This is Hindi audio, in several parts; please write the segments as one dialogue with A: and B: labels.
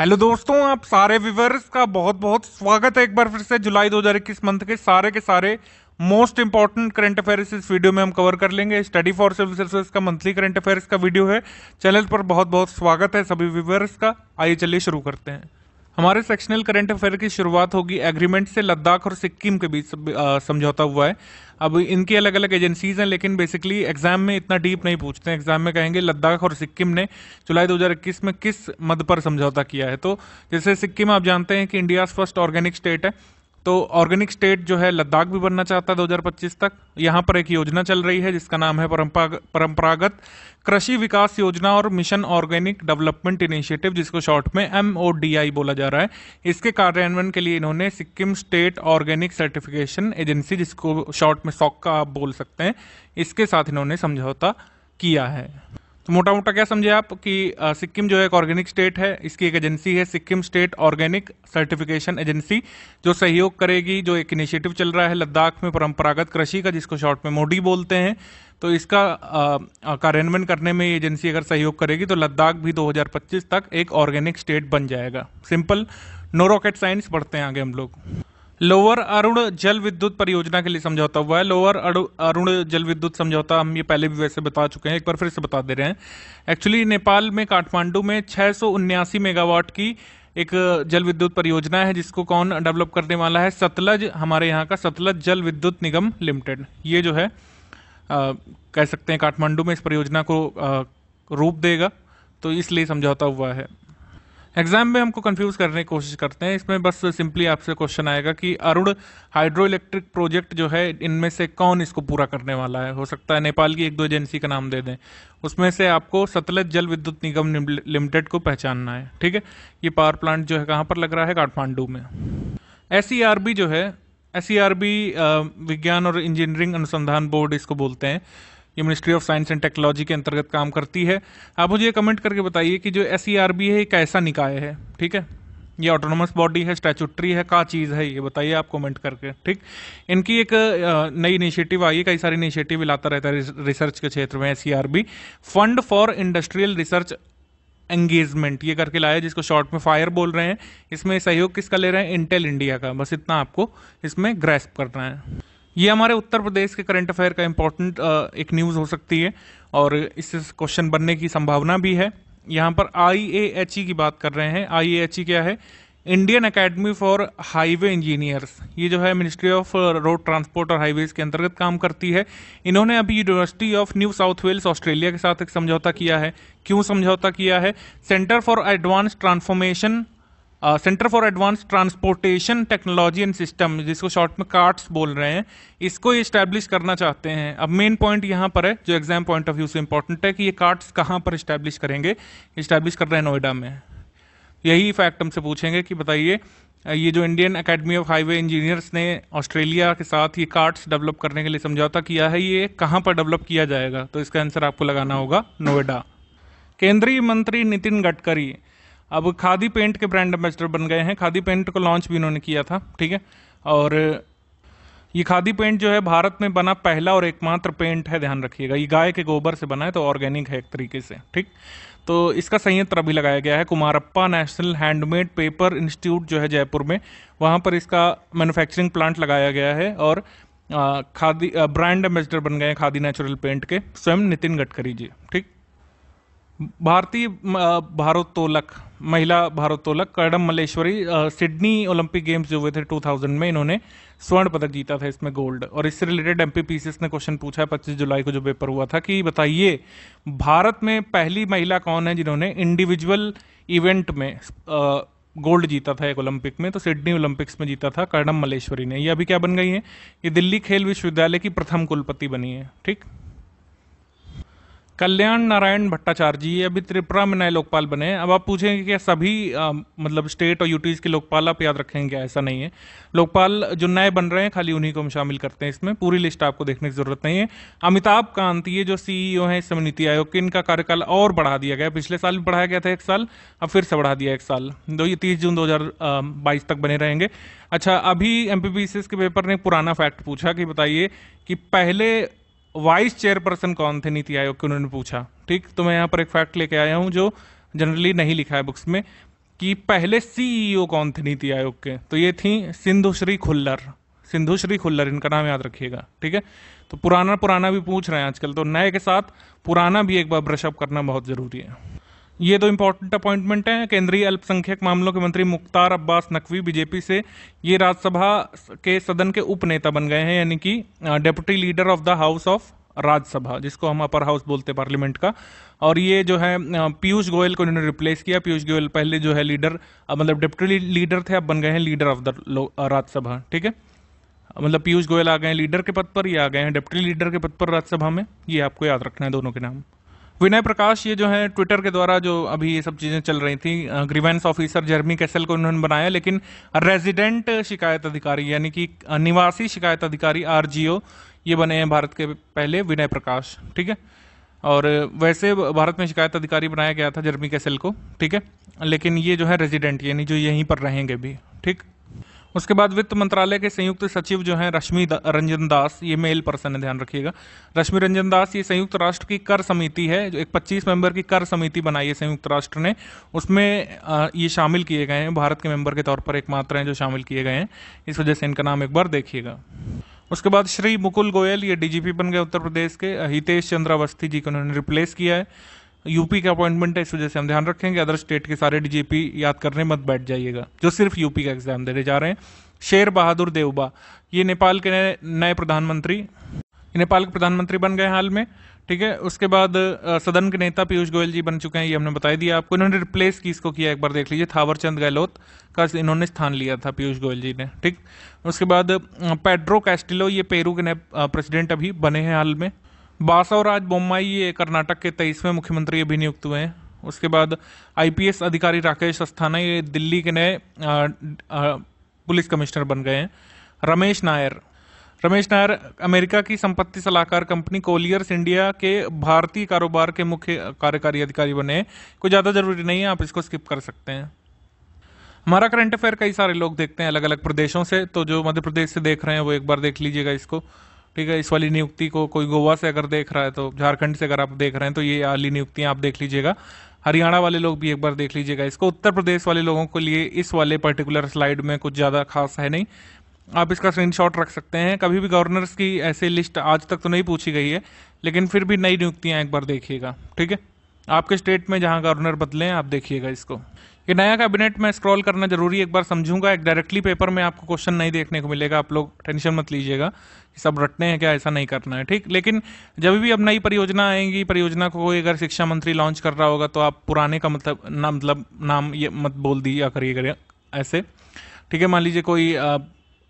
A: हेलो दोस्तों आप सारे व्यूवर्स का बहुत बहुत स्वागत है एक बार फिर से जुलाई 2021 मंथ के सारे के सारे मोस्ट इंपॉर्टेंट करंट अफेयर्स इस वीडियो में हम कवर कर लेंगे स्टडी फॉर सिविल सर्विस का मंथली करंट अफेयर्स का वीडियो है चैनल पर बहुत बहुत स्वागत है सभी व्यूवर्स का आइए चलिए शुरू करते हैं हमारे सेक्शनल करंट अफेयर की शुरुआत होगी एग्रीमेंट से लद्दाख और सिक्किम के बीच समझौता हुआ है अब इनकी अलग अलग एजेंसीज हैं लेकिन बेसिकली एग्जाम में इतना डीप नहीं पूछते हैं एग्जाम में कहेंगे लद्दाख और सिक्किम ने जुलाई 2021 में किस मद पर समझौता किया है तो जैसे सिक्किम आप जानते हैं कि इंडिया फर्स्ट ऑर्गेनिक स्टेट है तो ऑर्गेनिक स्टेट जो है लद्दाख भी बनना चाहता है दो तक यहाँ पर एक योजना चल रही है जिसका नाम है परंपरागत कृषि विकास योजना और मिशन ऑर्गेनिक डेवलपमेंट इनिशिएटिव जिसको शॉर्ट में एम बोला जा रहा है इसके कार्यान्वयन के लिए इन्होंने Sikkim state organic certification agency जिसको शॉर्ट में सॉक का आप बोल सकते हैं इसके साथ इन्होंने समझौता किया है तो मोटा मोटा क्या समझे आप कि सिक्किम जो है एक ऑर्गेनिक स्टेट है इसकी एक एजेंसी है Sikkim state organic certification agency जो सहयोग करेगी जो एक इनिशिएटिव चल रहा है लद्दाख में परंपरागत कृषि का जिसको शॉर्ट में मोडी बोलते हैं तो इसका कार्यान्वयन करने में एजेंसी अगर सहयोग करेगी तो लद्दाख भी 2025 तक एक ऑर्गेनिक स्टेट बन जाएगा सिंपल नो रॉकेट साइंस पढ़ते हैं आगे हम लोग लोअर अरुण जल विद्युत परियोजना के लिए समझौता हुआ है लोअर अरुण जल विद्युत समझौता हम ये पहले भी वैसे बता चुके हैं एक बार फिर से बता दे रहे हैं एक्चुअली नेपाल में काठमांडू में छः मेगावाट की एक जल विद्युत परियोजना है जिसको कौन डेवलप करने वाला है सतलज हमारे यहाँ का सतलज जल विद्युत निगम लिमिटेड ये जो है कह सकते हैं काठमांडू में इस परियोजना को रूप देगा तो इसलिए समझौता हुआ है एग्जाम में हमको कंफ्यूज करने की कोशिश करते हैं इसमें बस सिंपली आपसे क्वेश्चन आएगा कि अरुण हाइड्रो इलेक्ट्रिक प्रोजेक्ट जो है इनमें से कौन इसको पूरा करने वाला है हो सकता है नेपाल की एक दो एजेंसी का नाम दे दें उसमें से आपको सतलज जल विद्युत निगम लिमिटेड को पहचानना है ठीक है ये पावर प्लांट जो है कहाँ पर लग रहा है काठमांडू में एस e जो है एस e विज्ञान और इंजीनियरिंग अनुसंधान बोर्ड इसको बोलते हैं ये ministry of science and technology के अंतर्गत काम करती है आप मुझे कमेंट करके बताइए कि जो एस e है ये कैसा निकाय है ठीक है ये ऑटोनोमस बॉडी है स्टैचूटरी है का चीज़ है ये बताइए आप कमेंट करके ठीक इनकी एक नई इनिशिएटिव आई है कई सारी इनिशिएटिव लाता रहता है रिसर्च के क्षेत्र में एस fund for industrial research engagement ये करके लाया जिसको शॉर्ट में फायर बोल रहे हैं इसमें सहयोग किसका ले रहे हैं इंटेल इंडिया का बस इतना आपको इसमें ग्रेस्प करना है ये हमारे उत्तर प्रदेश के करंट अफेयर का इंपॉर्टेंट एक न्यूज़ हो सकती है और इससे क्वेश्चन बनने की संभावना भी है यहाँ पर आई e की बात कर रहे हैं आई e क्या है Indian academy for highway engineers ये जो है मिनिस्ट्री ऑफ रोड ट्रांसपोर्ट और हाईवेज के अंतर्गत काम करती है इन्होंने अभी university of New South Wales Australia के साथ एक समझौता किया है क्यों समझौता किया है centre for advance transformation centre for advance transportation technology and system जिसको शॉर्ट में कार्ट्स बोल रहे हैं इसको ये करना चाहते हैं अब मेन पॉइंट यहाँ पर है जो एग्जाम पॉइंट ऑफ व्यू से इंपॉर्टेंट है कि ये कार्ट्स कहाँ पर इस्टेब्लिश करेंगे इस्टेब्लिश कर रहे हैं नोएडा में यही फैक्ट हमसे पूछेंगे कि बताइए ये जो Indian academy of highway engineers ने ऑस्ट्रेलिया के साथ ये कार्ड्स डेवलप करने के लिए समझौता किया है ये कहाँ पर डेवलप किया जाएगा तो इसका आंसर आपको लगाना होगा नोएडा केंद्रीय मंत्री नितिन गडकरी अब खादी पेंट के ब्रांड एम्बेसडर बन गए हैं खादी पेंट को लॉन्च भी इन्होंने किया था ठीक है और ये खादी पेंट जो है भारत में बना पहला और एकमात्र पेंट है ध्यान रखिएगा ये गाय के गोबर से बना है तो ऑर्गेनिक है एक तरीके से ठीक तो इसका संयंत्र अभी लगाया गया है Kumarappa national handmade paper institute जो है जयपुर में वहाँ पर इसका मैन्युफैक्चरिंग प्लांट लगाया गया है और खादी ब्रांड एम्बेसडर बन गए खादी नेचुरल पेंट के स्वयं नितिन गडकरी जी ठीक भारतीय भारोत्तोलक महिला भारोत्तोलक Karnam Malleswari Sydney Olympic games जो हुए थे 2000 में इन्होंने स्वर्ण पदक जीता था इसमें गोल्ड और इससे रिलेटेड एम पी ने क्वेश्चन पूछा है पच्चीस जुलाई को जो पेपर हुआ था कि बताइए भारत में पहली महिला कौन है जिन्होंने इंडिविजुअल इवेंट में आ, गोल्ड जीता था एक ओलंपिक में तो सिडनी ओलंपिक्स में जीता था कर्णम मलेश्वरी ने ये अभी क्या बन गई है ये दिल्ली खेल विश्वविद्यालय की प्रथम कुलपति बनी है ठीक कल्याण नारायण भट्टाचार्य जी अभी त्रिपुरा में नए लोकपाल बने हैं अब आप पूछेंगे कि सभी आ, मतलब स्टेट और यूटीज के लोकपाल आप याद रखेंगे ऐसा नहीं है लोकपाल जो नए बन रहे हैं खाली उन्हीं को हम शामिल करते हैं इसमें पूरी लिस्ट आपको देखने की जरूरत नहीं है अमिताभ कांत ये जो सीईओ e हैं समय नीति आयोग के इनका कार्यकाल और बढ़ा दिया गया पिछले साल भी बढ़ाया गया था एक साल अब फिर से बढ़ा दिया एक साल दो ये तीस जून दो तक बने रहेंगे अच्छा अभी एम के पेपर ने पुराना फैक्ट पूछा कि बताइए कि पहले वाइस चेयरपर्सन कौन थे नीति आयोग के उन्होंने पूछा ठीक तो मैं यहाँ पर एक फैक्ट लेके आया हूँ जो जनरली नहीं लिखा है बुक्स में कि पहले सीईओ e कौन थे नीति आयोग के तो ये थी सिंधुश्री खुल्लर सिंधुश्री खुल्लर इनका नाम याद रखिएगा ठीक है तो पुराना पुराना भी पूछ रहे हैं आजकल तो नए के साथ पुराना भी एक बार ब्रशअप करना बहुत ज़रूरी है ये दो इंपॉर्टेंट अपॉइंटमेंट हैं केंद्रीय अल्पसंख्यक मामलों के मंत्री मुख्तार अब्बास नकवी बीजेपी से ये राज्यसभा के सदन के उपनेता बन गए हैं यानी कि deputy leader of the house of Rajya Sabha जिसको हम अपर हाउस बोलते हैं पार्लियामेंट का और ये जो है पीयूष गोयल को इन्होंने रिप्लेस किया पीयूष गोयल पहले जो है लीडर मतलब डिप्टी लीडर थे अब बन गए हैं लीडर ऑफ द राज्यसभा ठीक है मतलब पीयूष गोयल आ गए हैं लीडर के पद पर ये आ गए हैं डिप्टी लीडर के पद पर राज्यसभा में ये आपको याद रखना है दोनों के नाम विनय प्रकाश ये जो है ट्विटर के द्वारा जो अभी ये सब चीज़ें चल रही थी ग्रीवेंस ऑफिसर जर्मी कैसल को उन्होंने बनाया लेकिन रेजिडेंट शिकायत अधिकारी यानी कि निवासी शिकायत अधिकारी आर ये बने हैं भारत के पहले विनय प्रकाश ठीक है और वैसे भारत में शिकायत अधिकारी बनाया गया था जर्मी कैसल को ठीक है लेकिन ये जो है रेजिडेंट यानी जो यहीं पर रहेंगे भी ठीक उसके बाद वित्त मंत्रालय के संयुक्त सचिव जो हैं रश्मि रंजन दास ये मेल पर्सन है ध्यान रखिएगा रश्मि रंजन दास ये संयुक्त राष्ट्र की कर समिति है जो एक 25 मेंबर की कर समिति बनाई है संयुक्त राष्ट्र ने उसमें ये शामिल किए गए हैं भारत के मेंबर के तौर पर एकमात्र हैं जो शामिल किए गए हैं इस वजह से इनका नाम एक बार देखिएगा उसके बाद श्री मुकुल गोयल ये डीजीपी बन गए उत्तर प्रदेश के हितेश चंद्र अवस्थी जी को उन्होंने रिप्लेस किया है यूपी का अपॉइंटमेंट है इस वजह से हम ध्यान रखेंगे अदर स्टेट के सारे डीजीपी याद करने मत बैठ जाइएगा जो सिर्फ यूपी का एग्जाम देने जा रहे हैं शेर बहादुर देवबा ये नेपाल के नए प्रधानमंत्री नेपाल के प्रधानमंत्री बन गए हाल में ठीक है उसके बाद सदन के नेता पीयूष गोयल जी बन चुके हैं ये हमने बताया दिया आपको इन्होंने रिप्लेस को किया एक बार देख लीजिए थावरचंद गहलोत का इन्होंने स्थान लिया था पीयूष गोयल जी ने ठीक उसके बाद पेड्रो कैस्टिलो ये पेरू के नए प्रेसिडेंट अभी बने हैं हाल में बासवराज बोम्माई ये कर्नाटक के तेईसवें मुख्यमंत्री अभी नियुक्त हुए हैं उसके बाद आईपीएस अधिकारी राकेश अस्थाना ये दिल्ली के नए पुलिस कमिश्नर बन गए हैं रमेश नायर रमेश नायर अमेरिका की संपत्ति सलाहकार कंपनी कोलियर्स इंडिया के भारतीय कारोबार के मुख्य कार्यकारी अधिकारी बने कोई ज़्यादा जरूरी नहीं है आप इसको स्किप कर सकते हैं हमारा करंट अफेयर कई सारे लोग देखते हैं अलग अलग प्रदेशों से तो जो मध्य प्रदेश से देख रहे हैं वो एक बार देख लीजिएगा इसको ठीक है इस वाली नियुक्ति को कोई गोवा से अगर देख रहा है तो झारखंड से अगर आप देख रहे हैं तो ये वाली नियुक्तियाँ आप देख लीजिएगा हरियाणा वाले लोग भी एक बार देख लीजिएगा इसको उत्तर प्रदेश वाले लोगों के लिए इस वाले पर्टिकुलर स्लाइड में कुछ ज़्यादा खास है नहीं आप इसका स्क्रीनशॉट रख सकते हैं कभी भी गवर्नर्स की ऐसे लिस्ट आज तक तो नहीं पूछी गई है लेकिन फिर भी नई नियुक्तियाँ एक बार देखिएगा ठीक है आपके स्टेट में जहाँ गवर्नर बदले हैं आप देखिएगा इसको ये नया कैबिनेट में स्क्रॉल करना जरूरी एक बार समझूंगा एक डायरेक्टली पेपर में आपको क्वेश्चन नहीं देखने को मिलेगा आप लोग टेंशन मत लीजिएगा कि सब रटने हैं क्या ऐसा नहीं करना है ठीक लेकिन जब भी अब नई परियोजना आएंगी परियोजना को कोई अगर शिक्षा मंत्री लॉन्च कर रहा होगा तो आप पुराने का मतलब ना मतलब नाम ये मत बोल या करिए करिए ऐसे ठीक है मान लीजिए कोई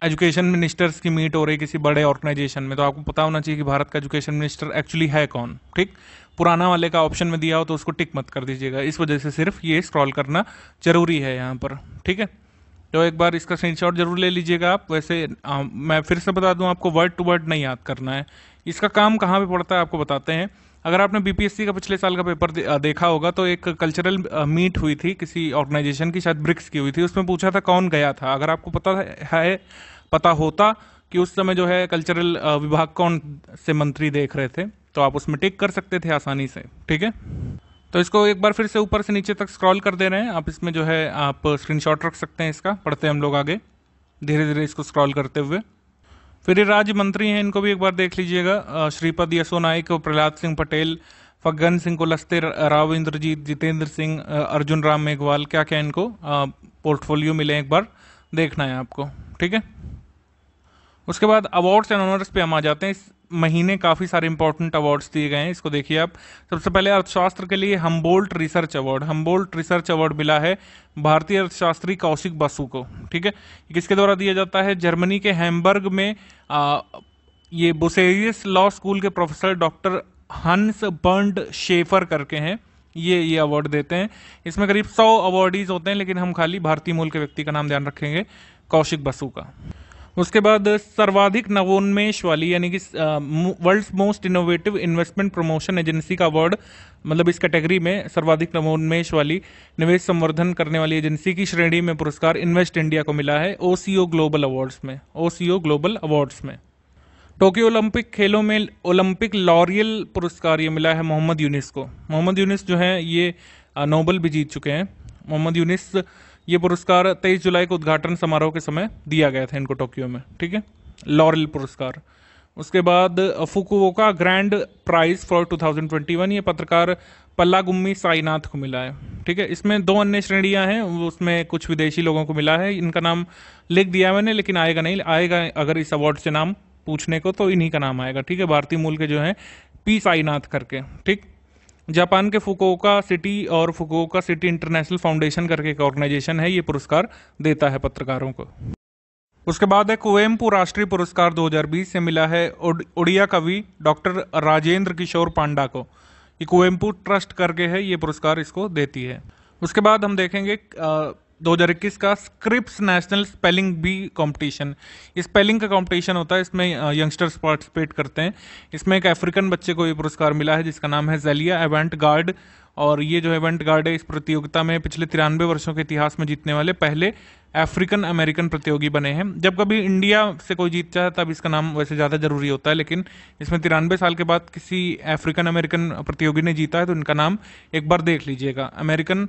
A: एजुकेशन मिनिस्टर्स की मीट हो रही किसी बड़े ऑर्गेनाइजेशन में तो आपको पता होना चाहिए कि भारत का एजुकेशन मिनिस्टर एक्चुअली है कौन ठीक पुराना वाले का ऑप्शन में दिया हो तो उसको टिक मत कर दीजिएगा इस वजह से सिर्फ ये स्क्रॉल करना ज़रूरी है यहाँ पर ठीक है तो एक बार इसका स्क्रीनशॉट जरूर ले लीजिएगा आप वैसे आ, मैं फिर से बता दूं आपको वर्ड टू वर्ड नहीं याद करना है इसका काम कहाँ पे पड़ता है आपको बताते हैं अगर आपने बीपीएससी का पिछले साल का पेपर दे, देखा होगा तो एक कल्चरल मीट हुई थी किसी ऑर्गेनाइजेशन की शायद ब्रिक्स की हुई थी उसमें पूछा था कौन गया था अगर आपको पता है पता होता कि उस समय जो है कल्चरल विभाग कौन से मंत्री देख रहे थे तो आप उसमें टिक कर सकते थे आसानी से ठीक है तो इसको एक बार फिर से ऊपर से नीचे तक स्क्रॉल कर दे रहे हैं आप इसमें जो है आप स्क्रीनशॉट रख सकते हैं इसका पढ़ते हैं हम लोग आगे धीरे धीरे इसको स्क्रॉल करते हुए फिर ये राज्य मंत्री हैं इनको भी एक बार देख लीजिएगा श्रीपद यशो नाइक प्रहलाद सिंह पटेल फग्गन सिंह कुलस्ते राव इंद्रजीत जितेंद्र सिंह अर्जुन राम मेघवाल क्या क्या इनको पोर्टफोलियो मिले एक बार देखना है आपको ठीक है उसके बाद अवार्ड्स एंड ऑनर्स पे हम आ जाते हैं इस महीने काफ़ी सारे इंपॉर्टेंट अवार्ड्स दिए गए हैं इसको देखिए आप सबसे पहले अर्थशास्त्र के लिए Humboldt research award Humboldt research award मिला है भारतीय अर्थशास्त्री कौशिक बसु को ठीक है किसके द्वारा दिया जाता है जर्मनी के हैम्बर्ग में आ, ये बुसेरियस लॉ स्कूल के professor doctor Hans Bernd Schäfer करके हैं ये ये अवार्ड देते हैं इसमें करीब सौ अवार्डीज होते हैं लेकिन हम खाली भारतीय मूल के व्यक्ति का नाम ध्यान रखेंगे कौशिक बसु का उसके बाद सर्वाधिक नवोन्मेष वाली यानी कि world most innovative investment promotion agency का अवार्ड मतलब इस कैटेगरी में सर्वाधिक नवोन्मेष वाली निवेश संवर्धन करने वाली एजेंसी की श्रेणी में पुरस्कार इन्वेस्ट इंडिया को मिला है ओ ग्लोबल अवार्ड्स में ओ ग्लोबल अवार्ड्स में टोक्यो ओलंपिक खेलों में ओलंपिक लॉरियल पुरस्कार ये मिला है मोहम्मद यूनिस को मोहम्मद यूनिस जो है ये नोबल भी जीत चुके हैं मोहम्मद यूनिस ये पुरस्कार 23 जुलाई को उद्घाटन समारोह के समय दिया गया था इनको टोक्यो में ठीक है लॉरल पुरस्कार उसके बाद फुकुवोका ग्रैंड प्राइज फॉर 2021 ये पत्रकार पल्ला गुम्मी साईनाथ को मिला है ठीक है इसमें दो अन्य श्रेणियां हैं उसमें कुछ विदेशी लोगों को मिला है इनका नाम लिख दिया मैंने लेकिन आएगा नहीं आएगा अगर इस अवार्ड से नाम पूछने को तो इन्हीं का नाम आएगा ठीक है भारतीय मूल के जो है पी साईनाथ करके ठीक जापान के फुकोका सिटी और फुकोका सिटी इंटरनेशनल फाउंडेशन करके एक ऑर्गेनाइजेशन है ये पुरस्कार देता है पत्रकारों को उसके बाद एक ओएमपू राष्ट्रीय पुरस्कार 2020 से मिला है उड़िया कवि डॉक्टर राजेंद्र किशोर पांडा को ये कोएम्पू ट्रस्ट करके है ये पुरस्कार इसको देती है उसके बाद हम देखेंगे आ, 2021 का Scripps national spelling bee competition spelling का कंपटीशन होता है इसमें यंगस्टर्स पार्टिसिपेट करते हैं इसमें एक अफ्रीकन बच्चे को ये पुरस्कार मिला है जिसका नाम है जेलिया एवेंट गार्ड और ये जो एवेंट गार्ड है इस प्रतियोगिता में पिछले तिरानवे वर्षों के इतिहास में जीतने वाले पहले अफ्रीकन अमेरिकन प्रतियोगी बने हैं जब कभी इंडिया से कोई जीतता है तब इसका नाम वैसे ज़्यादा ज़रूरी होता है लेकिन इसमें तिरानवे साल के बाद किसी अफ्रीकन अमेरिकन प्रतियोगी ने जीता है तो इनका नाम एक बार देख लीजिएगा अमेरिकन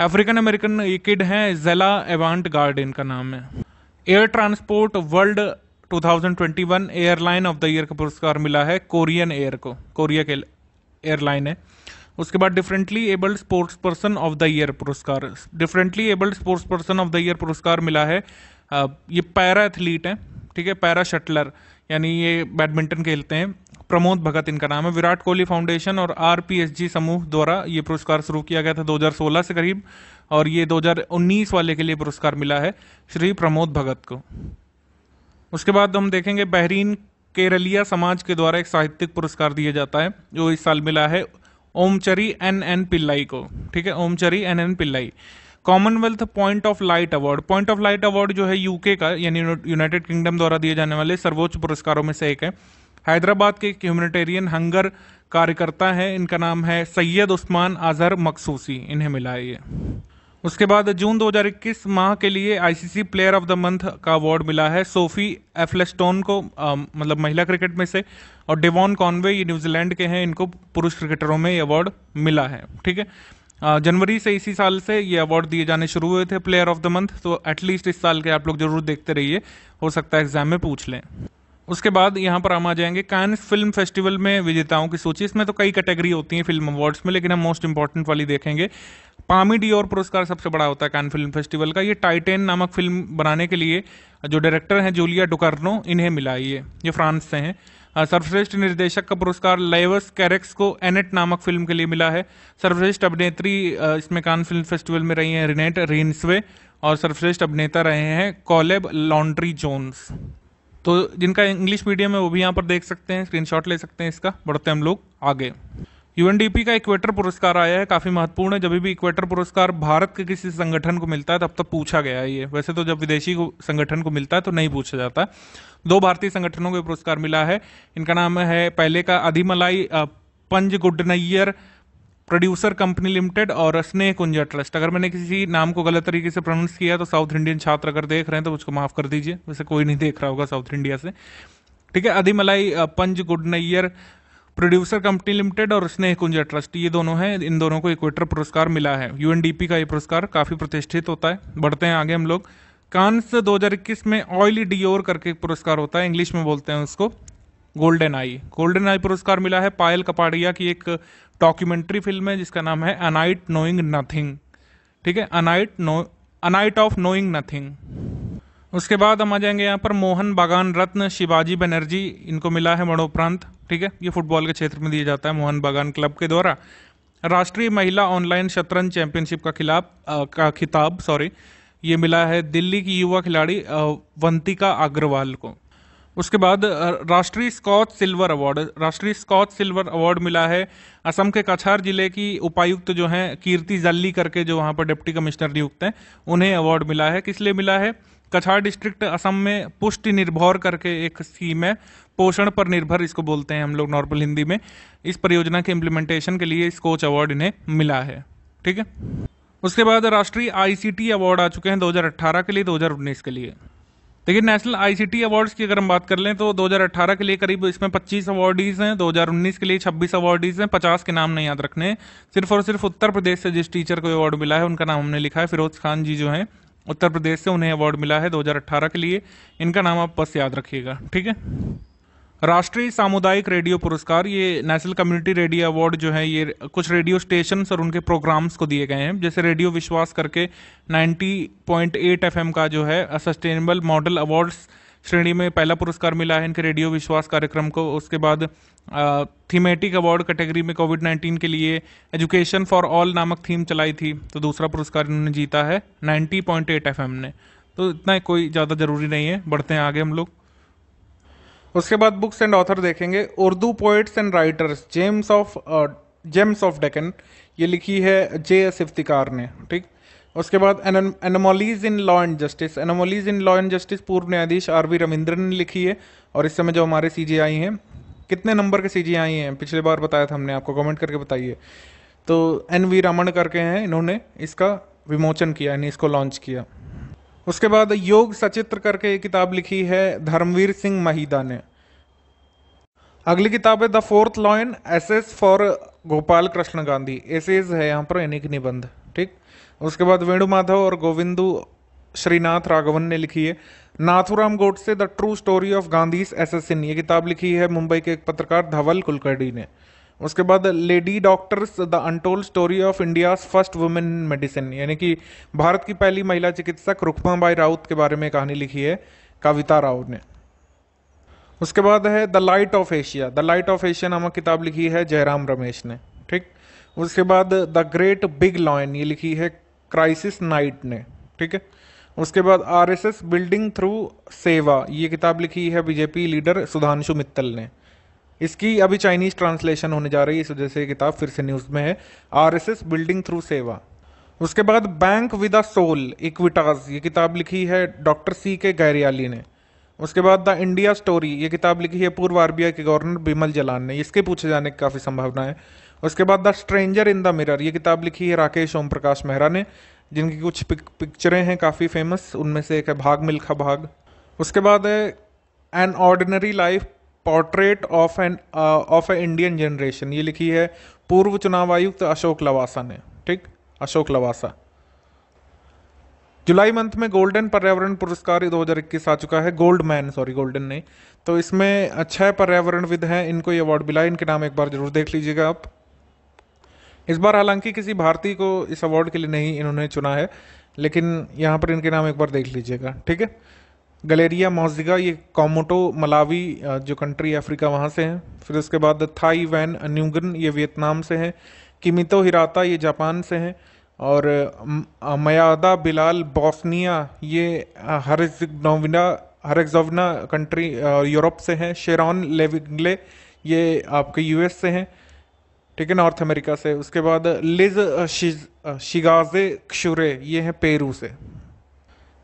A: अफ्रीकन अमेरिकन किड है जेला एवांट गार्ड इनका नाम है air transport world 2021 airline of the year का पुरस्कार मिला है कोरियन एयर को कोरिया के एयरलाइन है उसके बाद differently abled sports person of the year पुरस्कार differently abled sports person of the year पुरस्कार मिला है ये पैरा एथलीट है ठीक है पैरा शटलर यानी ये बैडमिंटन खेलते हैं प्रमोद भगत इनका नाम है विराट कोहली फाउंडेशन और आरपीएसजी समूह द्वारा ये पुरस्कार शुरू किया गया था 2016 से करीब और ये 2019 वाले के लिए पुरस्कार मिला है श्री प्रमोद भगत को उसके बाद हम देखेंगे बहरीन केरलिया समाज के द्वारा एक साहित्यिक पुरस्कार दिया जाता है जो इस साल मिला है ओमचरी एन एन पिल्लाई को ठीक है Omchery N N Pillai Commonwealth point of light award point of light award जो है यूके का यानी यूनाइटेड किंगडम द्वारा दिए जाने वाले सर्वोच्च पुरस्कारों में से एक है हैदराबाद के एक ह्यूमनिटेरियन हंगर कार्यकर्ता हैं इनका नाम है सैयद उस्मान अजहर मकसूसी इन्हें मिला है ये उसके बाद जून 2021 माह के लिए ICC player of the month का अवार्ड मिला है सोफी एफलेस्टोन को मतलब महिला क्रिकेट में से और डेवॉन कॉनवे ये न्यूजीलैंड के हैं इनको पुरुष क्रिकेटरों में ये अवार्ड मिला है ठीक है जनवरी से इसी साल से ये अवार्ड दिए जाने शुरू हुए थे प्लेयर ऑफ द मंथ तो एटलीस्ट इस साल के आप लोग जरूर देखते रहिए हो सकता है एग्जाम में पूछ लें उसके बाद यहाँ पर हम आ जाएंगे कान फिल्म फेस्टिवल में विजेताओं की सूची इसमें तो कई कैटेगरी होती हैं फिल्म अवार्ड्स में लेकिन हम मोस्ट इंपॉर्टेंट वाली देखेंगे पामी डी और पुरस्कार सबसे बड़ा होता है कान फिल्म फेस्टिवल का ये टाइटेन नामक फिल्म बनाने के लिए जो डायरेक्टर हैं जूलिया डुकर्नो इन्हें मिला ये ये फ्रांस से हैं सर्वश्रेष्ठ निर्देशक का पुरस्कार लेवस कैरेक्स को एनेट नामक फिल्म के लिए मिला है सर्वश्रेष्ठ अभिनेत्री इसमें कान फिल्म फेस्टिवल में रही हैं रिनेट रिन्सवे और सर्वश्रेष्ठ अभिनेता रहे हैं कॉलेब लॉन्ड्री जोन्स तो जिनका इंग्लिश मीडियम है वो भी यहाँ पर देख सकते हैं स्क्रीनशॉट ले सकते हैं इसका बढ़ते हम लोग आगे यूएनडीपी का इक्वेटर पुरस्कार आया है काफ़ी महत्वपूर्ण है जब भी इक्वेटर पुरस्कार भारत के किसी संगठन को मिलता है तब तक पूछा गया है ये वैसे तो जब विदेशी संगठन को मिलता है तो नहीं पूछा जाता दो भारतीय संगठनों को पुरस्कार मिला है इनका नाम है पहले का अधिमलाई पंज गुडनैयर प्रोड्यूसर कंपनी लिमिटेड और स्नेह कुंजा ट्रस्ट अगर मैंने किसी नाम को गलत तरीके से प्रोनाउंस किया तो साउथ इंडियन छात्र अगर देख रहे हैं तो मुझको माफ़ कर दीजिए वैसे कोई नहीं देख रहा होगा साउथ इंडिया से ठीक है अधिमलाई पंज नैयर प्रोड्यूसर कंपनी लिमिटेड और स्नेह कुंजा ट्रस्ट ये दोनों हैं इन दोनों को इक्वेटर पुरस्कार मिला है यूएनडीपी का ये पुरस्कार काफ़ी प्रतिष्ठित होता है बढ़ते हैं आगे हम लोग कांस 2021 में ऑयली डियोर करके पुरस्कार होता है इंग्लिश में बोलते हैं उसको गोल्डन आई गोल्डन आई पुरस्कार मिला है पायल कपाड़िया की एक डॉक्यूमेंट्री फिल्म है जिसका नाम है अनाइट नोइंग नथिंग ठीक है a night no a night of knowing nothing उसके बाद हम आ जाएंगे यहाँ पर मोहन बागान रत्न शिवाजी बनर्जी इनको मिला है मरणोपरांत ठीक है ये फुटबॉल के क्षेत्र में दिया जाता है मोहन बागान क्लब के द्वारा राष्ट्रीय महिला ऑनलाइन शतरंज चैंपियनशिप का खिलाफ का खिताब सॉरी ये मिला है दिल्ली की युवा खिलाड़ी वंतिका अग्रवाल को उसके बाद राष्ट्रीय स्कॉच सिल्वर अवार्ड राष्ट्रीय स्कॉच सिल्वर अवार्ड मिला है असम के कछार जिले की उपायुक्त जो हैं कीर्ति जल्ली करके जो वहाँ पर डिप्टी कमिश्नर नियुक्त हैं उन्हें अवार्ड मिला है किस लिए मिला है कछार डिस्ट्रिक्ट असम में पुष्टि निर्भर करके एक स्कीम है पोषण पर निर्भर इसको बोलते हैं हम लोग नॉर्मल हिंदी में इस परियोजना के इम्प्लीमेंटेशन के लिए स्कॉच अवार्ड इन्हें मिला है ठीक है उसके बाद राष्ट्रीय आईसीटी अवार्ड आ चुके हैं 2018 के लिए 2019 के लिए देखिए नेशनल आईसीटी अवार्ड्स की अगर हम बात कर लें तो 2018 के लिए करीब इसमें 25 अवार्डीज़ हैं 2019 के लिए 26 अवार्डीज़ हैं 50 के नाम नहीं याद रखने सिर्फ और सिर्फ उत्तर प्रदेश से जिस टीचर को अवार्ड मिला है उनका नाम हमने लिखा है फिरोज खान जी जो हैं उत्तर प्रदेश से उन्हें अवार्ड मिला है 2018 के लिए इनका नाम आप बस याद रखिएगा ठीक है राष्ट्रीय सामुदायिक रेडियो पुरस्कार ये नेशनल कम्युनिटी रेडियो अवार्ड जो है ये कुछ रेडियो स्टेशन और उनके प्रोग्राम्स को दिए गए हैं जैसे रेडियो विश्वास करके 90.8 एफएम का जो है सस्टेनेबल मॉडल अवार्ड्स श्रेणी में पहला पुरस्कार मिला है इनके रेडियो विश्वास कार्यक्रम को उसके बाद थीमेटिक अवार्ड कैटेगरी में कोविड नाइन्टीन के लिए एजुकेशन फॉर ऑल नामक थीम चलाई थी तो दूसरा पुरस्कार इन्होंने जीता है 90.8 एफएम ने तो इतना कोई ज़्यादा ज़रूरी नहीं है बढ़ते हैं आगे हम लोग उसके बाद बुक्स एंड ऑथर देखेंगे Urdu poets and writers gems of gems of Deccan ये लिखी है जे एस इफ्तिकार ने ठीक उसके बाद anomalies in law and justice anomalies in law and justice पूर्व न्यायाधीश आर वी रविंद्रन ने लिखी है और इस समय जो हमारे सी जी आई हैं कितने नंबर के सी जी आई हैं पिछले बार बताया था हमने आपको कमेंट करके बताइए तो एन वी रमन करके हैं इन्होंने इसका विमोचन किया यानी इसको लॉन्च किया उसके बाद योग सचित्र करके एक किताब लिखी है धर्मवीर सिंह महिदा ने अगली किताब है the fourth lion essays for Gopal Krishna Gandhi essays है यहाँ पर एनिक निबंध ठीक उसके बाद वेणु माधव और गोविंदु श्रीनाथ राघवन ने लिखी है Nathuram Godse the true story of Gandhi's sin ये किताब लिखी है मुंबई के एक पत्रकार धवल कुलकर्णी ने उसके बाद lady doctors the untold story of India first women medicine यानी कि भारत की पहली महिला चिकित्सक रुकमा बाई राउत के बारे में कहानी लिखी है कविता राव ने उसके बाद है the light of Asia the light of Asia नामक किताब लिखी है जयराम रमेश ने ठीक उसके बाद द ग्रेट बिग लॉयन ये लिखी है क्राइसिस नाइट ने ठीक है उसके बाद आरएसएस बिल्डिंग थ्रू सेवा ये किताब लिखी है बीजेपी लीडर सुधांशु मित्तल ने इसकी अभी चाइनीज ट्रांसलेशन होने जा रही है इस वजह से किताब फिर से न्यूज़ में है एस बिल्डिंग थ्रू सेवा उसके बाद bank with a soul Equitas ये किताब लिखी है डॉक्टर सी के गैरियाली ने उसके बाद द इंडिया स्टोरी ये किताब लिखी है पूर्व आरबीआई के गवर्नर बिमल जलान ने इसके पूछे जाने की काफ़ी संभावना है उसके बाद the stranger in the mirror ये किताब लिखी है राकेश ओम प्रकाश मेहरा ने जिनकी कुछ पिक, पिक्चरें हैं काफ़ी फेमस उनमें से एक है भाग मिल्खा भाग उसके बाद है an ordinary life portrait of an of a Indian generation ये लिखी है पूर्व चुनाव आयुक्त अशोक लवासा ने ठीक अशोक लवासा जुलाई मंथ में गोल्डन पर्यावरण पुरस्कार 2021 आ चुका है गोल्ड मैन सॉरी गोल्डन नहीं तो इसमें छह पर्यावरणविद हैं इनको ये अवार्ड मिला इनके नाम एक बार जरूर देख लीजिएगा आप इस बार हालांकि किसी भारतीय को इस अवार्ड के लिए नहीं इन्होंने चुना है लेकिन यहाँ पर इनके नाम एक बार देख लीजिएगा ठीक है गलेरिया मोजिगा ये कॉमोटो मलावी जो कंट्री अफ्रीका वहाँ से है फिर उसके बाद थाई वैन न्यूगन ये वियतनाम से है किमितो हिराता ये जापान से है और मयादा बिलाल बॉस्निया ये हरजोविना हरजोवना कंट्री यूरोप से हैं शेरॉन लेविंगले ये आपके यूएस से हैं ठीक है नॉर्थ अमेरिका से उसके बाद लिज शिगाजे क्षुरे ये हैं पेरू से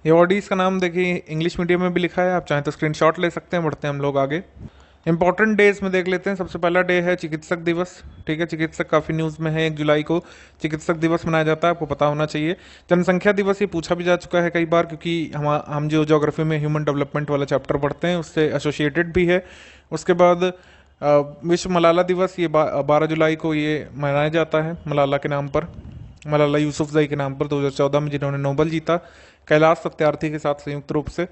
A: ये ऑडीज़ का नाम देखिए इंग्लिश मीडियम में भी लिखा है आप चाहें तो स्क्रीन ले सकते हैं बढ़ते हैं हम लोग आगे इंपॉर्टेंट डेज में देख लेते हैं सबसे पहला डे है चिकित्सक दिवस ठीक है चिकित्सक काफ़ी न्यूज़ में है एक जुलाई को चिकित्सक दिवस मनाया जाता है आपको पता होना चाहिए जनसंख्या दिवस ये पूछा भी जा चुका है कई बार क्योंकि हम हम जो जोग्राफी में ह्यूमन डेवलपमेंट वाला चैप्टर पढ़ते हैं उससे एसोसिएटेड भी है उसके बाद विश्व मलाला दिवस ये बारह जुलाई को ये मनाया जाता है मलाला के नाम पर मलाला जई के नाम पर दो में जिन्होंने नोबल जीता कैलाश सत्यार्थी के साथ संयुक्त रूप से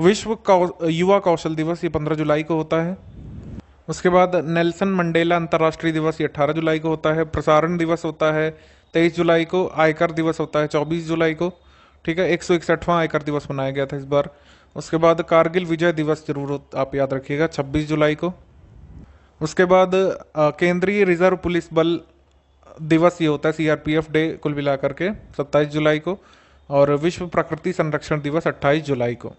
A: विश्व कौ, युवा कौशल दिवस ये पंद्रह जुलाई को होता है उसके बाद नेल्सन मंडेला अंतर्राष्ट्रीय दिवस ये अट्ठारह जुलाई को होता है प्रसारण दिवस होता है तेईस जुलाई को आयकर दिवस होता है चौबीस जुलाई को ठीक है एक सौ आयकर दिवस मनाया गया था इस बार उसके बाद कारगिल विजय दिवस जरूर आप याद रखिएगा छब्बीस जुलाई को उसके बाद केंद्रीय रिजर्व पुलिस बल दिवस ये होता है सीआरपीएफ डे कुल मिलाकर के सत्ताईस जुलाई को और विश्व प्रकृति संरक्षण दिवस 28 जुलाई को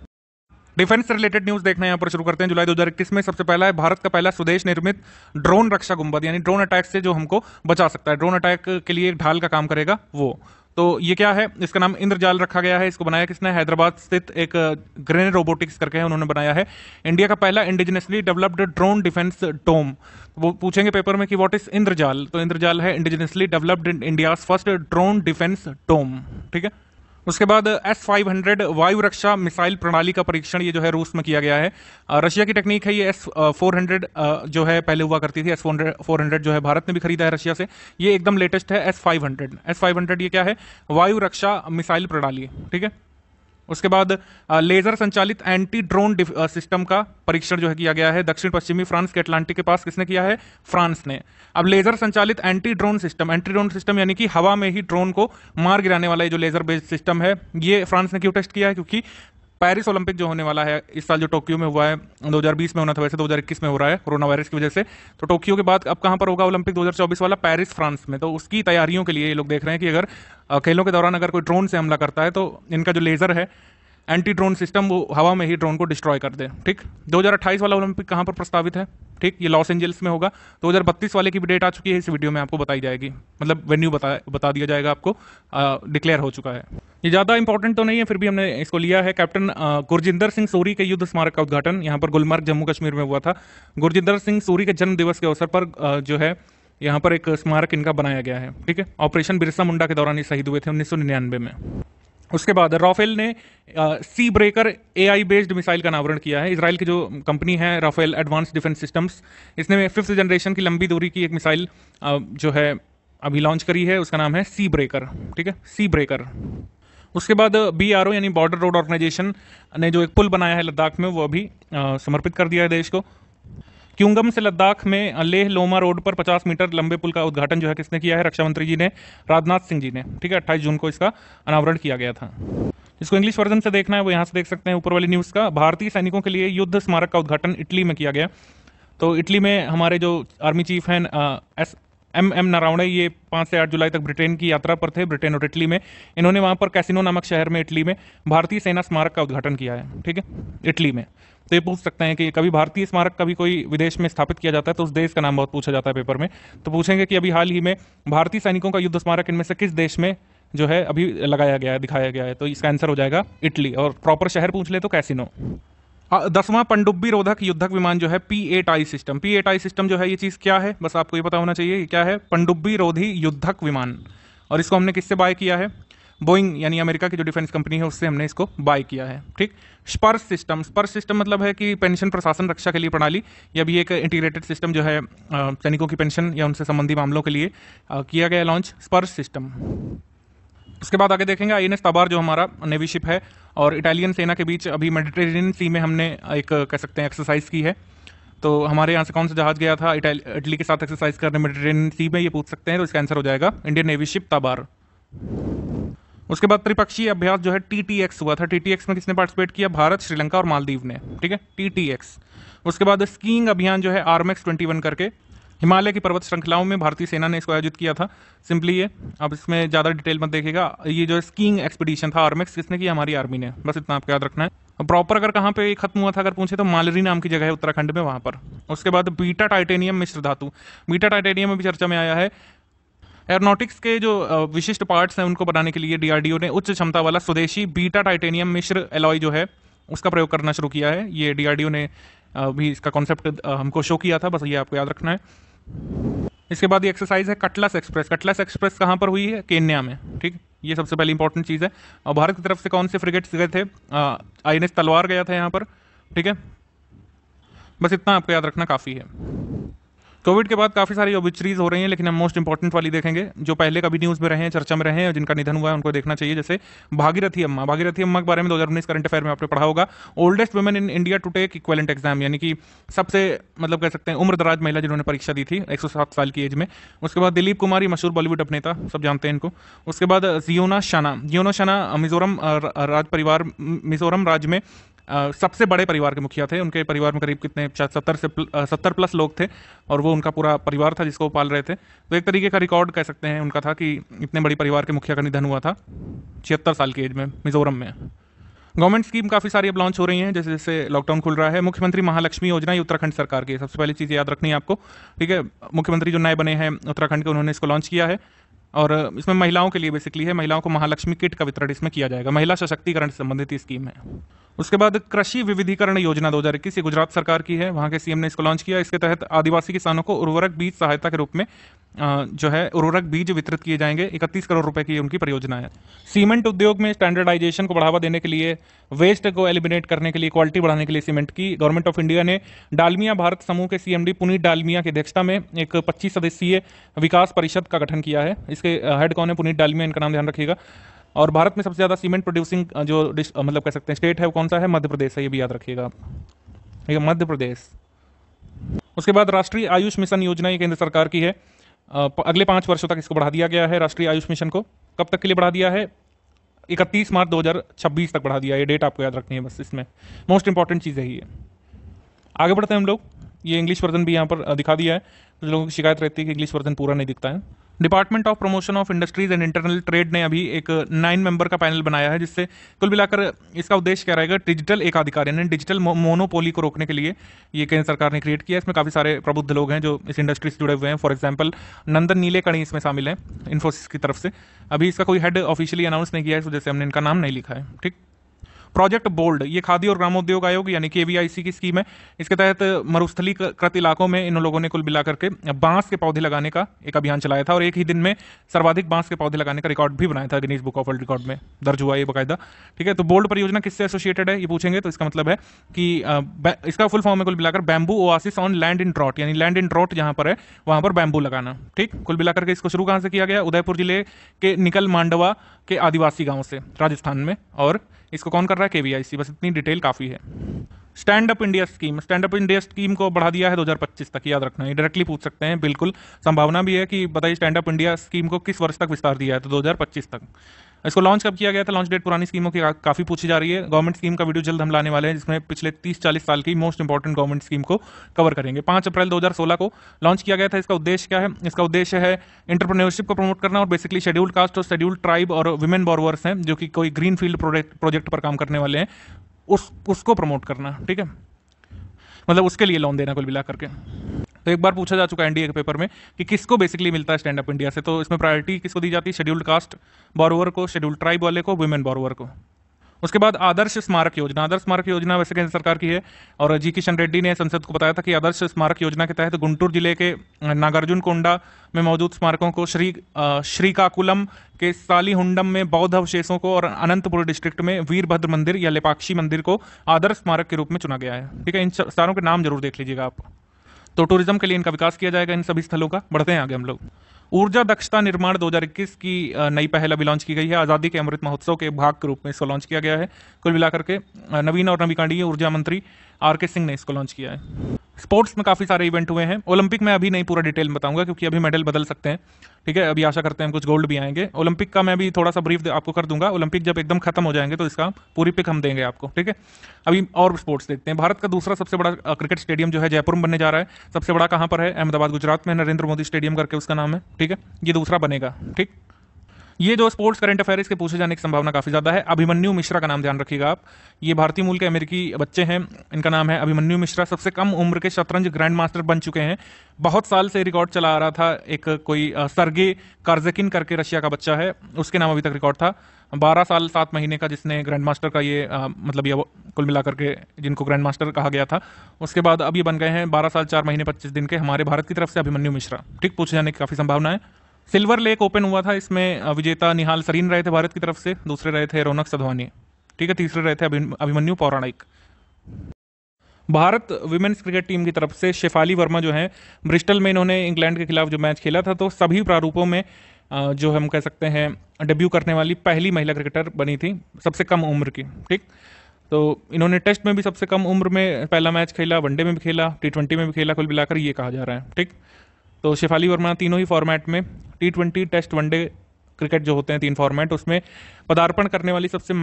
A: डिफेंस रिलेटेड न्यूज देखना यहाँ पर शुरू करते हैं जुलाई 2021 में सबसे पहला है भारत का पहला स्वदेश निर्मित ड्रोन रक्षा गुंबद यानी ड्रोन अटैक से जो हमको बचा सकता है ड्रोन अटैक के लिए एक ढाल का काम करेगा वो तो ये क्या है इसका नाम इंद्रजाल रखा गया है इसको बनाया किसने हैदराबाद स्थित एक ग्रेन रोबोटिक्स करके है उन्होंने बनाया है इंडिया का पहला indigenously developed drone defence dome वो पूछेंगे पेपर में कि व्हाट इज इंद्रजाल तो इंद्रजाल है indigenously developed India first drone defence dome ठीक है उसके बाद एस फाइव हंड्रेड वायु रक्षा मिसाइल प्रणाली का परीक्षण ये जो है रूस में किया गया है रशिया की टेक्निक है ये एस फोर हंड्रेड जो है पहले हुआ करती थी एस फोर हंड्रेड जो है भारत ने भी खरीदा है रशिया से ये एकदम लेटेस्ट है S five hundred S five hundred ये क्या है वायु रक्षा मिसाइल प्रणाली ठीक है उसके बाद लेजर संचालित एंटी ड्रोन सिस्टम का परीक्षण जो है किया गया है दक्षिण पश्चिमी फ्रांस के अटलांटिक के पास किसने किया है फ्रांस ने अब लेजर संचालित anti drone system anti drone system यानी कि हवा में ही ड्रोन को मार गिराने वाला ये जो लेजर बेस्ड सिस्टम है ये फ्रांस ने क्यों टेस्ट किया है क्योंकि पेरिस ओलंपिक जो होने वाला है इस साल जो टोक्यो में हुआ है 2020 में होना था वैसे 2021 में हो रहा है कोरोना वायरस की वजह से तो टोक्यो के बाद अब कहां पर होगा ओलंपिक 2024 वाला पेरिस फ्रांस में तो उसकी तैयारियों के लिए ये लोग देख रहे हैं कि अगर खेलों के दौरान अगर कोई ड्रोन से हमला करता है तो इनका जो लेज़र है एंटी ड्रोन सिस्टम वो हवा में ही ड्रोन को डिस्ट्रॉय कर दे ठीक 2028 वाला ओलंपिक कहाँ पर प्रस्तावित है ठीक ये लॉस एंजल्स में होगा 2032 वाले की भी डेट आ चुकी है इस वीडियो में आपको बताई जाएगी मतलब वेन्यू बता बता दिया जाएगा आपको डिक्लेयर हो चुका है ये ज़्यादा इंपॉर्टेंट तो नहीं है फिर भी हमने इसको लिया है कैप्टन गुरजिंदर सिंह सूरी के युद्ध स्मारक का उद्घाटन यहाँ पर गुलमर्ग जम्मू कश्मीर में हुआ था गुरजिंदर सिंह सूरी के जन्म दिवस के अवसर पर जो है यहाँ पर एक स्मारक इनका बनाया गया है ठीक है ऑपरेशन बिरसा मुंडा के दौरान ये शहीद हुए थे उन्नीस में उसके बाद राफेल ने sea breaker I based missile का अनावरण किया है इसराइल की जो कंपनी है राफेल एडवांस डिफेंस सिस्टम्स इसने फिफ्थ जनरेशन की लंबी दूरी की एक मिसाइल जो है अभी लॉन्च करी है उसका नाम है सी ब्रेकर ठीक है सी ब्रेकर उसके बाद बी आर ओ यानी बॉर्डर रोड ऑर्गेनाइजेशन ने जो एक पुल बनाया है लद्दाख में वो अभी समर्पित कर दिया है देश को क्यूंगम से लद्दाख में लेह लोमा रोड पर 50 मीटर लंबे पुल का उद्घाटन जो है किसने किया है रक्षा मंत्री जी ने राजनाथ सिंह जी ने ठीक है 28 जून को इसका अनावरण किया गया था इसको इंग्लिश वर्जन से देखना है वो यहां से देख सकते हैं ऊपर वाली न्यूज़ का भारतीय सैनिकों के लिए युद्ध स्मारक का उद्घाटन इटली में किया गया तो इटली में हमारे जो आर्मी चीफ हैं एस एम एम नारावणे ये पांच से आठ जुलाई तक ब्रिटेन की यात्रा पर थे ब्रिटेन और इटली में इन्होंने वहां पर कैसिनो नामक शहर में इटली में भारतीय सेना स्मारक का उद्घाटन किया है ठीक है इटली में तो ये पूछ सकते हैं कि कभी भारतीय स्मारक कभी कोई विदेश में स्थापित किया जाता है तो उस देश का नाम बहुत पूछा जाता है पेपर में तो पूछेंगे कि अभी हाल ही में भारतीय सैनिकों का युद्ध स्मारक इनमें से किस देश में जो है अभी लगाया गया है दिखाया गया है तो इसका आंसर हो जाएगा इटली और प्रॉपर शहर पूछ ले तो कैसिनो हाँ, दसवां पंडुब्बी रोधक युद्धक विमान जो है P eight I system P eight I system जो है ये चीज़ क्या है बस आपको ये पता होना चाहिए क्या है पंडुब्बी रोधी युद्धक विमान और इसको हमने किससे बाय किया है बोइंग यानी अमेरिका की जो डिफेंस कंपनी है उससे हमने इसको बाय किया है ठीक स्पर्स सिस्टम स्पर्स सिस्टम मतलब है कि पेंशन प्रशासन रक्षा के लिए प्रणाली या भी एक इंटीग्रेटेड सिस्टम जो है सैनिकों की पेंशन या उनसे संबंधी मामलों के लिए किया गया लॉन्च स्पर्स सिस्टम उसके बाद आगे देखेंगे आई एन एस ताबार जो हमारा नेवी शिप है और इटालियन सेना के बीच अभी मेडिटेरेनियन सी में हमने एक कह सकते हैं एक्सरसाइज की है तो हमारे यहाँ से कौन सा जहाज गया था इटली के साथ एक्सरसाइज करने मेडिटेरेनियन सी में ये पूछ सकते हैं तो इसका आंसर हो जाएगा इंडियन नेवी शिप ताबार उसके बाद त्रिपक्षीय अभ्यास जो है टीटीएक्स हुआ था टीटीएक्स में किसने पार्टिसिपेट किया भारत श्रीलंका और मालदीव ने ठीक है टीटीएक्स उसके बाद स्कीइंग अभियान जो है आर्मेक्स ट्वेंटी वन करके हिमालय की पर्वत श्रृंखलाओं में भारतीय सेना ने इसको आयोजित किया था सिंपली ये अब इसमें ज़्यादा डिटेल मत देखेगा ये जो स्कीइंग एक्सपीडिशन था आर्मेक्स किसने किया हमारी आर्मी ने बस इतना आपको याद रखना है प्रॉपर अगर कहाँ पे खत्म हुआ था अगर पूछे तो मालरी नाम की जगह है उत्तराखंड में वहाँ पर उसके बाद बीटा टाइटेनियम मिश्र धातु बीटा टाइटेनियम भी चर्चा में आया है एरोनॉटिक्स के जो विशिष्ट पार्ट्स हैं उनको बनाने के लिए डीआरडीओ ने उच्च क्षमता वाला स्वदेशी बीटा टाइटेनियम मिश्र एलॉय जो है उसका प्रयोग करना शुरू किया है ये डीआरडीओ ने भी इसका कॉन्सेप्ट हमको शो किया था बस ये आपको याद रखना है इसके बाद ये एक्सरसाइज है कटलास एक्सप्रेस कटलास एक्सप्रेस कहाँ पर हुई है केन्या में ठीक ये सबसे पहले इंपॉर्टेंट चीज़ है और भारत की तरफ से कौन से फ्रिगेट्स गए थे आई तलवार गया था यहाँ पर ठीक है बस इतना आपको याद रखना काफ़ी है कोविड के बाद काफ़ी सारी ओबिचरीज हो रही हैं लेकिन हम मोस्ट इंपॉर्टेंट वाली देखेंगे जो पहले कभी न्यूज़ में रहे हैं चर्चा में रहे हैं जिनका निधन हुआ है उनको देखना चाहिए जैसे भागीरथी अम्मा भागीरथी अम्मा के बारे में दो करंट अफेयर में आपने पढ़ा होगा oldest women in India to take equivalent exam यानी कि सबसे मतलब कह सकते हैं उम्र दराज महिला जिन्होंने परीक्षा दी थी एक साल की एज में उसके बाद दिलीप कुमारी मशहूर बॉलीवुड अभिनेता सब जानते हैं इनको उसके बाद जियोना शाना जियोना शाना मिजोरम राज परिवार मिजोरम राज्य में सबसे बड़े परिवार के मुखिया थे उनके परिवार में करीब कितने सत्तर से सत्तर प्लस लोग थे और वो उनका पूरा परिवार था जिसको पाल रहे थे तो एक तरीके का रिकॉर्ड कह सकते हैं उनका था कि इतने बड़े परिवार के मुखिया का निधन हुआ था छिहत्तर साल की एज में मिजोरम में गवर्नमेंट स्कीम काफ़ी सारी अब लॉन्च हो रही हैं जैसे जैसे लॉकडाउन खुल रहा है मुख्यमंत्री महालक्ष्मी योजना ये उत्तराखंड सरकार की सबसे पहली चीज़ याद रखनी है आपको ठीक है मुख्यमंत्री जो नए बने हैं उत्तराखंड के उन्होंने इसको लॉन्च किया है और इसमें महिलाओं के लिए बेसिकली है महिलाओं को महालक्ष्मी किट का वितरण इसमें किया जाएगा महिला सशक्तिकरण से संबंधित स्कीम है उसके बाद कृषि विविधीकरण योजना दो हजार इक्कीस गुजरात सरकार की है वहां के सीएम ने इसको लॉन्च किया इसके तहत आदिवासी किसानों को उर्वरक बीज सहायता के रूप में जो है उर्वरक बीज वितरित किए जाएंगे इकतीस करोड़ रुपए की उनकी परियोजना है सीमेंट उद्योग में स्टैंडर्डाइजेशन को बढ़ावा देने के लिए वेस्ट को एलिमिनेट करने के लिए क्वालिटी बढ़ाने के लिए सीमेंट की गवर्नमेंट ऑफ इंडिया ने डालमिया भारत समूह के सीएमडी पुनीत डालमिया की अध्यक्षता में एक पच्चीस सदस्यीय विकास परिषद का गठन किया है इसके हेड कौन है पुनीत डालमिया इनका नाम ध्यान रखिएगा और भारत में सबसे ज़्यादा सीमेंट प्रोड्यूसिंग जो मतलब कह सकते हैं स्टेट है वो कौन सा है मध्य प्रदेश है ये भी याद रखिएगा आप ठीक है मध्य प्रदेश उसके बाद राष्ट्रीय आयुष मिशन योजना ये केंद्र सरकार की है अगले पांच वर्षों तक इसको बढ़ा दिया गया है राष्ट्रीय आयुष मिशन को कब तक के लिए बढ़ा दिया है इकतीस मार्च 2026 तक बढ़ा दिया ये डेट आपको याद रखनी है बस इसमें मोस्ट इंपॉर्टेंट चीज़ है ये आगे बढ़ते हैं हम लोग ये इंग्लिश वर्जन भी यहाँ पर दिखा दिया है लोगों की शिकायत रहती है कि इंग्लिश वर्जन पूरा नहीं दिखता है department of promotion of industries and internal trade ने अभी एक नाइन मेंबर का पैनल बनाया है जिससे कुल मिलाकर इसका उद्देश्य क्या रहेगा डिजिटल एकाधिकार यानी डिजिटल मोनोपोली को रोकने के लिए ये केंद्र सरकार ने क्रिएट किया इसमें काफ़ी सारे प्रबुद्ध लोग हैं जो इस इंडस्ट्री से जुड़े हुए हैं फॉर एग्जाम्पल नंदन नीले कणी इसमें शामिल हैं इन्फोसिस की तरफ से अभी इसका कोई हेड ऑफिशियली अनाउंस नहीं किया है इस वजह से हमने इनका नाम नहीं लिखा है ठीक प्रोजेक्ट बोल्ड ये खादी और ग्रामोद्योग आयोग यानी के की स्कीम है इसके तहत मरुस्थलीकृत इलाकों में इन लोगों ने कुल मिला करके बांस के पौधे लगाने का एक अभियान चलाया था और एक ही दिन में सर्वाधिक बांस के पौधे लगाने का रिकॉर्ड भी बनाया था Guinness book of world record में दर्ज हुआ ये बाकायदा ठीक है तो बोल्ड परियोजना किससे एसोसिएटेड है ये पूछेंगे तो इसका मतलब है कि इसका फुल फॉर्म है कुल मिलाकर bamboo oasis on land in drought यानी लैंड इन ड्रॉट जहां पर है वहां पर बैम्बू लगाना ठीक कुल मिलाकर के इसको शुरू कहां से किया गया उदयपुर जिले के निकल मांडवा के आदिवासी गाँव से राजस्थान में और इसको कौन कर रहा है के बस इतनी डिटेल काफ़ी है stand up India scheme stand up India scheme को बढ़ा दिया है 2025 तक याद रखना ये डायरेक्टली पूछ सकते हैं बिल्कुल संभावना भी है कि बताइए स्टैंड अप इंडिया स्कीम को किस वर्ष तक विस्तार दिया है तो 2025 तक इसको लॉन्च कब किया गया था लॉन्च डेट पुरानी स्कीमों की का, काफ़ी पूछी जा रही है गवर्नमेंट स्कीम का वीडियो जल्द हम लाने वाले हैं जिसमें पिछले तीस चालीस साल की मोस्ट इंपॉर्टेंट गवर्नमेंट स्कीम को कवर करेंगे पांच अप्रैल 2016 को लॉन्च किया गया था इसका उद्देश्य क्या है इसका उद्देश्य है इंटरप्रेन्योरशिप को प्रमोट करना और बेसिकली शेड्यूल्ड कास्ट और शेड्यूल्ड ट्राइब और वुमेन बॉरवर्स हैं जो कि कोई ग्रीन फील्ड प्रोजेक्ट प्रोजेक्ट पर काम करने वाले हैं उस उसको प्रमोट करना ठीक है मतलब उसके लिए लोन देना कुल मिला करके तो एक बार पूछा जा चुका है एनडीए के पेपर में कि किसको बेसिकली मिलता है स्टैंड अप इंडिया से तो इसमें प्रायोरिटी किसको दी जाती है शेड्यूल्ड कास्ट बॉरोवर को शेड्यूल्ड ट्राइब वाले को वुमेन बोरोवर को उसके बाद आदर्श स्मारक योजना आदर्श स्मारक योजना वैसे केंद्र सरकार की है और जी किशन रेड्डी ने संसद को बताया था कि आदर्श स्मारक योजना के तहत गुंटूर जिले के नागार्जुन कोंडा में मौजूद स्मारकों को श्री श्रीकाकुलम के सालीहुंडम में बौद्ध अवशेषों को और अनंतपुर डिस्ट्रिक्ट में वीरभद्र मंदिर या लेपाक्षी मंदिर को आदर्श स्मारक के रूप में चुना गया है ठीक है इन स्थानों के नाम जरूर देख लीजिएगा आप तो टूरिज्म के लिए इनका विकास किया जाएगा इन सभी स्थलों का बढ़ते हैं आगे हम लोग ऊर्जा दक्षता निर्माण 2021 की नई पहल अभी लॉन्च की गई है आज़ादी के अमृत महोत्सव के भाग के रूप में इसको लॉन्च किया गया है कुल मिलाकर के नवीन और नवीकरणीय ऊर्जा मंत्री आर के सिंह ने इसको लॉन्च किया है स्पोर्ट्स में काफ़ी सारे इवेंट हुए हैं ओलंपिक में अभी नहीं पूरा डिटेल बताऊंगा क्योंकि अभी मेडल बदल सकते हैं ठीक है अभी आशा करते हैं कुछ गोल्ड भी आएंगे ओलंपिक का मैं भी थोड़ा सा ब्रीफ आपको कर दूंगा ओलंपिक जब एकदम खत्म हो जाएंगे तो इसका पूरी पिक हम देंगे आपको ठीक है अभी और स्पोर्ट्स देखते हैं भारत का दूसरा सबसे बड़ा क्रिकेट स्टेडियम जो है जयपुर में बनने जा रहा है सबसे बड़ा कहाँ पर है अहमदाबाद गुजरात में नरेंद्र मोदी स्टेडियम करके उसका नाम है ठीक है ये दूसरा बनेगा ठीक ये दो स्पोर्ट्स करंट अफेयर्स के पूछे जाने की संभावना काफ़ी ज़्यादा है अभिमन्यु मिश्रा का नाम ध्यान रखिएगा आप ये भारतीय मूल के अमेरिकी बच्चे हैं इनका नाम है अभिमन्यु मिश्रा सबसे कम उम्र के शतरंज ग्रैंड मास्टर बन चुके हैं बहुत साल से रिकॉर्ड चला आ रहा था एक कोई सरगे कार्जकिन करके रशिया का बच्चा है उसके नाम अभी तक रिकॉर्ड था बारह साल सात महीने का जिसने ग्रैंड मास्टर का ये आ, मतलब ये कुल मिलाकर के जिनको ग्रैंड मास्टर कहा गया था उसके बाद अब ये बन गए हैं बारह साल चार महीने पच्चीस दिन के हमारे भारत की तरफ से अभिमन्यु मिश्रा ठीक पूछे जाने की काफ़ी संभावना है सिल्वर लेक ओपन हुआ था इसमें विजेता निहाल सरीन रहे थे भारत की तरफ से दूसरे रहे थे रौनक सधवानी ठीक है तीसरे रहे थे अभिमन्यु पौराणिक भारत वुमेन्स क्रिकेट टीम की तरफ से शेफाली वर्मा जो है ब्रिस्टल में इन्होंने इंग्लैंड के खिलाफ जो मैच खेला था तो सभी प्रारूपों में जो हम कह सकते हैं डेब्यू करने वाली पहली महिला क्रिकेटर बनी थी सबसे कम उम्र की ठीक तो इन्होंने टेस्ट में भी सबसे कम उम्र में पहला मैच खेला वनडे में भी खेला टी ट्वेंटी में भी खेला कुल मिलाकर ये कहा जा रहा है ठीक तो शेफाली वर्मा तीनों ही फॉर्मेट में T twenty test one day cricket जो होते हैं तीन फॉर्मेट उसमें पदार्पण करने वाली सबसे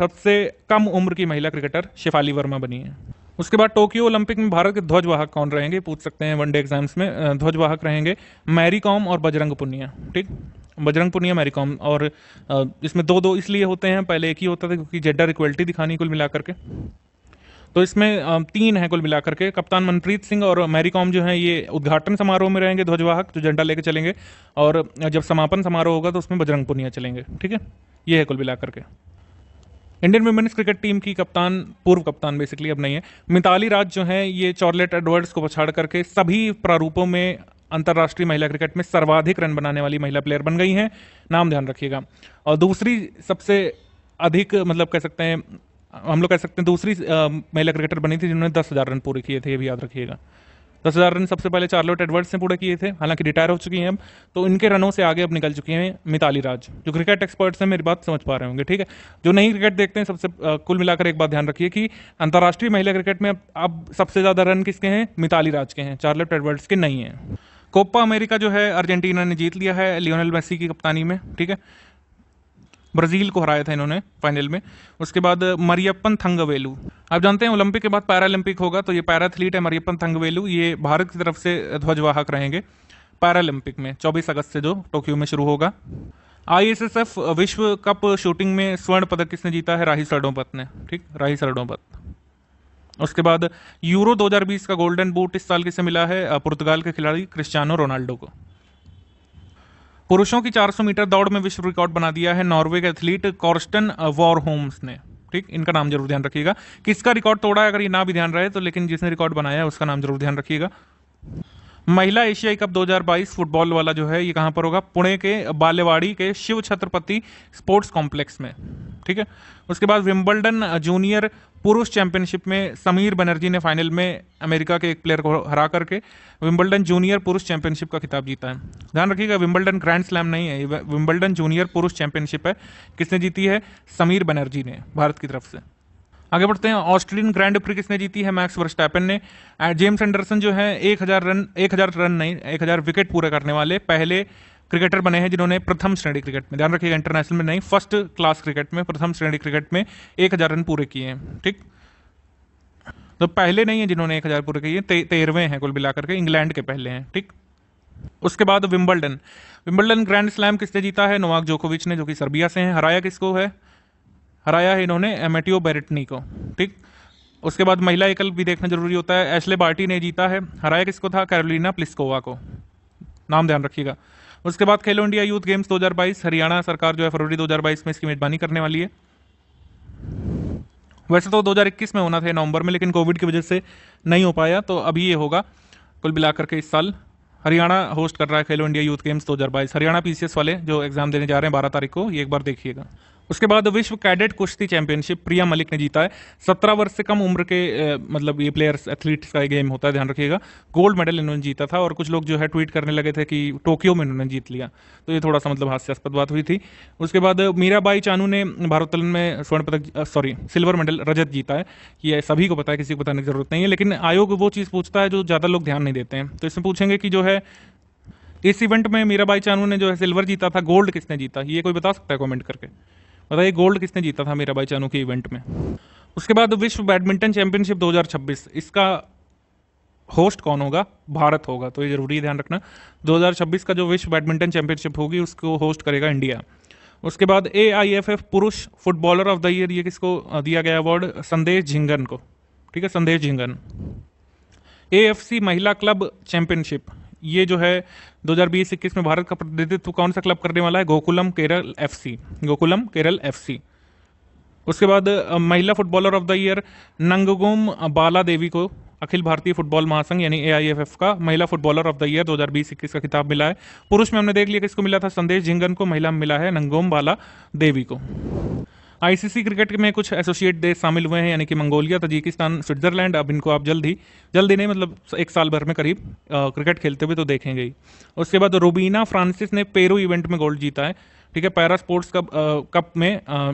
A: सबसे कम उम्र की महिला क्रिकेटर शेफाली वर्मा बनी है उसके बाद टोक्यो ओलंपिक में भारत के ध्वजवाहक कौन रहेंगे पूछ सकते हैं वनडे एग्जाम्स में ध्वजवाहक रहेंगे मैरी कॉम और बजरंग पुनिया ठीक बजरंग पुनिया मैरी कॉम और इसमें दो दो इसलिए होते हैं पहले एक ही होता था क्योंकि जेडर इक्वलिटी दिखानी कुल मिलाकर के तो इसमें तीन है कुल मिलाकर के कप्तान मनप्रीत सिंह और मैरी कॉम जो है ये उद्घाटन समारोह में रहेंगे ध्वजवाहक जो झंडा लेके चलेंगे और जब समापन समारोह होगा तो उसमें बजरंग पुनिया चलेंगे ठीक है ये है कुल मिलाकर के इंडियन वुमेन्स क्रिकेट टीम की कप्तान पूर्व कप्तान बेसिकली अब नहीं है मिताली राज जो है ये चॉर्लेट एडवर्ड्स को पछाड़ करके सभी प्रारूपों में अंतर्राष्ट्रीय महिला क्रिकेट में सर्वाधिक रन बनाने वाली महिला प्लेयर बन गई हैं नाम ध्यान रखिएगा और दूसरी सबसे अधिक मतलब कह सकते हैं हम लोग कह सकते हैं दूसरी महिला क्रिकेटर बनी थी जिन्होंने दस हज़ार रन पूरे किए थे ये भी याद रखिएगा दस हज़ार रन सबसे पहले चार्लोट एडवर्ड्स ने पूरे किए थे हालांकि रिटायर हो चुकी हैं अब तो इनके रनों से आगे अब निकल चुके हैं मिताली राज जो क्रिकेट एक्सपर्ट्स हैं मेरी बात समझ पा रहे होंगे ठीक है जो नहीं क्रिकेट देखते हैं सबसे कुल मिलाकर एक बात ध्यान रखिए कि अंतर्राष्ट्रीय महिला क्रिकेट में अब अब सबसे ज़्यादा रन किसके हैं मिताली राज के हैं चार्लोट एडवर्ड्स के नहीं हैं कोपा अमेरिका जो है अर्जेंटीना ने जीत लिया है लियोनल मेसी की कप्तानी में ठीक है ब्राज़ील को हराया था इन्होंने फाइनल में उसके बाद मरियप्पन थंगवेलू आप जानते हैं ओलंपिक के बाद पैरालंपिक होगा तो ये पैराथलीट है मरियप्पन थंगवेलू ये भारत की तरफ से ध्वजवाहक रहेंगे पैरालंपिक में 24 अगस्त से जो टोक्यो में शुरू होगा आईएसएसएफ विश्व कप शूटिंग में स्वर्ण पदक किसने जीता है राही सरडोपत ने ठीक राही सरडोपत उसके बाद यूरो 2020 का गोल्डन बूट इस साल किसे मिला है पुर्तगाल के खिलाड़ी क्रिस्टियानो रोनाल्डो को पुरुषों की 400 मीटर दौड़ में विश्व रिकॉर्ड बना दिया है नॉर्वे के एथलीट कॉर्स्टन होम्स ने ठीक इनका नाम जरूर ध्यान रखिएगा किसका रिकॉर्ड तोड़ा है अगर ये ना भी ध्यान रहे तो लेकिन जिसने रिकॉर्ड बनाया है उसका नाम जरूर ध्यान रखिएगा महिला एशियाई कप 2022 फुटबॉल वाला जो है ये कहां पर होगा पुणे के बालेवाड़ी के शिव छत्रपति स्पोर्ट्स कॉम्प्लेक्स में ठीक है उसके बाद विंबलडन जूनियर पुरुष चैंपियनशिप में समीर बनर्जी ने फाइनल में अमेरिका के एक प्लेयर को हरा करके विंबलडन जूनियर पुरुष चैंपियनशिप का खिताब जीता है ध्यान रखिएगा विम्बलडन ग्रैंड स्लैम नहीं है विंबलडन जूनियर पुरुष चैंपियनशिप है किसने जीती है समीर बनर्जी ने भारत की तरफ से आगे बढ़ते हैं ऑस्ट्रेलियन ग्रैंड प्री किसने जीती है मैक्स वर्स्टैपन ने जेम्स एंडरसन जो है एक हज़ार रन एक हज़ार रन नहीं एक हज़ार विकेट पूरे करने वाले पहले क्रिकेटर बने हैं जिन्होंने प्रथम श्रेणी क्रिकेट में ध्यान रखिएगा इंटरनेशनल में नहीं फर्स्ट क्लास क्रिकेट में प्रथम श्रेणी क्रिकेट में एक हज़ार रन पूरे किए हैं ठीक तो पहले नहीं है जिन्होंने एक हज़ार पूरे किए ते, तेरहवें हैं कुल मिलाकर के इंग्लैंड के पहले हैं ठीक उसके बाद विम्बलडन विम्बलडन ग्रैंड स्लैम किसने जीता है नोवाक जोकोविच ने जो कि सर्बिया से हैं हराया किसको है हराया है इन्होंने एमेटियो बेरेटनी को ठीक उसके बाद महिला एकल भी देखना जरूरी होता है एशले बार्टी ने जीता है हराया किसको था कैरोलिना प्लिस्कोवा को नाम ध्यान रखिएगा उसके बाद खेलो इंडिया यूथ गेम्स 2022 हरियाणा सरकार जो है फरवरी 2022 में इसकी मेजबानी करने वाली है वैसे तो 2021 में होना था नवंबर में लेकिन कोविड की वजह से नहीं हो पाया तो अभी ये होगा कुल मिलाकर के इस साल हरियाणा होस्ट कर रहा है Khelo India youth games 2022 Haryana PCS वाले जो एग्जाम देने जा रहे हैं बारह तारीख को ये एक बार देखिएगा उसके बाद विश्व कैडेट कुश्ती चैंपियनशिप प्रिया मलिक ने जीता है सत्रह वर्ष से कम उम्र के मतलब ये प्लेयर्स एथलीट्स का गेम होता है ध्यान रखिएगा गोल्ड मेडल इन्होंने जीता था और कुछ लोग जो है ट्वीट करने लगे थे कि टोक्यो में इन्होंने जीत लिया तो ये थोड़ा सा मतलब हास्यास्पद बात हुई थी उसके बाद मीराबाई चानू ने भारोत्तोलन में स्वर्ण पदक सॉरी सिल्वर मेडल रजत जीता है ये सभी को पता है किसी को बताने की जरूरत नहीं है लेकिन आयोग वो चीज़ पूछता है जो ज़्यादा लोग ध्यान नहीं देते हैं तो इसमें पूछेंगे कि जो है इस इवेंट में मीराबाई चानू ने जो है सिल्वर जीता था गोल्ड किसने जीता ये कोई बता सकता है कमेंट करके बताइए मतलब गोल्ड किसने जीता था मेरा भाई चानू के इवेंट में उसके बाद विश्व बैडमिंटन चैंपियनशिप 2026 इसका होस्ट कौन होगा भारत होगा तो ये जरूरी ध्यान रखना 2026 का जो विश्व बैडमिंटन चैंपियनशिप होगी उसको होस्ट करेगा इंडिया उसके बाद ए आई एफ एफ पुरुष फुटबॉलर ऑफ द ईयर ये किसको दिया गया अवार्ड संदेश झिंगन को ठीक है संदेश झिंगन ए एफ सी महिला क्लब चैंपियनशिप ये जो है 2020-21 में भारत का प्रतिनिधित्व कौन सा क्लब करने वाला है गोकुलम केरल एफसी गोकुलम केरल एफसी उसके बाद महिला footballer of the year Ngangom Bala Devi को अखिल भारतीय फुटबॉल महासंघ यानी एआईएफएफ का महिला फुटबॉलर ऑफ द ईयर 2020-21 का खिताब मिला है पुरुष में हमने देख लिया किसको मिला था संदेश झिंगन को महिला मिला है नंगोम बाला देवी को आईसीसी क्रिकेट में कुछ एसोसिएट देश शामिल हुए हैं यानी कि मंगोलिया तजिकिस्तान स्विट्जरलैंड अब इनको आप जल्द ही जल्द ही नहीं मतलब एक साल भर में करीब आ, क्रिकेट खेलते हुए तो देखेंगे ही उसके बाद रूबीना फ्रांसिस ने पेरू इवेंट में गोल्ड जीता है ठीक है पैरा स्पोर्ट्स कप कप में आ,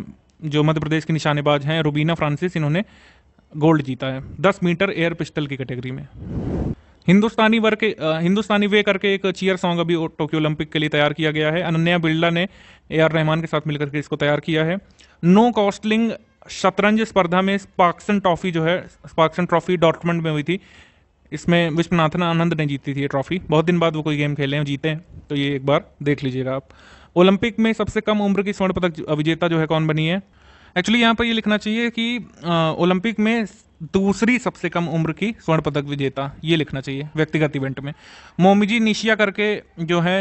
A: जो मध्य प्रदेश के निशानेबाज हैं रूबीना फ्रांसिस इन्होंने गोल्ड जीता है दस मीटर एयर पिस्टल की कैटेगरी में हिंदुस्तानी वर के हिंदुस्तानी वे करके एक चीयर सॉन्ग अभी टोक्यो ओलंपिक के लिए तैयार किया गया है अनन्या बिरला ने ए आर रहमान के साथ मिलकर के इसको तैयार किया है नो कॉस्टलिंग शतरंज स्पर्धा में स्पार्क्सन ट्रॉफी जो है स्पार्क्सन ट्रॉफी डॉटमंड में हुई थी इसमें विश्वनाथन आनंद ने जीती थी ये ट्रॉफी बहुत दिन बाद वो कोई गेम खेले हैं जीते हैं तो ये एक बार देख लीजिएगा आप ओलंपिक में सबसे कम उम्र की स्वर्ण पदक विजेता जो है कौन बनी है एक्चुअली यहाँ पर ये लिखना चाहिए कि ओलंपिक में दूसरी सबसे कम उम्र की स्वर्ण पदक विजेता ये लिखना चाहिए व्यक्तिगत इवेंट में मोमिजी निशिया करके जो है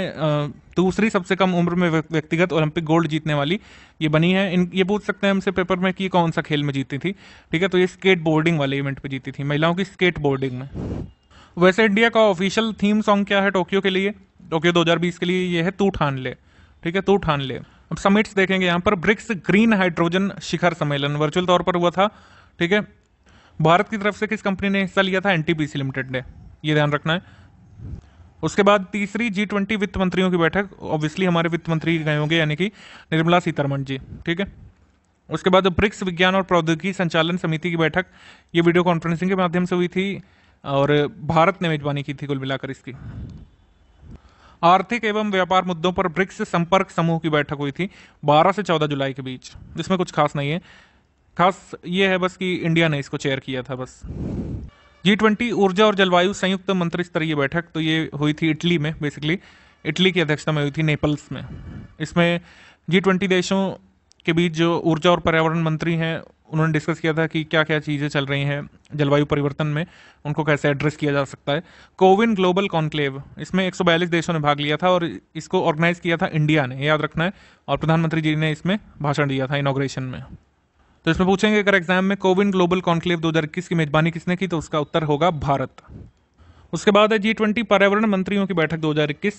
A: दूसरी सबसे कम उम्र में व्यक्तिगत ओलंपिक गोल्ड जीतने वाली ये बनी है इन ये पूछ सकते हैं हमसे पेपर में कि कौन सा खेल में जीती थी ठीक है तो ये स्केट बोर्डिंग वाले इवेंट में जीती थी महिलाओं की स्केट बोर्डिंग में वैसे इंडिया का ऑफिशियल थीम सॉन्ग क्या है टोक्यो के लिए टोक्यो दो के लिए ये है तू ठान ले ठीक है तू ठान ले अब समिट्स देखेंगे यहाँ पर ब्रिक्स ग्रीन हाइड्रोजन शिखर सम्मेलन वर्चुअल तौर पर हुआ था ठीक है भारत की तरफ से किस कंपनी ने हिस्सा लिया था एनटीपीसी लिमिटेड ने ये ध्यान रखना है उसके बाद तीसरी जी ट्वेंटी वित्त मंत्रियों की बैठक ऑब्वियसली हमारे वित्त मंत्री गए होंगे यानी कि निर्मला सीतारमण जी ठीक है उसके बाद ब्रिक्स विज्ञान और प्रौद्योगिकी संचालन समिति की बैठक ये वीडियो कॉन्फ्रेंसिंग के माध्यम से हुई थी और भारत ने मेजबानी की थी कुल मिलाकर इसकी आर्थिक एवं व्यापार मुद्दों पर ब्रिक्स संपर्क समूह की बैठक हुई थी 12 से 14 जुलाई के बीच जिसमें कुछ खास नहीं है खास ये है बस कि इंडिया ने इसको चेयर किया था बस जी ट्वेंटी ऊर्जा और जलवायु संयुक्त मंत्री स्तरीय बैठक तो ये हुई थी इटली में बेसिकली इटली की अध्यक्षता में हुई थी नेपल्स में इसमें जी ट्वेंटी देशों के बीच जो ऊर्जा और पर्यावरण मंत्री हैं उन्होंने डिस्कस किया था कि क्या क्या चीज़ें चल रही हैं जलवायु परिवर्तन में उनको कैसे एड्रेस किया जा सकता है कोविन ग्लोबल कॉन्क्लेव इसमें एक देशों ने भाग लिया था और इसको ऑर्गेनाइज़ किया था इंडिया ने याद रखना है और प्रधानमंत्री जी ने इसमें भाषण दिया था इनाग्रेशन में तो इसमें पूछेंगे अगर एग्जाम में कोविन ग्लोबल कॉन्क्लेव 2021 की मेजबानी किसने की तो उसका उत्तर होगा भारत उसके बाद है जी ट्वेंटी पर्यावरण मंत्रियों की बैठक 2021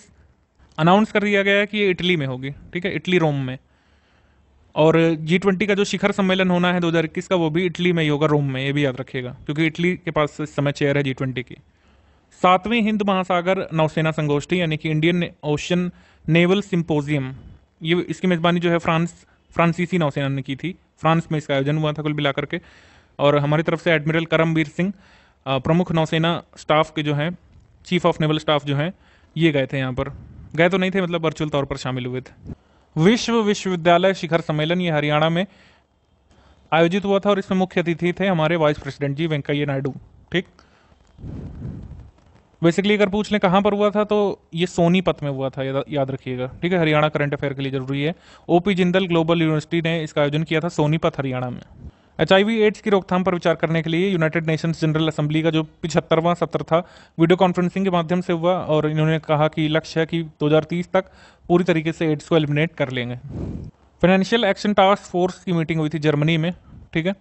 A: अनाउंस कर दिया गया है कि ये इटली में होगी ठीक है इटली रोम में और जी ट्वेंटी का जो शिखर सम्मेलन होना है 2021 का वो भी इटली में ही होगा रोम में ये भी याद रखिएगा क्योंकि इटली के पास इस समय चेयर है जी ट्वेंटी की सातवें हिंद महासागर नौसेना संगोष्ठी यानी कि इंडियन ओशन नेवल सिंपोजियम ये इसकी मेज़बानी जो है फ्रांस फ्रांसीसी नौसेना ने की थी फ्रांस में इसका आयोजन हुआ था कुल मिलाकर के और हमारी तरफ से एडमिरल करमवीर सिंह प्रमुख नौसेना स्टाफ के जो हैं चीफ ऑफ नेवल स्टाफ जो हैं ये गए थे यहाँ पर गए तो नहीं थे मतलब वर्चुअल तौर पर शामिल हुए थे विश्व विश्वविद्यालय शिखर सम्मेलन ये हरियाणा में आयोजित हुआ था और इसमें मुख्य अतिथि थे हमारे वाइस प्रेसिडेंट जी वेंकैया नायडू ठीक बेसिकली अगर पूछ लें कहाँ पर हुआ था तो ये सोनीपत में हुआ था याद, रखिएगा ठीक है हरियाणा करंट अफेयर के लिए जरूरी है ओपी जिंदल ग्लोबल यूनिवर्सिटी ने इसका आयोजन किया था सोनीपत हरियाणा में एच एड्स की रोकथाम पर विचार करने के लिए यूनाइटेड नेशंस जनरल असेंबली का जो पिछहत्तरवां सत्र था वीडियो कॉन्फ्रेंसिंग के माध्यम से हुआ और इन्होंने कहा कि लक्ष्य है कि 2030 तक पूरी तरीके से एड्स को एलिमिनेट कर लेंगे फाइनेंशियल एक्शन टास्क फोर्स की मीटिंग हुई थी जर्मनी में ठीक है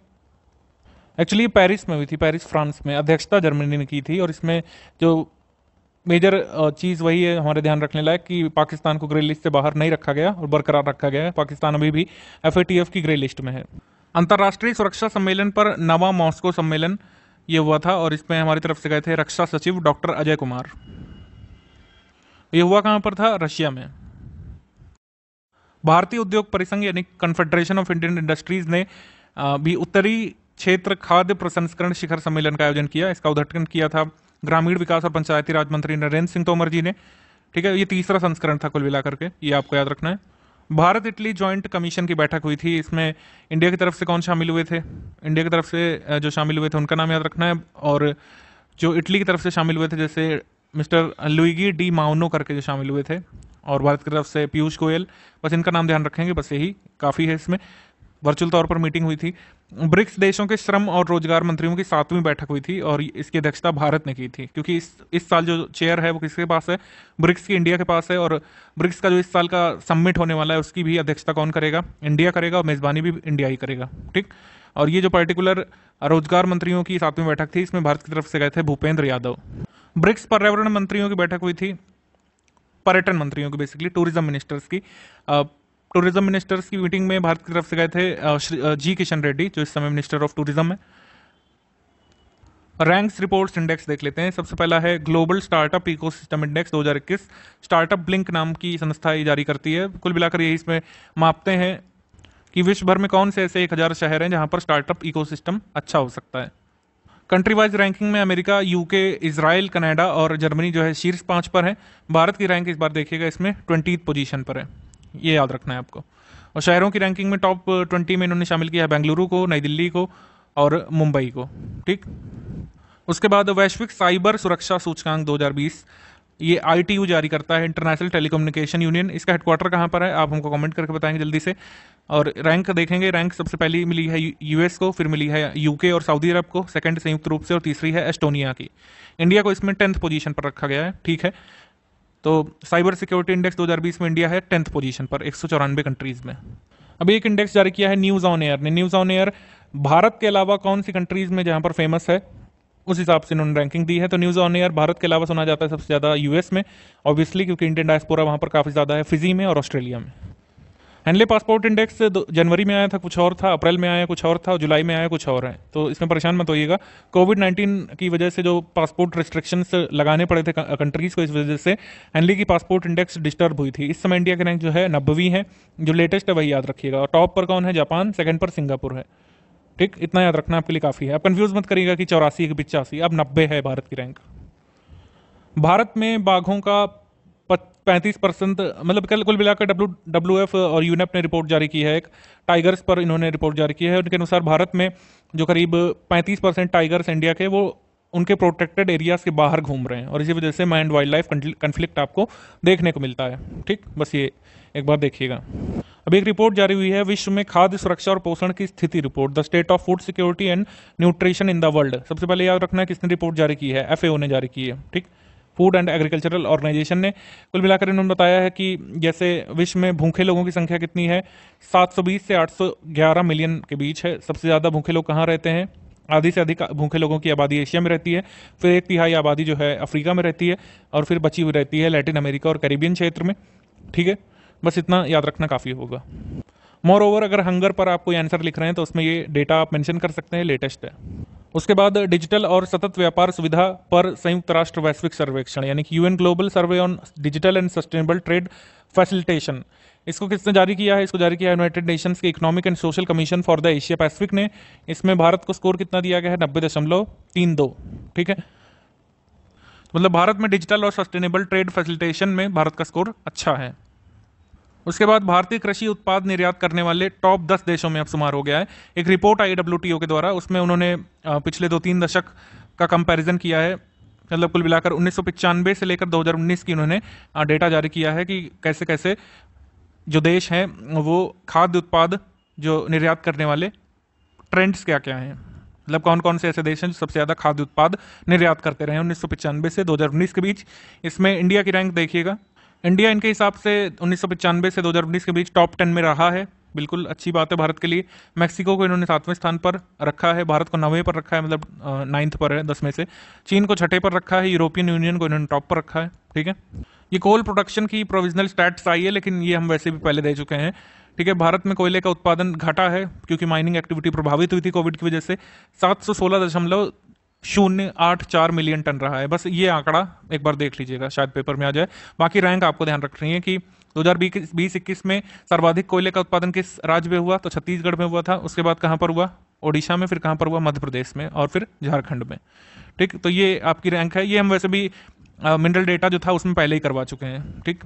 A: एक्चुअली ये पेरिस में हुई थी पेरिस फ्रांस में अध्यक्षता जर्मनी ने की थी और इसमें जो मेजर चीज़ वही है हमारे ध्यान रखने लायक कि पाकिस्तान को ग्रे लिस्ट से बाहर नहीं रखा गया और बरकरार रखा गया है पाकिस्तान अभी भी एफ की ग्रे लिस्ट में है अंतर्राष्ट्रीय सुरक्षा सम्मेलन पर नवा मॉस्को सम्मेलन ये हुआ था और इसमें हमारी तरफ से गए थे रक्षा सचिव डॉक्टर अजय कुमार ये हुआ कहाँ पर था रशिया में भारतीय उद्योग परिसंघ यानी कन्फेडरेशन ऑफ इंडियन इंडस्ट्रीज ने भी उत्तरी क्षेत्र खाद्य प्रसंस्करण शिखर सम्मेलन का आयोजन किया इसका उद्घाटन किया था ग्रामीण विकास और पंचायती राज मंत्री नरेंद्र सिंह तोमर जी ने ठीक है ये तीसरा संस्करण था कुल मिलाकर के ये आपको याद रखना है भारत इटली जॉइंट कमीशन की बैठक हुई थी इसमें इंडिया की तरफ से कौन शामिल हुए थे इंडिया की तरफ से जो शामिल हुए थे उनका नाम याद रखना है और जो इटली की तरफ से शामिल हुए थे जैसे मिस्टर लुइगी डी माउनो करके जो शामिल हुए थे और भारत की तरफ से पीयूष गोयल बस इनका नाम ध्यान रखेंगे बस यही काफ़ी है इसमें वर्चुअल तौर पर मीटिंग हुई थी ब्रिक्स देशों के श्रम और रोजगार मंत्रियों की सातवीं बैठक हुई थी और इसकी अध्यक्षता भारत ने की थी क्योंकि इस इस साल जो चेयर है वो किसके पास है ब्रिक्स की इंडिया के पास है और ब्रिक्स का जो इस साल का सबमिट होने वाला है उसकी भी अध्यक्षता कौन करेगा इंडिया करेगा और मेज़बानी भी इंडिया ही करेगा ठीक और ये जो पर्टिकुलर रोजगार मंत्रियों की सातवीं बैठक थी इसमें भारत की तरफ से गए थे भूपेंद्र यादव ब्रिक्स पर्यावरण मंत्रियों की बैठक हुई थी पर्यटन मंत्रियों की बेसिकली टूरिज्म मिनिस्टर्स की टूरिज्म मिनिस्टर्स की मीटिंग में भारत की तरफ से गए थे जी किशन रेड्डी जो इस समय मिनिस्टर ऑफ टूरिज्म है रैंक्स रिपोर्ट्स इंडेक्स देख लेते हैं सबसे पहला है global startup ecosystem index 2021 startup Blink नाम की संस्था ये जारी करती है कुल मिलाकर यही इसमें मापते हैं कि विश्व भर में कौन से ऐसे एक हज़ार शहर हैं जहां पर स्टार्टअप इकोसिस्टम अच्छा हो सकता है कंट्री वाइज रैंकिंग में अमेरिका यूके इसराइल कनाडा और जर्मनी जो है शीर्ष पांच पर है भारत की रैंक इस बार देखिएगा इसमें ट्वेंटी पोजिशन पर है ये याद रखना है आपको और शहरों की रैंकिंग में टॉप ट्वेंटी में इन्होंने शामिल किया है बेंगलुरु को नई दिल्ली को और मुंबई को ठीक उसके बाद वैश्विक साइबर सुरक्षा सूचकांक 2020 ये आई जारी करता है इंटरनेशनल टेलीकम्युनिकेशन यूनियन इसका हेडक्वार्टर कहाँ पर है आप हमको कमेंट करके बताएंगे जल्दी से और रैंक देखेंगे रैंक सबसे पहली मिली है यूएस को फिर मिली है यूके और सऊदी अरब को सेकंड संयुक्त रूप से और तीसरी है एस्टोनिया की इंडिया को इसमें टेंथ पोजीशन पर रखा गया है ठीक है तो साइबर सिक्योरिटी इंडेक्स 2020 में इंडिया है टेंथ पोजीशन पर एक कंट्रीज में अभी एक इंडेक्स जारी किया है न्यूज़ ऑन एयर ने न्यूज़ ऑन एयर भारत के अलावा कौन सी कंट्रीज़ में जहाँ पर फेमस है उस हिसाब से इन्होंने रैंकिंग दी है तो न्यूज़ ऑन एयर भारत के अलावा सुना जाता है सबसे ज़्यादा यूएस में ऑब्वियसली क्योंकि इंडियन डायस्पोरा वहाँ पर काफ़ी ज़्यादा है फिजी में और ऑस्ट्रेलिया में हैंडले पासपोर्ट इंडेक्स जनवरी में आया था कुछ और था अप्रैल में आया कुछ और था जुलाई में आया कुछ और है तो इसमें परेशान मत होइएगा कोविड नाइन्टीन की वजह से जो पासपोर्ट रिस्ट्रिक्शंस लगाने पड़े थे कंट्रीज़ को इस वजह से हैंडले की पासपोर्ट इंडेक्स डिस्टर्ब हुई थी इस समय इंडिया के रैंक जो है नब्बवी है जो लेटेस्ट है वही याद रखिएगा और टॉप पर कौन है जापान सेकेंड पर सिंगापुर है ठीक इतना याद रखना आपके लिए काफ़ी है आप कन्फ्यूज़ मत करिएगा कि चौरासी है पिचासी अब नब्बे है भारत की रैंक भारत में बाघों का पैंतीस परसेंट मतलब कल कुल मिलाकर डब्ल्यू डब्ल्यू एफ और यूनेप e ने रिपोर्ट जारी की है एक टाइगर्स पर इन्होंने रिपोर्ट जारी की है उनके अनुसार भारत में जो करीब पैंतीस परसेंट टाइगर्स इंडिया के वो उनके प्रोटेक्टेड एरियाज के बाहर घूम रहे हैं और इसी वजह से माइंड वाइल्ड लाइफ कन्फ्लिक्ट आपको देखने को मिलता है ठीक बस ये एक बार देखिएगा अब एक रिपोर्ट जारी हुई है विश्व में खाद्य सुरक्षा और पोषण की स्थिति report the state of food security and nutrition in the world सबसे पहले याद रखना है किसने रिपोर्ट जारी की है एफ ने जारी की है ठीक फूड एंड एग्रीकल्चरल ऑर्गेनाइजेशन ने कुल मिलाकर इन्होंने बताया है कि जैसे विश्व में भूखे लोगों की संख्या कितनी है 720 से 811 मिलियन के बीच है सबसे ज़्यादा भूखे लोग कहाँ रहते हैं आधी से अधिक भूखे लोगों की आबादी एशिया में रहती है फिर एक तिहाई आबादी जो है अफ्रीका में रहती है और फिर बची हुई रहती है लैटिन अमेरिका और कैरिबियन क्षेत्र में ठीक है बस इतना याद रखना काफ़ी होगा मोर ओवर अगर हंगर पर आप कोई आंसर लिख रहे हैं तो उसमें ये डेटा आप मेंशन कर सकते हैं लेटेस्ट है उसके बाद डिजिटल और सतत व्यापार सुविधा पर संयुक्त राष्ट्र वैश्विक सर्वेक्षण यानी कि UN global survey on digital and sustainable trade facilitation इसको किसने जारी किया है इसको जारी किया यूनाइटेड नेशंस के economic and social commission for the Asia Pacific ने इसमें भारत को स्कोर कितना दिया गया है नब्बे दशमलव तीन दो ठीक है मतलब भारत में डिजिटल और सस्टेनेबल ट्रेड फैसिलिटेशन में भारत का स्कोर अच्छा है उसके बाद भारतीय कृषि उत्पाद निर्यात करने वाले टॉप दस देशों में अब शुमार हो गया है एक रिपोर्ट आई डब्ल्यू के द्वारा उसमें उन्होंने पिछले दो तीन दशक का कंपैरिजन किया है मतलब कुल मिलाकर उन्नीस से लेकर 2019 की उन्होंने डेटा जारी किया है कि कैसे कैसे जो देश हैं वो खाद्य उत्पाद जो निर्यात करने वाले ट्रेंड्स क्या क्या हैं मतलब कौन कौन से ऐसे देश हैं जो सबसे ज़्यादा खाद्य उत्पाद निर्यात करते रहे हैं उन्नीस से 2019 के बीच इसमें इंडिया की रैंक देखिएगा इंडिया इनके हिसाब से उन्नीस से दो के बीच टॉप टेन में रहा है बिल्कुल अच्छी बात है भारत के लिए मैक्सिको को इन्होंने सातवें स्थान पर रखा है भारत को नवें पर रखा है मतलब नाइन्थ पर है दस में से चीन को छठे पर रखा है यूरोपियन यूनियन को इन्होंने टॉप पर रखा है ठीक है ये कोल प्रोडक्शन की प्रोविजनल स्टैट्स आई है लेकिन ये हम वैसे भी पहले दे चुके हैं ठीक है भारत में कोयले का उत्पादन घटा है क्योंकि माइनिंग एक्टिविटी प्रभावित हुई थी कोविड की वजह से सात सौ सोलह दशमलव शून्य आठ चार मिलियन टन रहा है बस ये आंकड़ा एक बार देख लीजिएगा शायद पेपर में आ जाए बाकी रैंक आपको ध्यान रखनी है कि दो हजार बीस इक्कीस में सर्वाधिक कोयले का उत्पादन किस राज्य में हुआ तो छत्तीसगढ़ में हुआ था उसके बाद कहां पर हुआ ओडिशा में फिर कहां पर हुआ मध्य प्रदेश में और फिर झारखंड में ठीक तो ये आपकी रैंक है ये हम वैसे भी मिनरल डेटा जो था उसमें पहले ही करवा चुके हैं ठीक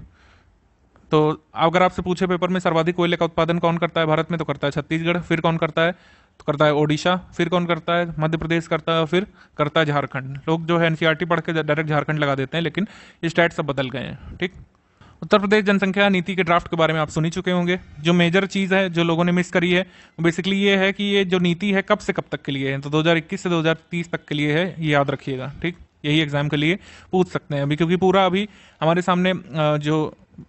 A: तो अगर आपसे पूछे पेपर में सर्वाधिक कोयले का उत्पादन कौन करता है भारत में तो करता है छत्तीसगढ़ फिर कौन करता है तो करता है ओडिशा फिर कौन करता है मध्य प्रदेश करता है फिर करता है झारखंड लोग जो है टी e पढ़ के डायरेक्ट झारखंड लगा देते हैं लेकिन स्टेट सब बदल गए हैं ठीक उत्तर प्रदेश जनसंख्या नीति के ड्राफ्ट के बारे में आप सुनी चुके होंगे जो मेजर चीज़ है जो लोगों ने मिस करी है बेसिकली ये है कि ये जो नीति है कब से कब तक के लिए है तो 2021 से 2030 तक के लिए है ये याद रखिएगा ठीक यही एग्जाम के लिए पूछ सकते हैं अभी क्योंकि पूरा अभी हमारे सामने जो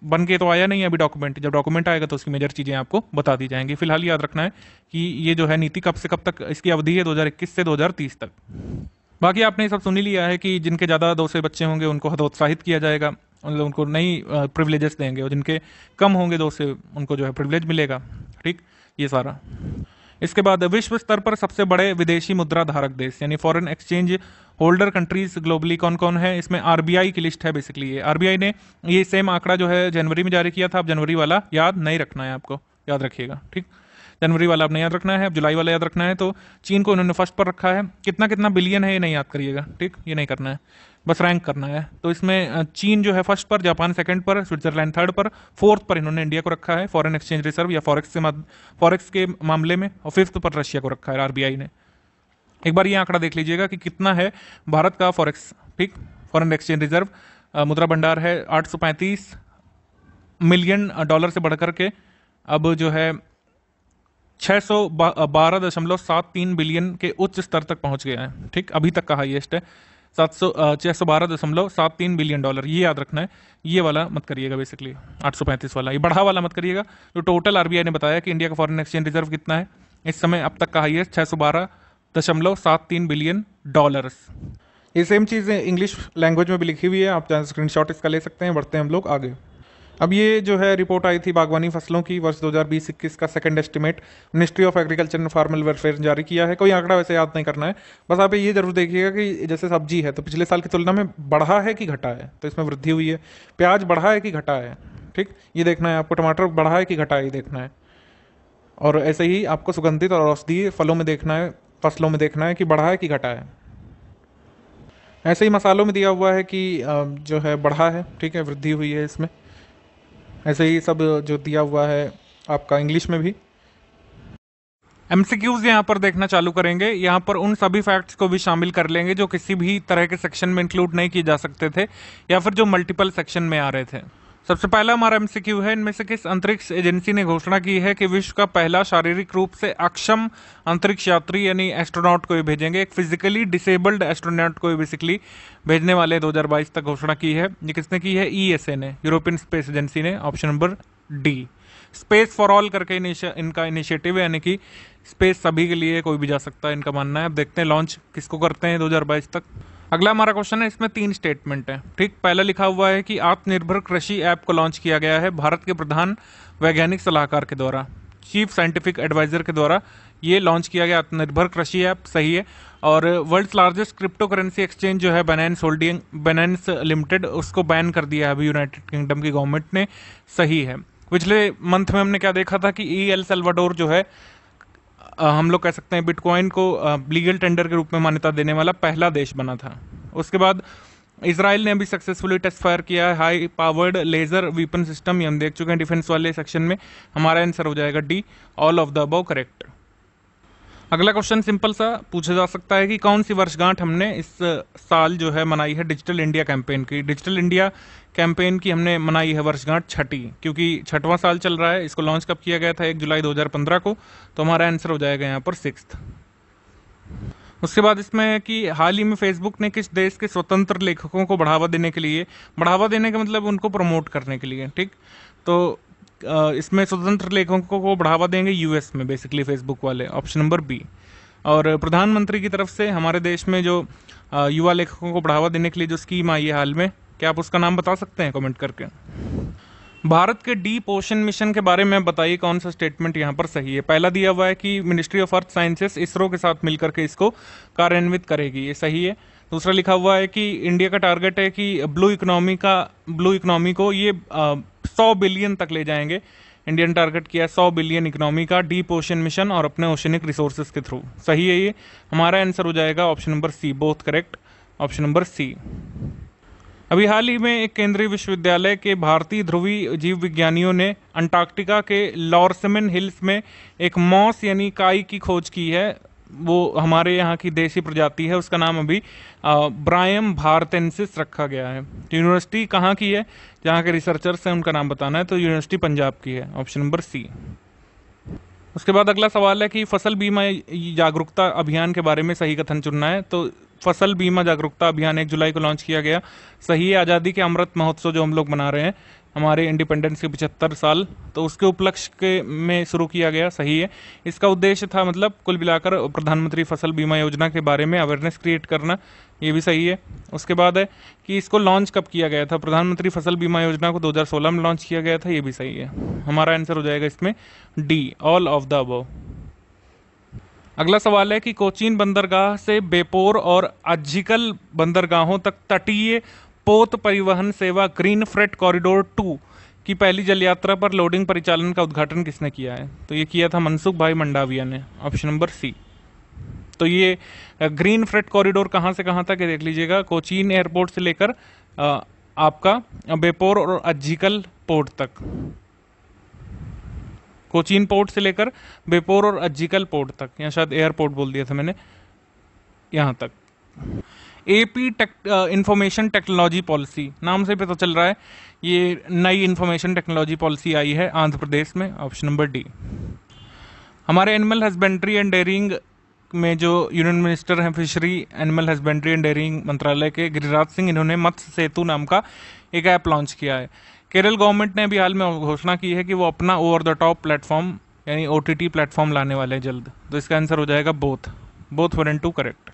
A: बन के तो आया नहीं है अभी डॉक्यूमेंट जब डॉक्यूमेंट आएगा तो उसकी मेजर चीज़ें आपको बता दी जाएंगी फिलहाल याद रखना है कि ये जो है नीति कब से कब तक इसकी अवधि है दो से दो तक बाकी आपने सब सुनी लिया है कि जिनके ज़्यादा दो से बच्चे होंगे उनको हतोत्साहित किया जाएगा मतलब उनको नई प्रिविलेजेस देंगे और जिनके कम होंगे दो से उनको जो है प्रिविलेज मिलेगा ठीक ये सारा इसके बाद विश्व स्तर पर सबसे बड़े विदेशी मुद्रा धारक देश यानी foreign exchange holder countries globally कौन कौन है इसमें आरबीआई की लिस्ट है बेसिकली ये आरबीआई ने ये सेम आंकड़ा जो है जनवरी में जारी किया था अब जनवरी वाला याद नहीं रखना है आपको याद रखिएगा ठीक जनवरी वाला आपने याद रखना है अब जुलाई वाला याद रखना है तो चीन को इन्होंने फर्स्ट पर रखा है कितना कितना बिलियन है ये नहीं याद करिएगा ठीक ये नहीं करना है बस रैंक करना है तो इसमें चीन जो है फर्स्ट पर जापान सेकंड पर स्विट्जरलैंड थर्ड पर फोर्थ पर इन्होंने इंडिया को रखा है फॉरेन एक्सचेंज रिजर्व या फॉरेक्स के फॉरेक्स के मामले में और फिफ्थ पर रशिया को रखा है आरबीआई ने एक बार ये आंकड़ा देख लीजिएगा कि कितना है भारत का फॉरेक्स ठीक फॉरेन एक्सचेंज रिजर्व मुद्रा भंडार है आठ मिलियन डॉलर से बढ़कर के अब जो है छः बिलियन के उच्च स्तर तक पहुंच गया है ठीक अभी तक का हाइएस्ट है सात सौ छः बिलियन डॉलर ये याद रखना है ये वाला मत करिएगा बेसिकली आठ वाला ये बढ़ा वाला मत करिएगा तो टोटल आरबीआई ने बताया कि इंडिया का फॉरेन एक्सचेंज रिजर्व कितना है इस समय अब तक का हाइएस्ट छः दशमलव सात तीन बिलियन डॉलर्स ये सेम चीज़ें इंग्लिश लैंग्वेज में भी लिखी हुई है आप जहाँ स्क्रीनशॉट इसका ले सकते हैं बढ़ते हैं हम लोग आगे अब ये जो है रिपोर्ट आई थी बागवानी फसलों की वर्ष 2020-21 का second estimate ministry of agriculture and farmers welfare जारी किया है कोई आंकड़ा वैसे याद नहीं करना है बस आप ये जरूर देखिएगा कि जैसे सब्जी है तो पिछले साल की तुलना में बढ़ा है कि घटा है तो इसमें वृद्धि हुई है प्याज बढ़ा है कि घटा है ठीक ये देखना है आपको टमाटर बढ़ा है कि घटा है ये देखना है और ऐसे ही आपको सुगंधित और औषधीय फलों में देखना है फसलों में देखना है कि बढ़ा है कि घटा है ऐसे ही मसालों में दिया हुआ है कि जो है बढ़ा है ठीक है वृद्धि हुई है इसमें ऐसे ही सब जो दिया हुआ है आपका इंग्लिश में भी एम सी क्यूज़ यहाँ पर देखना चालू करेंगे यहाँ पर उन सभी फैक्ट्स को भी शामिल कर लेंगे जो किसी भी तरह के सेक्शन में इंक्लूड नहीं किए जा सकते थे या फिर जो मल्टीपल सेक्शन में आ रहे थे सबसे पहला हमारा एमसीक्यू है इनमें से किस अंतरिक्ष एजेंसी ने घोषणा की है कि विश्व का पहला शारीरिक रूप से अक्षम अंतरिक्ष यात्री यानी एस्ट्रोनॉट को ही भेजेंगे एक फिजिकली डिसेबल्ड एस्ट्रोनॉट को ही बेसिकली भेजने वाले 2022 तक घोषणा की है ये किसने की है ई e ने यूरोपियन स्पेस एजेंसी ने option number D space for all करके इनका इनिशिएटिव है यानी कि स्पेस सभी के लिए कोई भी जा सकता है इनका मानना है अब देखते हैं लॉन्च किसको करते हैं दो तक अगला हमारा क्वेश्चन है इसमें तीन स्टेटमेंट है ठीक पहला लिखा हुआ है कि आत्मनिर्भर कृषि ऐप को लॉन्च किया गया है भारत के प्रधान वैज्ञानिक सलाहकार के द्वारा चीफ साइंटिफिक एडवाइजर के द्वारा ये लॉन्च किया गया आत्मनिर्भर कृषि ऐप सही है और world's largest crypto currency exchange जो है बैनेंस होल्डिंग बैनेंस लिमिटेड उसको बैन कर दिया है अभी यूनाइटेड किंगडम की गवर्नमेंट ने सही है पिछले मंथ में हमने क्या देखा था कि ई एल सेल्वाडोर जो है हम लोग कह सकते हैं बिटकॉइन को लीगल टेंडर के रूप में मान्यता देने वाला पहला देश बना था उसके बाद इसराइल ने अभी सक्सेसफुली टेस्ट फायर किया है high powered laser weapon system ये हम देख चुके हैं डिफेंस वाले सेक्शन में हमारा आंसर हो जाएगा D all of the above correct अगला क्वेश्चन सिंपल सा पूछा जा सकता है कि कौन सी वर्षगांठ हमने इस साल जो है मनाई है डिजिटल इंडिया कैंपेन की डिजिटल इंडिया कैंपेन की हमने मनाई है वर्षगांठ छठी क्योंकि छठवां साल चल रहा है इसको लॉन्च कब किया गया था एक जुलाई 2015 को तो हमारा आंसर हो जाएगा यहाँ पर सिक्स उसके बाद इसमें है कि हाल ही में फेसबुक ने किस देश के स्वतंत्र लेखकों को बढ़ावा देने के लिए बढ़ावा देने का मतलब उनको प्रमोट करने के लिए ठीक तो इसमें स्वतंत्र लेखकों को बढ़ावा देंगे यूएस में बेसिकली फेसबुक वाले ऑप्शन नंबर बी और प्रधानमंत्री की तरफ से हमारे देश में जो युवा लेखकों को बढ़ावा देने के लिए जो स्कीम आई है हाल में क्या आप उसका नाम बता सकते हैं कमेंट करके भारत के डीप ओशन मिशन के बारे में बताइए कौन सा स्टेटमेंट यहाँ पर सही है पहला दिया हुआ है कि ministry of earth sciences ISRO के साथ मिलकर के इसको कार्यान्वित करेगी ये सही है दूसरा लिखा हुआ है कि इंडिया का टारगेट है कि ब्लू इकोनॉमी का ब्लू इकोनॉमी को ये सौ बिलियन तक ले जाएंगे इंडियन टारगेट किया है सौ बिलियन इकोनॉमी का डीप ओशन मिशन और अपने ओशनिक रिसोर्सेज के थ्रू सही है ये हमारा आंसर हो जाएगा option number C both correct option number C अभी हाल ही में एक केंद्रीय विश्वविद्यालय के भारतीय ध्रुवी जीव विज्ञानियों ने अंटार्कटिका के लॉर्समिन हिल्स में एक मॉस यानी काई की खोज की है वो हमारे यहाँ की देसी प्रजाति है उसका नाम अभी ब्रायम भारतेंसिस रखा गया है तो यूनिवर्सिटी कहाँ की है जहाँ के रिसर्चर्स हैं उनका नाम बताना है तो यूनिवर्सिटी पंजाब की है ऑप्शन नंबर सी उसके बाद अगला सवाल है कि फसल बीमा जागरूकता अभियान के बारे में सही कथन चुनना है तो फसल बीमा जागरूकता अभियान एक जुलाई को लॉन्च किया गया सही आज़ादी के अमृत महोत्सव जो हम लोग मना रहे हैं हमारे इंडिपेंडेंस के पचहत्तर साल तो उसके उपलक्ष्य के में शुरू किया गया सही है इसका उद्देश्य था मतलब कुल मिलाकर प्रधानमंत्री फसल बीमा योजना के बारे में अवेयरनेस क्रिएट करना ये भी सही है उसके बाद है कि इसको लॉन्च कब किया गया था प्रधानमंत्री फसल बीमा योजना को 2016 में लॉन्च किया गया था ये भी सही है हमारा आंसर हो जाएगा इसमें डी ऑल ऑफ द अब अगला सवाल है कि कोचीन बंदरगाह से बेपोर और अज्जिकल बंदरगाहों तक तटीय पोत परिवहन सेवा ग्रीन फ्रेट कॉरिडोर टू की पहली जल यात्रा पर लोडिंग परिचालन का उद्घाटन किसने किया है तो ये किया था मनसुख भाई मंडाविया ने ऑप्शन नंबर सी तो ये ग्रीन फ्रेट कॉरिडोर कहाँ से कहाँ तक देख लीजिएगा कोचीन एयरपोर्ट से लेकर आपका बेपोर और अज्जिकल पोर्ट तक कोचीन पोर्ट से लेकर बेपोर और अज्जिकल पोर्ट तक या शायद एयरपोर्ट बोल दिया था मैंने यहाँ तक A P information technology policy नाम से पता चल रहा है ये नई इंफॉर्मेशन टेक्नोलॉजी पॉलिसी आई है आंध्र प्रदेश में ऑप्शन नंबर डी हमारे एनिमल हस्बेंड्री एंड डेयरिंग में जो यूनियन मिनिस्टर हैं fishery animal husbandry and dairying मंत्रालय के गिरिराज सिंह इन्होंने मत्स्य सेतु नाम का एक ऐप लॉन्च किया है केरल गवर्नमेंट ने अभी हाल में घोषणा की है कि वो अपना ओवर द टॉप प्लेटफॉर्म यानी ओ टी प्लेटफॉर्म लाने वाले हैं जल्द तो इसका आंसर हो जाएगा both both one and two correct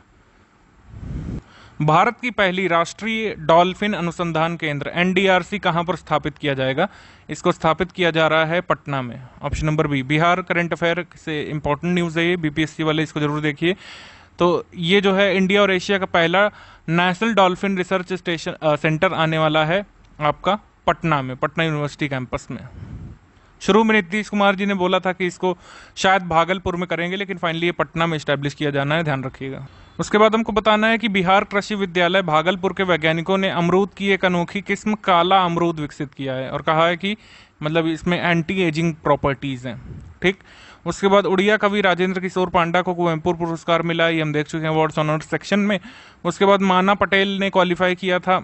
A: Bharat की पहली राष्ट्रीय डॉल्फिन अनुसंधान केंद्र एनडीआरसी कहां पर स्थापित किया जाएगा इसको स्थापित किया जा रहा है पटना में option number B Bihar current affair से इंपॉर्टेंट न्यूज़ है ये बीपीएससी वाले इसको जरूर देखिए तो ये जो है इंडिया और एशिया का पहला national dolphin research station centre आने वाला है आपका पटना में पटना यूनिवर्सिटी कैंपस में शुरू में नीतीश कुमार जी ने बोला था कि इसको शायद भागलपुर में करेंगे लेकिन फाइनली ये पटना में इस्टेब्लिश किया जाना है ध्यान रखिएगा उसके बाद हमको बताना है कि बिहार कृषि विद्यालय भागलपुर के वैज्ञानिकों ने अमरूद की एक अनोखी किस्म काला अमरूद विकसित किया है और कहा है कि मतलब इसमें एंटी एजिंग प्रॉपर्टीज़ हैं ठीक उसके बाद उड़िया कवि राजेंद्र किशोर पांडा को कोयमपुर पुरस्कार मिला ये हम देख चुके हैं अवार्ड्स ऑनर्स सेक्शन में उसके बाद माना पटेल ने क्वालिफाई किया था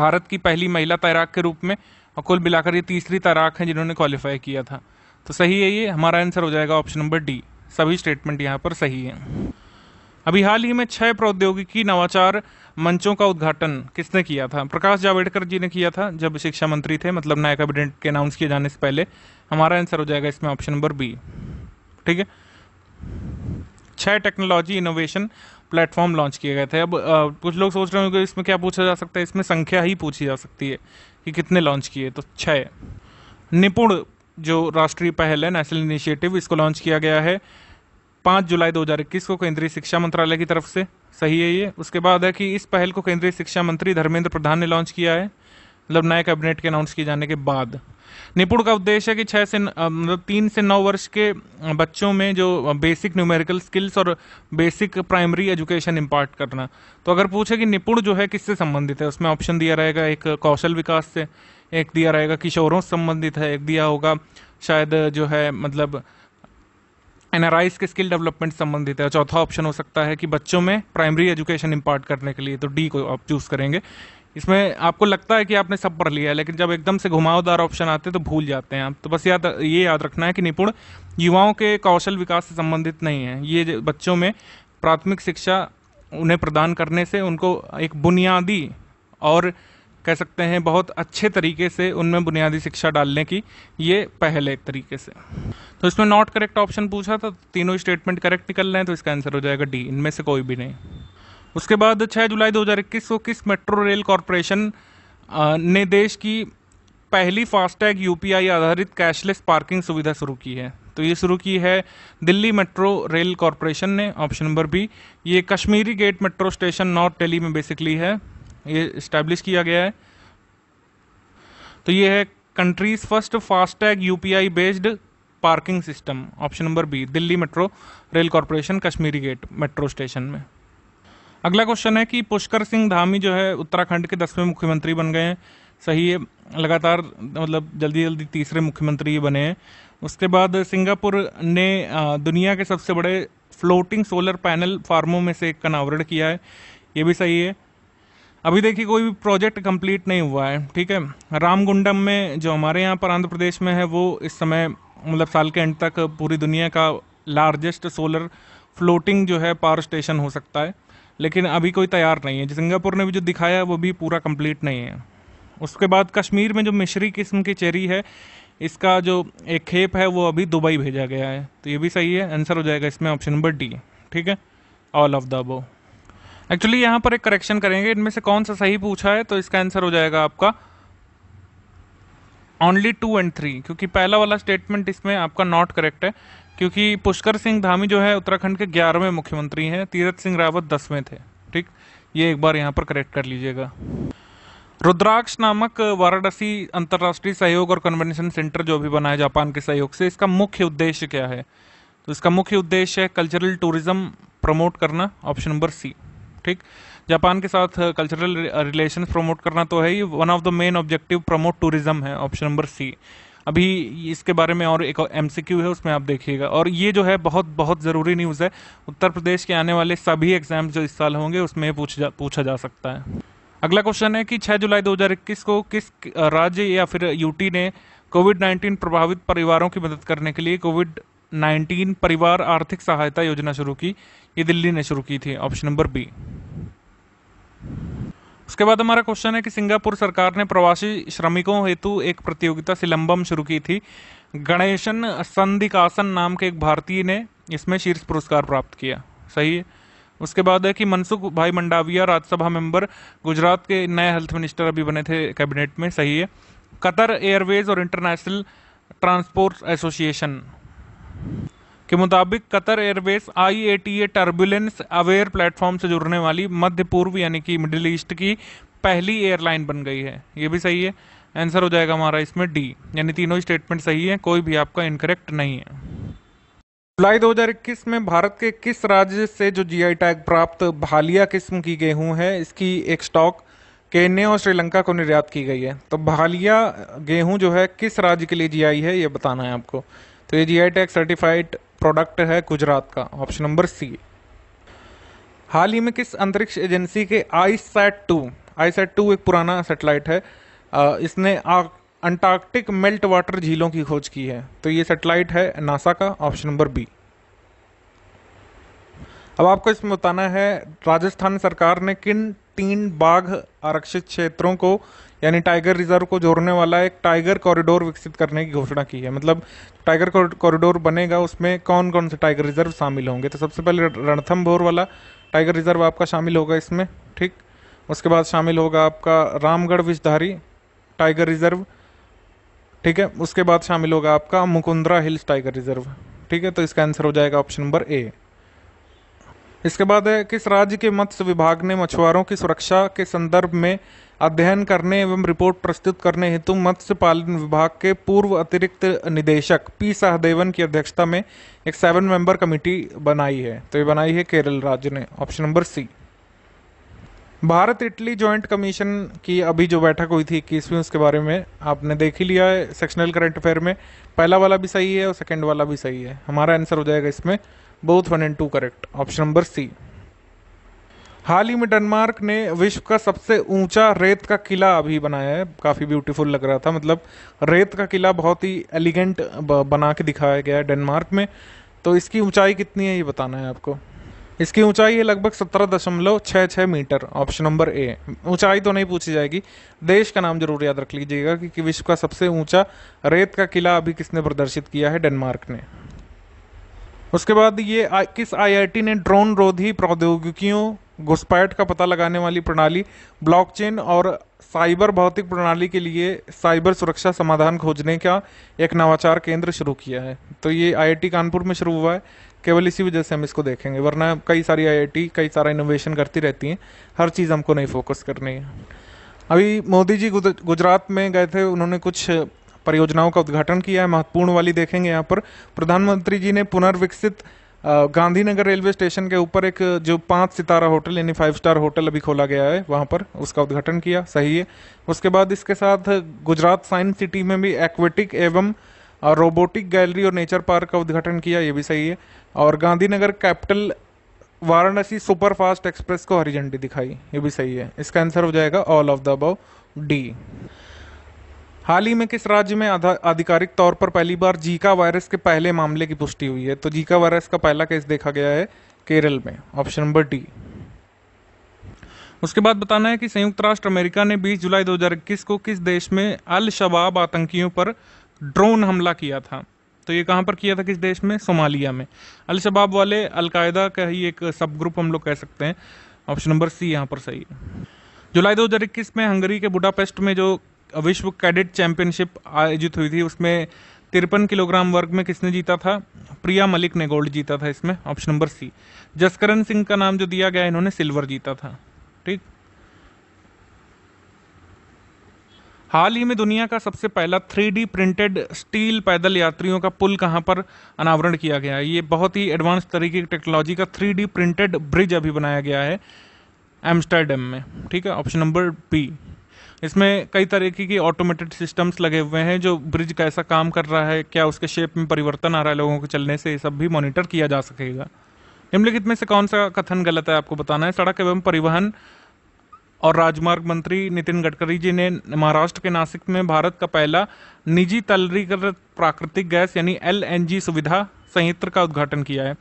A: भारत की पहली महिला तैराक के रूप में और कुल मिलाकर ये तीसरी तैराक है जिन्होंने क्वालिफाई किया था तो सही है ये हमारा आंसर हो जाएगा ऑप्शन नंबर डी सभी स्टेटमेंट यहाँ पर सही है अभी हाल ही में छह प्रौद्योगिकी नवाचार मंचों का उद्घाटन किसने किया था प्रकाश जावड़ेकर जी ने किया था जब शिक्षा मंत्री थे मतलब नया कैबिनेट के अनाउंस किए जाने से पहले हमारा आंसर हो जाएगा इसमें ऑप्शन नंबर बी ठीक है छह टेक्नोलॉजी इनोवेशन प्लेटफॉर्म लॉन्च किए गए थे अब आ, कुछ लोग सोच रहे होंगे इसमें क्या पूछा जा सकता है इसमें संख्या ही पूछी जा सकती है कि कितने लॉन्च किए तो छः निपुण जो राष्ट्रीय पहल है नेशनल इनिशिएटिव इसको लॉन्च किया गया है पाँच जुलाई दो को केंद्रीय शिक्षा मंत्रालय की तरफ से सही है ये उसके बाद है कि इस पहल को केंद्रीय शिक्षा मंत्री धर्मेंद्र प्रधान ने लॉन्च किया है मतलब नए कैबिनेट के अनाउंस किए जाने के बाद निपुण का उद्देश्य है कि छः से मतलब तीन से नौ वर्ष के बच्चों में जो बेसिक न्यूमेरिकल स्किल्स और बेसिक प्राइमरी एजुकेशन इम्पार्ट करना तो अगर पूछे कि निपुण जो है किससे संबंधित है उसमें ऑप्शन दिया रहेगा एक कौशल विकास से एक दिया रहेगा किशोरों से संबंधित है एक दिया होगा शायद जो है मतलब एनआरआईस के स्किल डेवलपमेंट संबंधित है चौथा ऑप्शन हो सकता है कि बच्चों में प्राइमरी एजुकेशन इम्पार्ट करने के लिए तो डी को आप चूज़ करेंगे इसमें आपको लगता है कि आपने सब पढ़ लिया है लेकिन जब एकदम से घुमावदार ऑप्शन आते हैं तो भूल जाते हैं आप तो बस याद ये याद रखना है कि निपुण युवाओं के कौशल विकास से संबंधित नहीं है ये बच्चों में प्राथमिक शिक्षा उन्हें प्रदान करने से उनको एक बुनियादी और कह सकते हैं बहुत अच्छे तरीके से उनमें बुनियादी शिक्षा डालने की ये पहले एक तरीके से तो इसमें नॉट करेक्ट ऑप्शन पूछा था तो तीनों स्टेटमेंट करेक्ट निकल रहे हैं तो इसका आंसर हो जाएगा डी इनमें से कोई भी नहीं उसके बाद 6 जुलाई 2021 को किस मेट्रो रेल कॉरपोरेशन ने देश की पहली फास्टैग यूपीआई आधारित कैशलेस पार्किंग सुविधा शुरू की है तो ये शुरू की है दिल्ली मेट्रो रेल कॉरपोरेशन ने ऑप्शन नंबर बी ये Kashmiri gate metro station north Delhi में बेसिकली है ये इस्टेब्लिश किया गया है तो ये है country's first FASTag UPI based parking system option number B Delhi metro rail corporation Kashmiri gate metro station में अगला क्वेश्चन है कि पुष्कर सिंह धामी जो है उत्तराखंड के दसवें मुख्यमंत्री बन गए हैं सही है लगातार मतलब जल्दी जल्दी तीसरे मुख्यमंत्री बने हैं उसके बाद सिंगापुर ने दुनिया के सबसे बड़े फ्लोटिंग सोलर पैनल फार्मों में से एक का किया है ये भी सही है अभी देखिए कोई भी प्रोजेक्ट कंप्लीट नहीं हुआ है ठीक है रामगुंडम में जो हमारे यहाँ पर आंध्र प्रदेश में है वो इस समय मतलब साल के एंड तक पूरी दुनिया का लार्जेस्ट सोलर फ्लोटिंग जो है पावर स्टेशन हो सकता है लेकिन अभी कोई तैयार नहीं है सिंगापुर ने भी जो दिखाया है वो भी पूरा कंप्लीट नहीं है उसके बाद कश्मीर में जो मिश्री किस्म की चेरी है इसका जो एक खेप है वो अभी दुबई भेजा गया है तो ये भी सही है आंसर हो जाएगा इसमें ऑप्शन नंबर डी ठीक है all of the above actually यहाँ पर एक करेक्शन करेंगे इनमें से कौन सा सही पूछा है तो इसका आंसर हो जाएगा आपका ओनली टू एंड थ्री क्योंकि पहला वाला स्टेटमेंट इसमें आपका नॉट करेक्ट है क्योंकि पुष्कर सिंह धामी जो है उत्तराखंड के ग्यारहवें मुख्यमंत्री हैं तीरथ सिंह रावत दसवें थे ठीक ये एक बार यहाँ पर करेक्ट कर लीजिएगा रुद्राक्ष नामक वाराणसी अंतर्राष्ट्रीय सहयोग और कन्वेंशन सेंटर जो भी बना है जापान के सहयोग से इसका मुख्य उद्देश्य क्या है तो इसका मुख्य उद्देश्य है कल्चरल टूरिज्म प्रमोट करना ऑप्शन नंबर सी ठीक जापान के साथ कल्चरल रिलेशन प्रमोट करना तो है ही one of the main objective promote tourism है ऑप्शन नंबर सी अभी इसके बारे में और एक एम है उसमें आप देखिएगा और ये जो है बहुत बहुत ज़रूरी न्यूज़ है उत्तर प्रदेश के आने वाले सभी एग्जाम जो इस साल होंगे उसमें पूछ जा पूछा जा सकता है अगला क्वेश्चन है कि 6 जुलाई 2021 को किस राज्य या फिर यूटी ने कोविड 19 प्रभावित परिवारों की मदद करने के लिए कोविड 19 परिवार आर्थिक सहायता योजना शुरू की ये दिल्ली ने शुरू की थी ऑप्शन नंबर बी उसके बाद हमारा क्वेश्चन है कि सिंगापुर सरकार ने प्रवासी श्रमिकों हेतु एक प्रतियोगिता सिलंबम शुरू की थी गणेशन संधिकासन नाम के एक भारतीय ने इसमें शीर्ष पुरस्कार प्राप्त किया सही है उसके बाद है कि मनसुख भाई मंडाविया राज्यसभा मेंबर गुजरात के नए हेल्थ मिनिस्टर अभी बने थे कैबिनेट में सही है कतर एयरवेज और इंटरनेशनल ट्रांसपोर्ट एसोसिएशन के मुताबिक Qatar Airways I A T A turbulence aware platform से जुड़ने वाली मध्य पूर्व यानी कि मिडिल ईस्ट की पहली एयरलाइन बन गई है ये भी सही है आंसर हो जाएगा हमारा इसमें डी यानी तीनों स्टेटमेंट सही है कोई भी आपका इनकरेक्ट नहीं है जुलाई 2021 में भारत के किस राज्य से जो जीआई टैग प्राप्त भालिया किस्म की गेहूं है इसकी एक स्टॉक केन्या और श्रीलंका को निर्यात की गई है तो भालिया गेहूं जो है किस राज्य के लिए जीआई है ये बताना है आपको तो ये जीआई टैग सर्टिफाइड प्रोडक्ट है गुजरात का ऑप्शन नंबर सी हाल ही में किस अंतरिक्ष एजेंसी के I sat two I sat two एक पुराना सेटेलाइट है इसने अंटार्कटिक मेल्ट वाटर झीलों की खोज की है तो ये सेटेलाइट है नासा का ऑप्शन नंबर बी अब आपको इसमें बताना है राजस्थान सरकार ने किन तीन बाघ आरक्षित क्षेत्रों को यानी टाइगर रिजर्व को जोड़ने वाला एक टाइगर कॉरिडोर विकसित करने की घोषणा की है मतलब टाइगर कॉरिडोर बनेगा उसमें कौन कौन से टाइगर रिजर्व शामिल होंगे तो सबसे पहले रणथम वाला टाइगर रिजर्व आपका शामिल होगा इसमें ठीक उसके बाद शामिल होगा आपका रामगढ़ विषधारी टाइगर रिजर्व ठीक है उसके बाद शामिल होगा आपका मुकुंद्रा हिल्स टाइगर रिजर्व ठीक है तो इसका आंसर हो जाएगा ऑप्शन नंबर ए इसके बाद है किस राज्य के मत्स्य विभाग ने मछुआरों की सुरक्षा के संदर्भ में अध्ययन करने एवं रिपोर्ट प्रस्तुत करने हेतु मत्स्य पालन विभाग के पूर्व अतिरिक्त निदेशक पी सहदेवन की अध्यक्षता में एक सेवन मेंबर कमेटी बनाई है तो ये बनाई है केरल राज्य ने option number C Bharat Italy joint commission की अभी जो बैठक हुई थी इक्कीसवीं उसके बारे में आपने देख ही लिया है सेक्शनल करंट अफेयर में पहला वाला भी सही है और सेकेंड वाला भी सही है हमारा आंसर हो जाएगा इसमें both one and two correct option number C हाल ही में डेनमार्क ने विश्व का सबसे ऊंचा रेत का किला अभी बनाया है काफ़ी ब्यूटीफुल लग रहा था मतलब रेत का किला बहुत ही एलिगेंट बना के दिखाया गया है डेनमार्क में तो इसकी ऊंचाई कितनी है ये बताना है आपको इसकी ऊंचाई है लगभग सत्रह दशमलव छः छः मीटर ऑप्शन नंबर ए ऊंचाई तो नहीं पूछी जाएगी देश का नाम जरूर याद रख लीजिएगा क्योंकि विश्व का सबसे ऊंचा रेत का किला अभी किसने प्रदर्शित किया है डेनमार्क ने उसके बाद ये आ, किस आईआईटी ने ड्रोन रोधी प्रौद्योगिकियों घुसपैठ का पता लगाने वाली प्रणाली ब्लॉकचेन और साइबर भौतिक प्रणाली के लिए साइबर सुरक्षा समाधान खोजने का एक नवाचार केंद्र शुरू किया है तो ये आईआईटी कानपुर में शुरू हुआ है केवल इसी वजह से हम इसको देखेंगे वरना कई सारी आईआईटी कई सारा इनोवेशन करती रहती हैं हर चीज़ हमको नहीं फोकस करनी है अभी मोदी जी गुजरात में गए थे उन्होंने कुछ परियोजनाओं का उद्घाटन किया है महत्वपूर्ण वाली देखेंगे यहाँ पर प्रधानमंत्री जी ने पुनर्विकसित गांधीनगर रेलवे स्टेशन के ऊपर एक जो पांच सितारा होटल यानी फाइव स्टार होटल अभी खोला गया है वहाँ पर उसका उद्घाटन किया सही है उसके बाद इसके साथ गुजरात साइंस सिटी में भी एक्वेटिक एवं रोबोटिक गैलरी और नेचर पार्क का उद्घाटन किया ये भी सही है और Gandhinagar capital Varanasi superfast express को हरी झंडी दिखाई ये भी सही है इसका आंसर हो जाएगा all of the above D हाल ही में किस राज्य में आधिकारिक तौर पर पहली बार जीका वायरस के पहले मामले की पुष्टि हुई है तो जीका वायरस का पहला केस देखा गया है केरल में ऑप्शन नंबर डी उसके बाद बताना है कि संयुक्त राष्ट्र अमेरिका ने 20 जुलाई 2021 को किस देश में अल शबाब आतंकियों पर ड्रोन हमला किया था तो ये कहाँ पर किया था किस देश में सोमालिया में अल शबाब वाले अलकायदा का ही एक सब ग्रुप हम लोग कह सकते हैं ऑप्शन नंबर सी यहाँ पर सही है जुलाई 2021 में हंगरी के बुडापेस्ट में जो विश्व कैडेट चैंपियनशिप आयोजित हुई थी उसमें तिरपन किलोग्राम वर्ग में किसने जीता था प्रिया मलिक ने गोल्ड जीता था इसमें option number C Jaskaran Singh का नाम जो दिया गया इन्होंने सिल्वर जीता था ठीक हाल ही में दुनिया का सबसे पहला 3D प्रिंटेड स्टील पैदल यात्रियों का पुल कहां पर अनावरण किया गया है ये बहुत ही एडवांस तरीके की टेक्नोलॉजी का 3D प्रिंटेड ब्रिज अभी बनाया गया है एम्स्टरडेम में ठीक है ऑप्शन नंबर बी इसमें कई तरीके की ऑटोमेटेड सिस्टम्स लगे हुए हैं जो ब्रिज कैसा काम कर रहा है क्या उसके शेप में परिवर्तन आ रहा है लोगों के चलने से ये सब भी मॉनिटर किया जा सकेगा निम्नलिखित में से कौन सा कथन गलत है आपको बताना है सड़क एवं परिवहन और राजमार्ग मंत्री नितिन गडकरी जी ने महाराष्ट्र के नासिक में भारत का पहला निजी तलरीकृत प्राकृतिक गैस यानी एल सुविधा संयंत्र का उद्घाटन किया है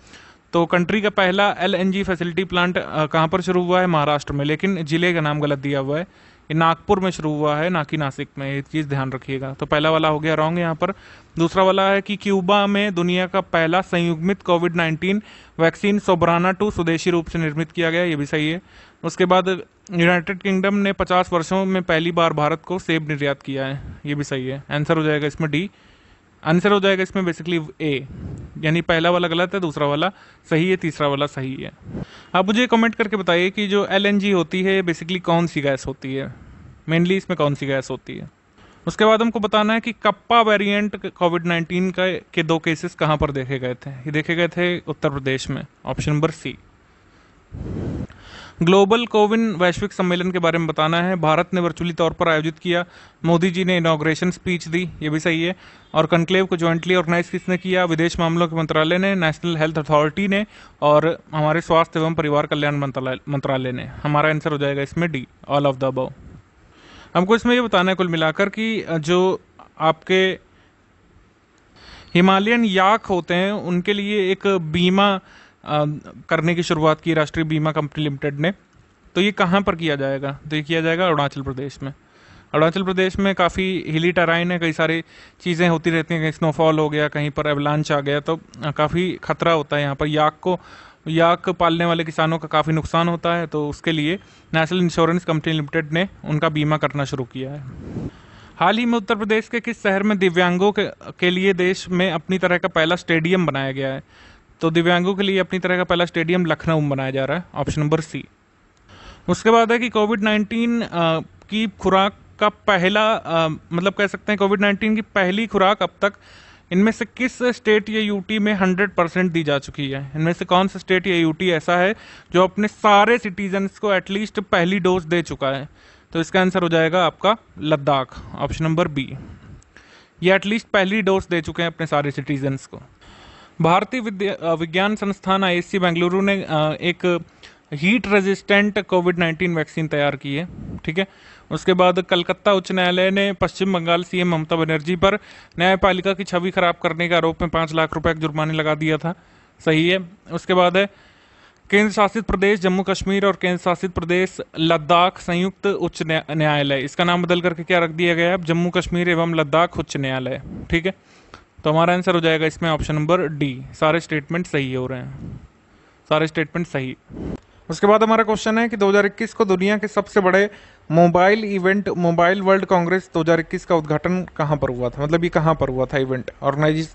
A: तो कंट्री का पहला एल फैसिलिटी प्लांट कहाँ पर शुरू हुआ है महाराष्ट्र में लेकिन जिले का नाम गलत दिया हुआ है ये नागपुर में शुरू हुआ है ना कि नासिक में ये चीज़ ध्यान रखिएगा तो पहला वाला हो गया रॉन्ग यहाँ पर दूसरा वाला है कि क्यूबा में दुनिया का पहला संयुग्मित covid nineteen vaccine Soberana two स्वदेशी रूप से निर्मित किया गया ये भी सही है उसके बाद यूनाइटेड किंगडम ने पचास वर्षों में पहली बार भारत को सेब निर्यात किया है ये भी सही है आंसर हो जाएगा इसमें डी आंसर हो जाएगा इसमें बेसिकली ए यानी पहला वाला गलत है दूसरा वाला सही है तीसरा वाला सही है आप मुझे कमेंट करके बताइए कि जो एल होती है बेसिकली कौन सी गैस होती है मेनली इसमें कौन सी गैस होती है उसके बाद हमको बताना है कि कप्पा वेरिएंट कोविड 19 का के दो केसेस कहाँ पर देखे गए थे ये देखे गए थे उत्तर प्रदेश में option number C global CoWIN वैश्विक सम्मेलन के बारे में बताना है भारत ने वर्चुअली तौर पर आयोजित किया मोदी जी ने इनाग्रेशन स्पीच दी ये भी सही है और कंक्लेव को ज्वाइंटली ऑर्गेनाइज किसने किया विदेश मामलों के मंत्रालय ने नेशनल हेल्थ अथॉरिटी ने और हमारे स्वास्थ्य एवं परिवार कल्याण मंत्रालय ने हमारा आंसर हो जाएगा इसमें D all of the above हमको इसमें ये बताना है कुल मिलाकर कि जो आपके हिमालयन याक होते हैं उनके लिए एक बीमा करने की शुरुआत की राष्ट्रीय बीमा कंपनी लिमिटेड ने तो ये कहाँ पर किया जाएगा तो ये किया जाएगा अरुणाचल प्रदेश में अरुणाचल प्रदेश में काफ़ी हिली टराइन है कई सारी चीज़ें होती रहती हैं कहीं स्नोफॉल हो गया कहीं पर एवलांच आ गया तो काफ़ी खतरा होता है यहाँ पर याक को याक पालने वाले किसानों का काफ़ी नुकसान होता है तो उसके लिए नेशनल इंश्योरेंस कंपनी लिमिटेड ने उनका बीमा करना शुरू किया है हाल ही में उत्तर प्रदेश के किस शहर में दिव्यांगों के, के लिए देश में अपनी तरह का पहला स्टेडियम बनाया गया है तो दिव्यांगों के लिए अपनी तरह का पहला स्टेडियम लखनऊ में बनाया जा रहा है ऑप्शन नंबर सी उसके बाद है कि कोविड नाइन्टीन की खुराक का पहला आ, मतलब कह सकते हैं कोविड नाइन्टीन की पहली खुराक अब तक इनमें से किस स्टेट या यूटी में 100 परसेंट दी जा चुकी है इनमें से कौन सा स्टेट या यूटी ऐसा है जो अपने सारे सिटीजन्स को एटलीस्ट पहली डोज दे चुका है तो इसका आंसर हो जाएगा आपका लद्दाख ऑप्शन नंबर बी ये एटलीस्ट पहली डोज दे चुके हैं अपने सारे सिटीजन्स को भारतीय विज्ञान संस्थान आईएससी बेंगलुरु ने एक हीट रेजिस्टेंट कोविड 19 वैक्सीन तैयार की है ठीक है उसके बाद कलकत्ता उच्च न्यायालय ने पश्चिम बंगाल सीएम ममता बनर्जी पर न्यायपालिका की छवि खराब करने के आरोप में पाँच लाख रुपए का जुर्माना लगा दिया था सही है उसके बाद है केंद्र शासित प्रदेश जम्मू कश्मीर और केंद्र शासित प्रदेश लद्दाख संयुक्त उच्च न्यायालय इसका नाम बदल करके क्या रख दिया गया है जम्मू कश्मीर एवं लद्दाख उच्च न्यायालय ठीक है तो हमारा आंसर हो जाएगा इसमें ऑप्शन नंबर डी सारे स्टेटमेंट सही हो रहे हैं सारे स्टेटमेंट सही उसके बाद हमारा क्वेश्चन है कि 2021 को दुनिया के सबसे बड़े mobile event mobile world congress 2021 का उद्घाटन कहाँ पर हुआ था मतलब ये कहाँ पर हुआ था इवेंट ऑर्गेनाइज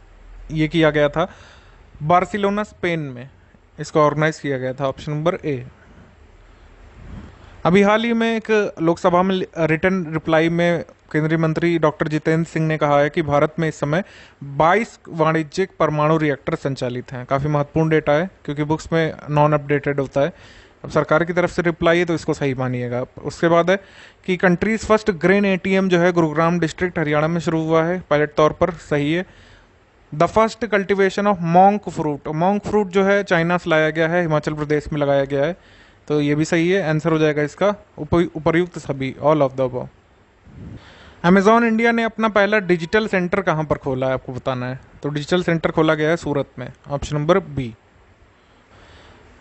A: ये किया गया था बार्सिलोना स्पेन में इसको ऑर्गेनाइज किया गया था ऑप्शन नंबर ए अभी हाल ही में एक लोकसभा में रिटर्न रिप्लाई में केंद्रीय मंत्री डॉक्टर जितेंद्र सिंह ने कहा है कि भारत में इस समय 22 वाणिज्यिक परमाणु रिएक्टर संचालित हैं काफ़ी महत्वपूर्ण डेटा है क्योंकि बुक्स में नॉन अपडेटेड होता है अब सरकार की तरफ से रिप्लाई है तो इसको सही मानिएगा उसके बाद है कि कंट्रीज फर्स्ट ग्रेन ए जो है गुरुग्राम डिस्ट्रिक्ट हरियाणा में शुरू हुआ है पायलट तौर पर सही है the first cultivation of monk fruit monk fruit जो है चाइना से लाया गया है हिमाचल प्रदेश में लगाया गया है तो ये भी सही है आंसर हो जाएगा इसका उपयुक्त सभी all of the above Amazon India ने अपना पहला डिजिटल सेंटर कहाँ पर खोला है आपको बताना है तो डिजिटल सेंटर खोला गया है सूरत में ऑप्शन नंबर बी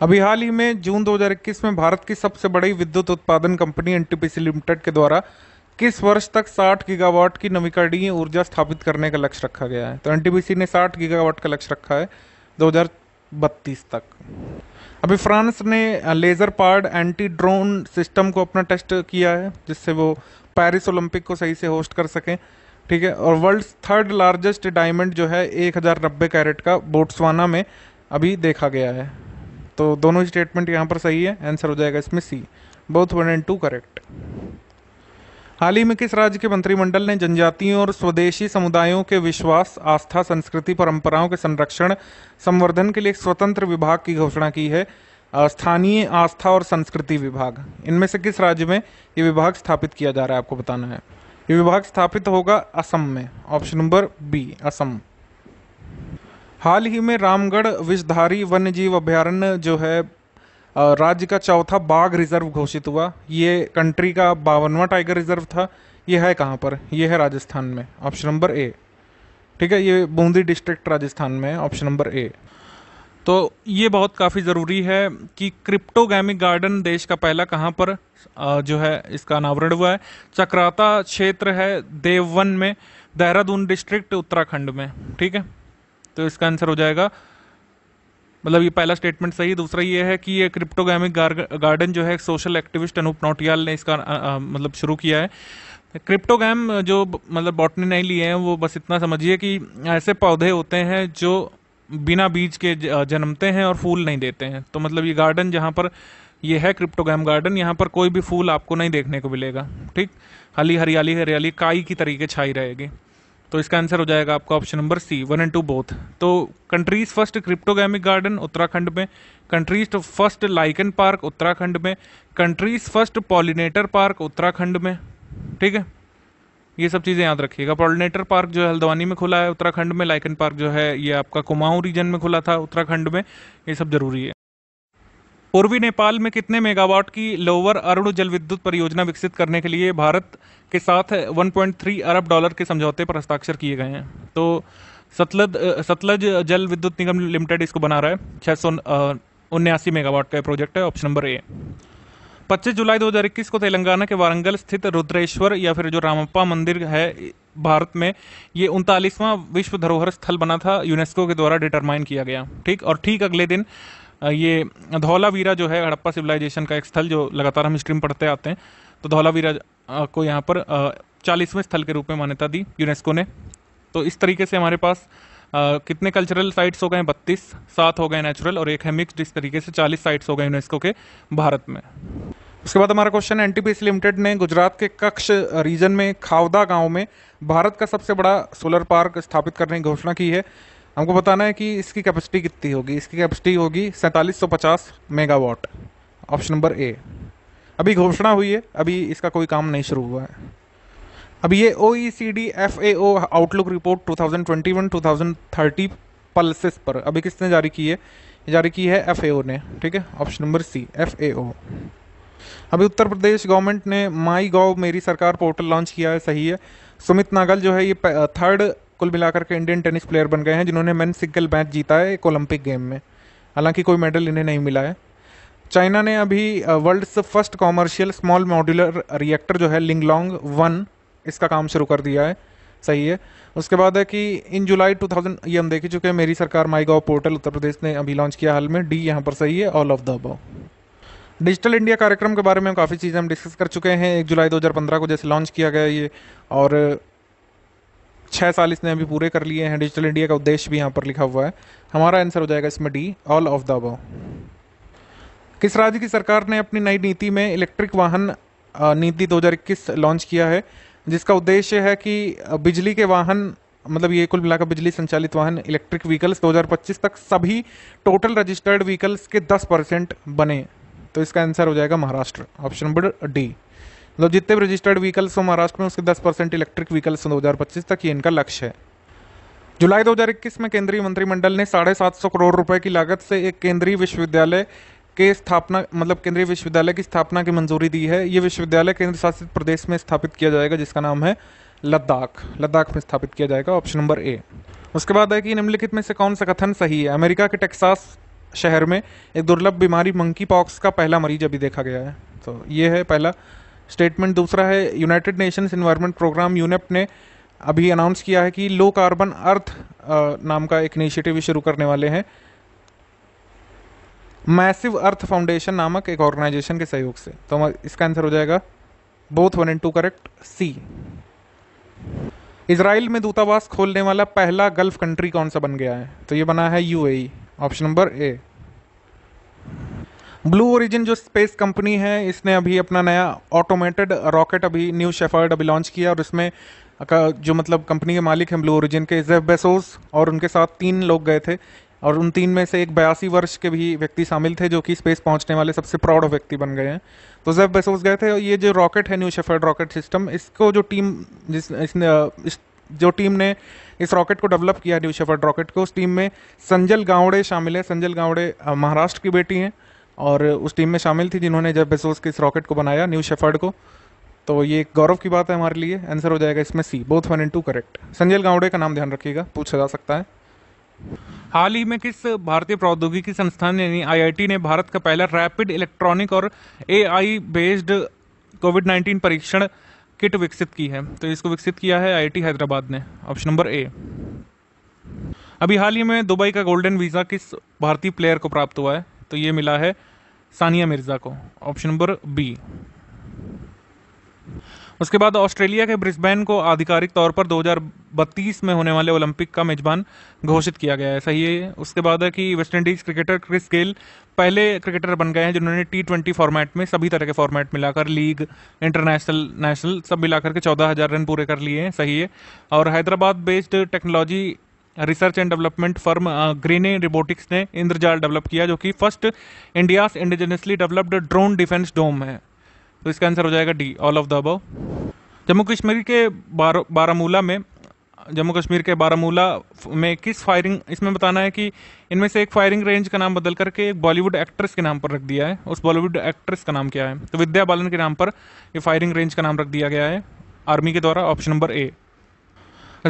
A: अभी हाल ही में जून 2021 में भारत की सबसे बड़ी विद्युत उत्पादन कंपनी एनटीपीसी लिमिटेड के द्वारा किस वर्ष तक 60 गीगावाट की नवीकरणीय ऊर्जा स्थापित करने का लक्ष्य रखा गया है तो एनटीपीसी ने 60 गीगावाट का लक्ष्य रखा है 2032 तक अभी फ्रांस ने laser powered anti drone system को अपना टेस्ट किया है जिससे वो पेरिस ओलंपिक को सही से होस्ट कर सकें ठीक है और वर्ल्ड थर्ड लार्जेस्ट डायमंड जो है एक हज़ार नब्बे कैरेट का बोट्सवाना में अभी देखा गया है तो दोनों स्टेटमेंट यहाँ पर सही है आंसर हो जाएगा इसमें C both one and two correct हाल ही में किस राज्य के मंत्रिमंडल ने जनजातियों और स्वदेशी समुदायों के विश्वास आस्था संस्कृति परंपराओं के संरक्षण संवर्धन के लिए एक स्वतंत्र विभाग की घोषणा की है स्थानीय आस्था और संस्कृति विभाग इनमें से किस राज्य में ये विभाग स्थापित किया जा रहा है आपको बताना है ये विभाग स्थापित होगा असम में ऑप्शन नंबर बी असम हाल ही में रामगढ़ विषधारी वन्य जीव अभ्यारण्य जो है राज्य का चौथा बाघ रिजर्व घोषित हुआ ये कंट्री का बावनवा टाइगर रिजर्व था ये है कहाँ पर यह है राजस्थान में ऑप्शन नंबर ए ठीक है ये बूंदी डिस्ट्रिक्ट राजस्थान में है ऑप्शन नंबर ए तो ये बहुत काफ़ी ज़रूरी है कि क्रिप्टोगैमिक गार्डन देश का पहला कहाँ पर जो है इसका अनावरण हुआ है चक्राता क्षेत्र है देववन में देहरादून डिस्ट्रिक्ट उत्तराखंड में ठीक है तो इसका आंसर हो जाएगा मतलब ये पहला स्टेटमेंट सही दूसरा ये है कि ये क्रिप्टोगैमिक गार्डन जो है सोशल एक्टिविस्ट अनूप नोटियाल ने इसका मतलब शुरू किया है क्रिप्टोगैम जो मतलब बॉटनी नहीं लिए हैं वो बस इतना समझिए कि ऐसे पौधे होते हैं जो बिना बीज के जन्मते हैं और फूल नहीं देते हैं तो मतलब ये गार्डन जहाँ पर ये है क्रिप्टोगैम गार्डन यहाँ पर कोई भी फूल आपको नहीं देखने को मिलेगा ठीक हली हरियाली हरियाली काई की तरीके छाई रहेगी तो इसका आंसर हो जाएगा आपका option number C one and two both तो country's first cryptogamic garden Uttarakhand में country's first lichen park Uttarakhand में country's first pollinator park Uttarakhand में ठीक है ये सब चीज़ें याद रखिएगा पॉलिनेटर पार्क जो है हल्द्वानी में खुला है उत्तराखंड में लाइकन पार्क जो है ये आपका कुमाऊं रीजन में खुला था उत्तराखंड में ये सब जरूरी है पूर्वी नेपाल में कितने मेगावाट की लोअर अरुण जल विद्युत परियोजना विकसित करने के लिए भारत के साथ 1.3 अरब डॉलर के समझौते पर हस्ताक्षर किए गए हैं तो सतलज सतलज जल विद्युत निगम लिमिटेड इसको बना रहा है छः सौ उन्यासी मेगावाट का प्रोजेक्ट है ऑप्शन नंबर ए पच्चीस जुलाई 2021 को तेलंगाना के वारंगल स्थित रुद्रेश्वर या फिर जो रामप्पा मंदिर है भारत में ये उनतालीसवां विश्व धरोहर स्थल बना था यूनेस्को के द्वारा डिटरमाइन किया गया ठीक और ठीक अगले दिन ये धौलावीरा जो है हड़प्पा सिविलाइजेशन का एक स्थल जो लगातार हम स्ट्रीम पढ़ते आते हैं तो धौलावीरा को यहाँ पर चालीसवें स्थल के रूप में मान्यता दी यूनेस्को ने तो इस तरीके से हमारे पास Uh, कितने कल्चरल साइट्स हो गए बत्तीस सात हो गए नेचुरल और एक है मिक्स इस तरीके से चालीस साइट्स हो गए यूनेस्को के भारत में उसके बाद हमारा क्वेश्चन एन लिमिटेड ने गुजरात के कक्ष रीजन में खावदा गांव में भारत का सबसे बड़ा सोलर पार्क स्थापित करने की घोषणा की है हमको बताना है कि इसकी कैपेसिटी कितनी होगी इसकी कैपेसिटी होगी सैंतालीस सौ पचास मेगावाट ऑप्शन नंबर ए अभी घोषणा हुई है अभी इसका कोई काम नहीं शुरू हुआ है अब ये O E C D F A O outlook report two two thousand twenty one thousand thirty pulses पर अभी किसने जारी की है जारी की है एफ ए ओ ने ठीक है option number C F A O अभी उत्तर प्रदेश गवर्नमेंट ने माई गॉव मेरी सरकार पोर्टल लॉन्च किया है सही है सुमित नागल जो है ये थर्ड कुल मिलाकर के इंडियन टेनिस प्लेयर बन गए हैं जिन्होंने मैन सिंगल मैच जीता है एक ओलंपिक गेम में हालांकि कोई मेडल इन्हें नहीं मिला है चाइना ने अभी world first commercial small modular reactor जो है लिंगलोंग वन इसका काम शुरू कर दिया है सही है उसके बाद है कि इन जुलाई 2000 ये हम देख ही चुके हैं मेरी सरकार माई गाव पोर्टल उत्तर प्रदेश ने अभी लॉन्च किया हाल में डी यहाँ पर सही है all of the above digital India कार्यक्रम के बारे में काफ़ी चीज़ें हम डिस्कस कर चुके हैं एक जुलाई 2015 को जैसे लॉन्च किया गया ये और छः साल इसने अभी पूरे कर लिए हैं डिजिटल इंडिया का उद्देश्य भी यहाँ पर लिखा हुआ है हमारा आंसर हो जाएगा इसमें डी ऑल ऑफ द अब किस राज्य की सरकार ने अपनी नई नीति में इलेक्ट्रिक वाहन नीति 2021 लॉन्च किया है जिसका उद्देश्य है कि बिजली के वाहन मतलब ये कुल मिलाकर बिजली संचालित वाहन इलेक्ट्रिक व्हीकल्स 2025 तक सभी टोटल रजिस्टर्ड व्हीकल्स के 10 परसेंट बने तो इसका आंसर हो जाएगा महाराष्ट्र ऑप्शन नंबर डी मतलब जितने भी रजिस्टर्ड व्हीकल्स हो महाराष्ट्र में उसके 10 परसेंट इलेक्ट्रिक व्हीकल्स दो हज़ार पच्चीस तक ये इनका लक्ष्य है जुलाई 2021 में केंद्रीय मंत्रिमंडल ने साढ़े सात सौ करोड़ रुपए की लागत से एक केंद्रीय विश्वविद्यालय के स्थापना मतलब केंद्रीय विश्वविद्यालय की स्थापना की मंजूरी दी है ये विश्वविद्यालय केंद्र शासित प्रदेश में स्थापित किया जाएगा जिसका नाम है लद्दाख लद्दाख में स्थापित किया जाएगा ऑप्शन नंबर ए उसके बाद है कि निम्नलिखित में से कौन सा कथन सही है अमेरिका के टेक्सास शहर में एक दुर्लभ बीमारी मंकी पॉक्स का पहला मरीज अभी देखा गया है तो ये है पहला स्टेटमेंट दूसरा है United Nations environment programme UNEP ने अभी अनाउंस किया है कि लो कार्बन अर्थ नाम का एक इनिशिएटिव शुरू करने वाले हैं मैसिव अर्थ फाउंडेशन नामक एक ऑर्गेनाइजेशन के सहयोग से तो इसका आंसर हो जाएगा both one and two correct C Israel में दूतावास खोलने वाला पहला गल्फ कंट्री कौन सा बन गया है तो ये बना है UAE option number A Blue Origin जो स्पेस कंपनी है इसने अभी अपना नया ऑटोमेटेड रॉकेट अभी न्यू शेफर्ड अभी लॉन्च किया और इसमें का जो मतलब कंपनी के मालिक हैं ब्लू ओरिजिन के जेफ बेसोस और उनके साथ तीन लोग गए थे और उन तीन में से एक बयासी वर्ष के भी व्यक्ति शामिल थे जो कि स्पेस पहुंचने वाले सबसे प्राउड व्यक्ति बन गए हैं तो जेफ बेसोस गए थे और ये जो रॉकेट है न्यू शेफर्ड रॉकेट सिस्टम इसको जो टीम जिस इसने इस जो टीम ने इस रॉकेट को डेवलप किया न्यू शेफर्ड रॉकेट को उस टीम में संजल गावड़े शामिल है संजल गावड़े महाराष्ट्र की बेटी हैं और उस टीम में शामिल थी जिन्होंने जब बेसोस के इस रॉकेट को बनाया न्यू शेफर्ड को तो ये एक गौरव की बात है हमारे लिए आंसर हो जाएगा इसमें C both one and two correct Sanjay Gawade का नाम ध्यान रखिएगा पूछा जा सकता है हाल ही में किस भारतीय प्रौद्योगिकी संस्थान यानी आईआईटी ने भारत का पहला रैपिड इलेक्ट्रॉनिक और एआई बेस्ड कोविड 19 परीक्षण किट विकसित की है तो इसको विकसित किया है आईआईटी हैदराबाद ने ऑप्शन नंबर ए अभी हाल ही में दुबई का गोल्डन वीज़ा किस भारतीय प्लेयर को प्राप्त हुआ है तो ये मिला है सानिया मिर्ज़ा को ऑप्शन नंबर बी उसके बाद ऑस्ट्रेलिया के ब्रिस्बेन को आधिकारिक तौर पर 2032 में होने वाले ओलंपिक का मेजबान घोषित किया गया है सही है उसके बाद है कि वेस्टइंडीज क्रिकेटर क्रिस गेल पहले क्रिकेटर बन गए हैं जिन्होंने टी ट्वेंटी फॉर्मेट में सभी तरह के फॉर्मेट मिलाकर लीग इंटरनेशनल नेशनल सब मिलाकर के चौदह हज़ार रन पूरे कर लिए हैं सही है और Hyderabad based technology research and development firm Grene robotics ने इंद्रजाल डेवलप किया जो कि first India indigenously developed drone defence dome है तो इसका आंसर हो जाएगा D all of the above Jammu Kashmir के बार, बारामूला में जम्मू कश्मीर के बारामूला में किस फायरिंग इसमें बताना है कि इनमें से एक फायरिंग रेंज का नाम बदल करके एक बॉलीवुड एक्ट्रेस के नाम पर रख दिया है उस बॉलीवुड एक्ट्रेस का नाम क्या है तो विद्या बालन के नाम पर ये फायरिंग रेंज का नाम रख दिया गया है आर्मी के द्वारा ऑप्शन नंबर ए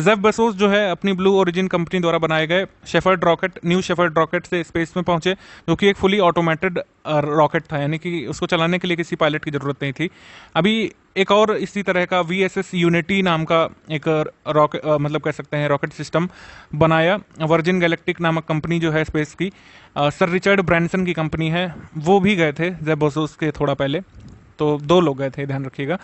A: जेफ बसोस जो है अपनी ब्लू ओरिजिन कंपनी द्वारा बनाए गए Shepard rocket New Shepard rocket से स्पेस में पहुंचे जो कि एक फुली ऑटोमेटेड रॉकेट था यानी कि उसको चलाने के लिए किसी पायलट की ज़रूरत नहीं थी अभी एक और इसी तरह का वी एस एस यूनिटी नाम का एक रॉकेट uh, मतलब कह सकते हैं रॉकेट सिस्टम बनाया वर्जिन गैलेक्टिक नामक कंपनी जो है स्पेस की सर रिचर्ड ब्रांसन की कंपनी है वो भी गए थे जेफ बसोस के थोड़ा पहले तो दो लोग गए थे ध्यान रखिएगा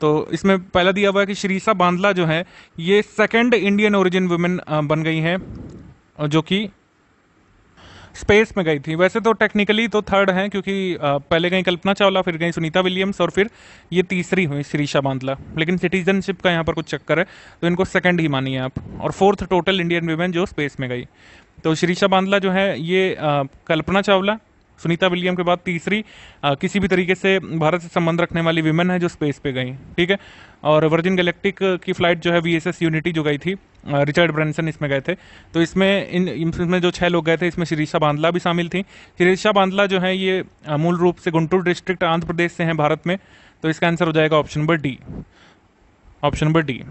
A: तो इसमें पहला दिया हुआ है कि श्रीसा बांदला जो है ये सेकेंड इंडियन ओरिजिन वुमेन बन गई हैं जो कि स्पेस में गई थी वैसे तो टेक्निकली तो थर्ड हैं क्योंकि पहले गई कल्पना चावला फिर गई सुनीता विलियम्स और फिर ये तीसरी हुई श्रीषा बांदला लेकिन सिटीजनशिप का यहाँ पर कुछ चक्कर है तो इनको सेकंड ही मानिए आप और फोर्थ टोटल इंडियन वुमेन जो स्पेस में गई तो श्रीषा बांदला जो है ये कल्पना चावला सुनीता विलियम के बाद तीसरी आ, किसी भी तरीके से भारत से संबंध रखने वाली विमेन है जो स्पेस पे गई ठीक है और वर्जिन गैलेक्टिक की फ्लाइट जो है वी यूनिटी जो गई थी रिचर्ड ब्रैनसन इसमें गए थे तो इसमें इन इसमें जो छह लोग गए थे इसमें शिरीषा बांदला भी शामिल थी शिरीषा बांदला जो है ये मूल रूप से गुंटूर डिस्ट्रिक्ट आंध्र प्रदेश से हैं भारत में तो इसका आंसर हो जाएगा option number D option number D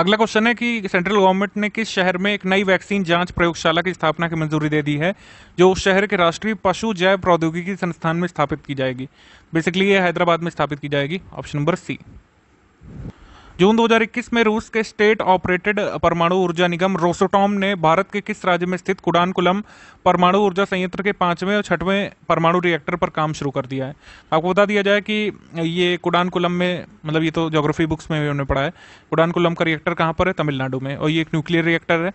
A: अगला क्वेश्चन है कि सेंट्रल गवर्नमेंट ने किस शहर में एक नई वैक्सीन जांच प्रयोगशाला की स्थापना की मंजूरी दे दी है जो उस शहर के राष्ट्रीय पशु जैव प्रौद्योगिकी संस्थान में स्थापित की जाएगी बेसिकली ये हैदराबाद में स्थापित की जाएगी ऑप्शन नंबर सी जून 2021 में रूस के स्टेट ऑपरेटेड परमाणु ऊर्जा निगम रोसोटॉम ने भारत के किस राज्य में स्थित कुडानकुलम परमाणु ऊर्जा संयंत्र के पांचवें और छठवें परमाणु रिएक्टर पर काम शुरू कर दिया है आपको बता दिया जाए कि ये कुडानकुलम में मतलब ये तो जोग्राफी बुक्स में भी उन्होंने पढ़ा है कुडानकुलम का रिएक्टर कहाँ पर है तमिलनाडु में और ये एक न्यूक्लियर रिएक्टर है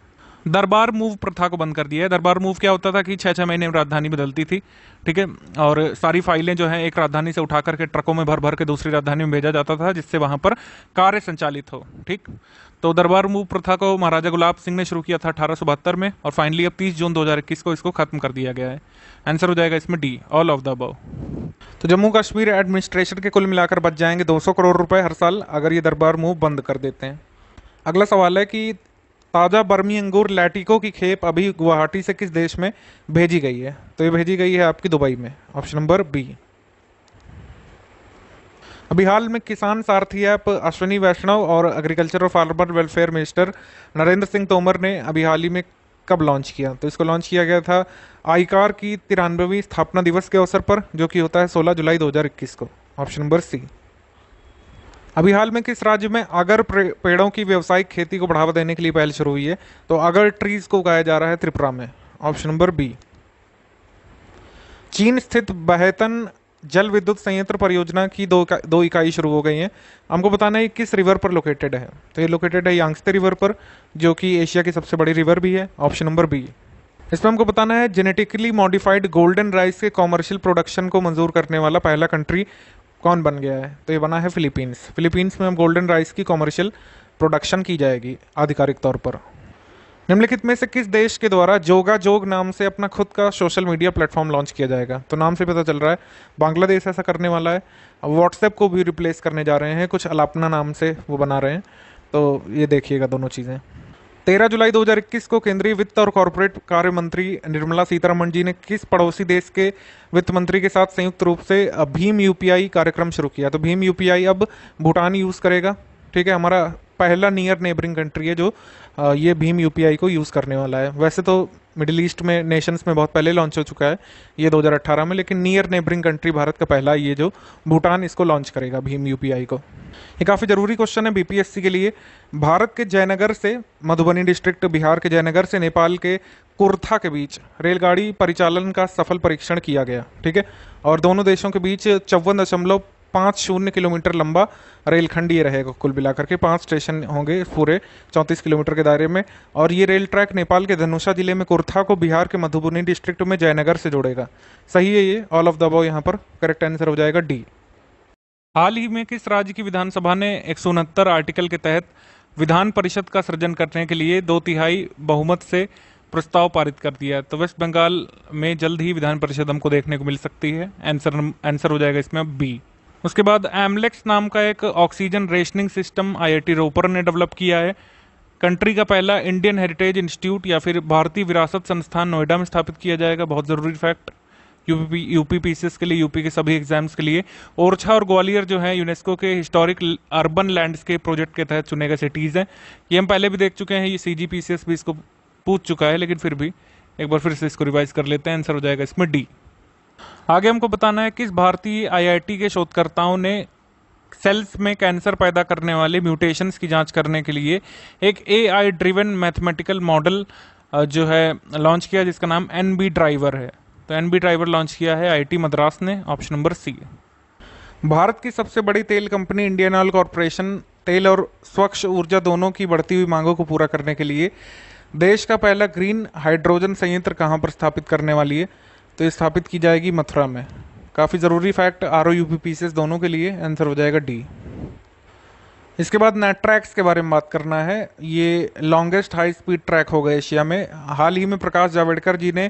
A: दरबार मूव प्रथा को बंद कर दिया है दरबार मूव क्या होता था कि छः छः महीने में राजधानी बदलती थी ठीक है और सारी फाइलें जो है एक राजधानी से उठा करके ट्रकों में भर भर के दूसरी राजधानी में भेजा जाता था जिससे वहाँ पर कार्य संचालित हो ठीक तो दरबार मूव प्रथा को महाराजा गुलाब सिंह ने शुरू किया था अठारह में और फाइनली अब तीस जून दो को इसको ख़त्म कर दिया गया है आंसर हो जाएगा इसमें D all of the above तो जम्मू कश्मीर एडमिनिस्ट्रेशन के कुल मिलाकर बच जाएंगे दो करोड़ रुपए हर साल अगर ये दरबार मूव बंद कर देते हैं अगला सवाल है कि ताज़ा बर्मी अंगूर लैटिको की खेप अभी गुवाहाटी से किस देश में भेजी गई है तो ये भेजी गई है आपकी दुबई में ऑप्शन नंबर बी अभी हाल में किसान सारथी ऐप अश्विनी वैष्णव और एग्रीकल्चर और farmer welfare minister Narendra Singh Tomar ने अभी हाल ही में कब लॉन्च किया तो इसको लॉन्च किया गया था आईकार की तिरानवेवीं स्थापना दिवस के अवसर पर जो कि होता है 16 जुलाई 2021 को ऑप्शन नंबर सी अभी हाल में किस राज्य में अगर पेड़ों की व्यवसायिक खेती को बढ़ावा देने के लिए पहल शुरू हुई है तो अगर ट्रीज को उगाया जा रहा है त्रिपुरा में ऑप्शन नंबर बी चीन स्थित बहतन जल विद्युत संयंत्र परियोजना की दो दो इकाई शुरू हो गई हैं हमको बताना है किस रिवर पर लोकेटेड है तो ये लोकेटेड है यांगस्ते रिवर पर जो कि एशिया की सबसे बड़ी रिवर भी है ऑप्शन नंबर बी इसमें हमको बताना है जेनेटिकली मॉडिफाइड गोल्डन राइस के कॉमर्शियल प्रोडक्शन को मंजूर करने वाला पहला कंट्री कौन बन गया है तो ये बना है फिलीपींस फिलीपींस में गोल्डन राइस की कॉमर्शियल प्रोडक्शन की जाएगी आधिकारिक तौर पर निम्नलिखित में से किस देश के द्वारा जोगा जोग नाम से अपना खुद का सोशल मीडिया प्लेटफॉर्म लॉन्च किया जाएगा तो नाम से पता चल रहा है बांग्लादेश ऐसा करने वाला है व्हाट्सएप को भी रिप्लेस करने जा रहे हैं कुछ अलापना नाम से वो बना रहे हैं तो ये देखिएगा दोनों चीज़ें तेरह जुलाई 2021 को केंद्रीय वित्त और कॉरपोरेट कार्य मंत्री निर्मला सीतारमण जी ने किस पड़ोसी देश के वित्त मंत्री के साथ संयुक्त रूप से भीम यूपीआई कार्यक्रम शुरू किया तो भीम यूपीआई अब भूटान यूज़ करेगा ठीक है हमारा पहला नियर नेबरिंग कंट्री है जो ये भीम यूपीआई को यूज़ करने वाला है वैसे तो मिडिल ईस्ट में नेशंस में बहुत पहले लॉन्च हो चुका है ये 2018 में लेकिन नियर नेबरिंग कंट्री भारत का पहला ये जो भूटान इसको लॉन्च करेगा भीम यूपीआई को ये काफ़ी ज़रूरी क्वेश्चन है बीपीएससी के लिए भारत के जयनगर से मधुबनी डिस्ट्रिक्ट बिहार के जयनगर से नेपाल के कुर्था के बीच रेलगाड़ी परिचालन का सफल परीक्षण किया गया ठीक है और दोनों देशों के बीच चौवन दशमलव पाँच शून्य किलोमीटर लंबा रेलखंड ये रहेगा कुल मिलाकर के पांच स्टेशन होंगे पूरे चौंतीस किलोमीटर के दायरे में और ये रेल ट्रैक नेपाल के धनुषा जिले में कुर्था को बिहार के मधुबनी डिस्ट्रिक्ट में जयनगर से जोड़ेगा सही है ये ऑल ऑफ द अबव यहाँ पर करेक्ट आंसर हो जाएगा डी हाल ही में किस राज्य की विधानसभा ने एक आर्टिकल के तहत विधान परिषद का सृजन करने के लिए दो तिहाई बहुमत से प्रस्ताव पारित कर दिया तो वेस्ट बंगाल में जल्द ही विधान परिषद हमको देखने को मिल सकती है आंसर आंसर हो जाएगा इसमें बी उसके बाद एमलेक्स नाम का एक oxygen rationing system IIT Ropar ने डेवलप किया है कंट्री का पहला इंडियन हेरिटेज इंस्टीट्यूट या फिर भारतीय विरासत संस्थान नोएडा में स्थापित किया जाएगा बहुत ज़रूरी फैक्ट यूपी यूपी पीसीएस के लिए यूपी के सभी एग्जाम्स के लिए ओरछा और ग्वालियर जो है यूनेस्को के हिस्टोरिक अर्बन लैंडस्केप प्रोजेक्ट के तहत चुने गए सिटीज़ हैं ये हम पहले भी देख चुके हैं ये सी जी भी इसको पूछ चुका है लेकिन फिर भी एक बार फिर से इसको रिवाइज कर लेते हैं आंसर हो जाएगा इसमें डी आगे हमको बताना है किस भारतीय आईआईटी के शोधकर्ताओं ने सेल्स में कैंसर पैदा करने वाले म्यूटेशंस की जांच करने के लिए एक एआई ड्रिवन मैथमेटिकल मॉडल जो है लॉन्च किया जिसका नाम एन ड्राइवर है तो एन ड्राइवर लॉन्च किया है आईटी मद्रास ने ऑप्शन नंबर सी भारत की सबसे बड़ी तेल कंपनी इंडियन ऑयल कॉरपोरेशन तेल और स्वच्छ ऊर्जा दोनों की बढ़ती हुई मांगों को पूरा करने के लिए देश का पहला ग्रीन हाइड्रोजन संयंत्र कहां पर स्थापित करने वाली है तो स्थापित की जाएगी मथुरा में काफ़ी ज़रूरी fact R O U P C दोनों के लिए आंसर हो जाएगा डी इसके बाद नेट ट्रैक्स के बारे में बात करना है ये लॉन्गेस्ट हाई स्पीड ट्रैक होगा एशिया में हाल ही में प्रकाश जावड़ेकर जी ने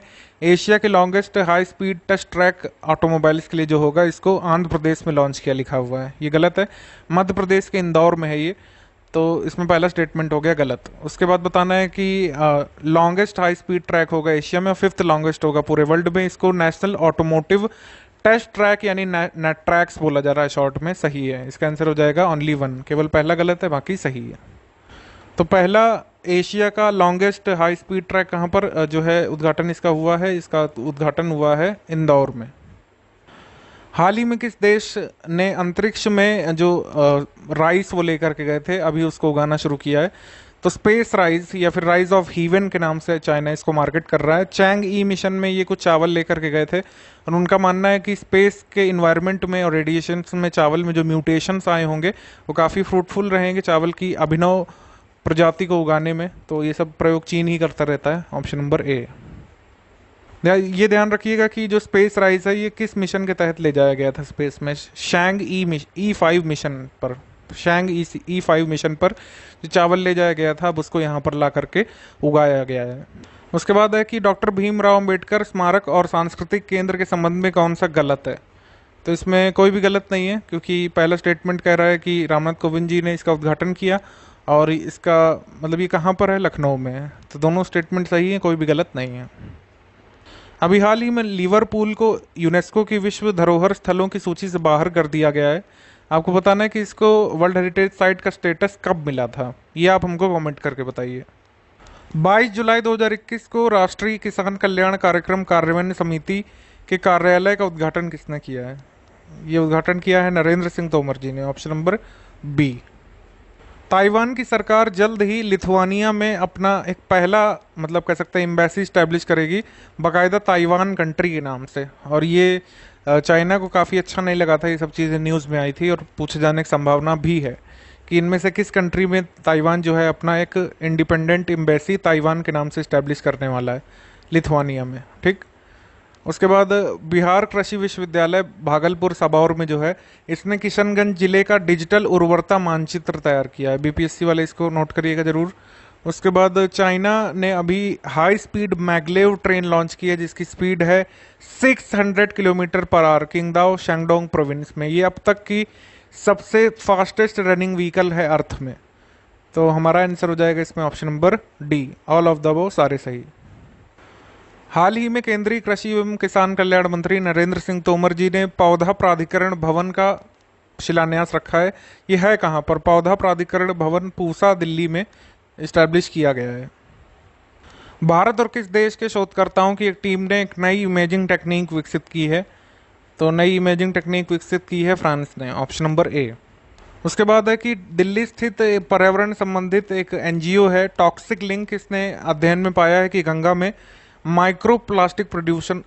A: एशिया के longest high speed touch track automobiles के लिए जो होगा इसको आंध्र प्रदेश में लॉन्च किया लिखा हुआ है ये गलत है मध्य प्रदेश के इंदौर में है ये तो इसमें पहला स्टेटमेंट हो गया गलत उसके बाद बताना है कि लॉन्गेस्ट हाई स्पीड ट्रैक होगा एशिया में और फिफ्थ लॉन्गेस्ट होगा पूरे वर्ल्ड में इसको नेशनल ऑटोमोटिव टेस्ट ट्रैक यानी नेट ट्रैक्स बोला जा रहा है शॉर्ट में सही है इसका आंसर हो जाएगा ओनली वन केवल पहला गलत है बाकी सही है तो पहला एशिया का लॉन्गेस्ट हाई स्पीड ट्रैक कहाँ पर जो है उद्घाटन इसका हुआ है इसका उद्घाटन हुआ है इंदौर में हाल ही में किस देश ने अंतरिक्ष में जो राइस वो लेकर के गए थे अभी उसको उगाना शुरू किया है तो स्पेस राइस या फिर राइस ऑफ हीवन के नाम से चाइना इसको मार्केट कर रहा है चैंग ई मिशन में ये कुछ चावल लेकर के गए थे और उनका मानना है कि स्पेस के इन्वायरमेंट में और रेडिएशन में चावल में जो म्यूटेशंस आए होंगे वो काफ़ी फ्रूटफुल रहेंगे चावल की अभिनव प्रजाति को उगाने में तो ये सब प्रयोग चीन ही करता रहता है ऑप्शन नंबर ए ये ध्यान रखिएगा कि जो स्पेस राइज है ये किस मिशन के तहत ले जाया गया था स्पेस में Chang'e mission E five mission पर शैंग ई ई फाइव मिशन पर जो चावल ले जाया गया था अब उसको यहाँ पर ला करके उगाया गया है उसके बाद है कि डॉक्टर भीमराव अम्बेडकर स्मारक और सांस्कृतिक केंद्र के संबंध में कौन सा गलत है तो इसमें कोई भी गलत नहीं है क्योंकि पहला स्टेटमेंट कह रहा है कि रामनाथ कोविंद जी ने इसका उद्घाटन किया और इसका मतलब ये कहाँ पर है लखनऊ में है तो दोनों स्टेटमेंट सही हैं कोई भी गलत नहीं है अभी हाल ही में लिवरपूल को यूनेस्को की विश्व धरोहर स्थलों की सूची से बाहर कर दिया गया है आपको बताना है कि इसको वर्ल्ड हेरिटेज साइट का स्टेटस कब मिला था ये आप हमको कमेंट करके बताइए 22 जुलाई 2021 को राष्ट्रीय किसान कल्याण कार्यक्रम कार्यान्वयन समिति के कार्यालय का उद्घाटन किसने किया है ये उद्घाटन किया है नरेंद्र सिंह तोमर जी ने ऑप्शन नंबर बी ताइवान की सरकार जल्द ही लिथुआनिया में अपना एक पहला मतलब कह सकते हैं एम्बेसी इस्टेब्लिश करेगी बाकायदा ताइवान कंट्री के नाम से और ये चाइना को काफ़ी अच्छा नहीं लगा था ये सब चीज़ें न्यूज़ में आई थी और पूछे जाने की संभावना भी है कि इनमें से किस कंट्री में ताइवान जो है अपना एक इंडिपेंडेंट एम्बेसी ताइवान के नाम से इस्टेब्लिश करने वाला है लिथुआनिया में ठीक उसके बाद बिहार कृषि विश्वविद्यालय भागलपुर सबौर में जो है इसने किशनगंज जिले का डिजिटल उर्वरता मानचित्र तैयार किया है बीपीएससी वाले इसको नोट करिएगा ज़रूर उसके बाद चाइना ने अभी high speed maglev train launch की है जिसकी स्पीड है 600 किलोमीटर पर आर किंगदाओ शैंगडोंग प्रोविंस में ये अब तक की सबसे फास्टेस्ट रनिंग व्हीकल है अर्थ में तो हमारा आंसर हो जाएगा इसमें option number D all of the वो सारे सही हाल ही में केंद्रीय कृषि एवं किसान कल्याण मंत्री नरेंद्र सिंह तोमर जी ने पौधा प्राधिकरण भवन का शिलान्यास रखा है यह है कहाँ पर पौधा प्राधिकरण भवन पूसा दिल्ली में इस्टेब्लिश किया गया है भारत और किस देश के शोधकर्ताओं की एक टीम ने एक नई इमेजिंग टेक्निक विकसित की है तो नई इमेजिंग टेक्निक विकसित की है फ्रांस ने ऑप्शन नंबर ए उसके बाद है कि दिल्ली स्थित पर्यावरण संबंधित एक एनजीओ है टॉक्सिक लिंक इसने अध्ययन में पाया है कि गंगा में माइक्रो प्लास्टिक प्रोड्यूशन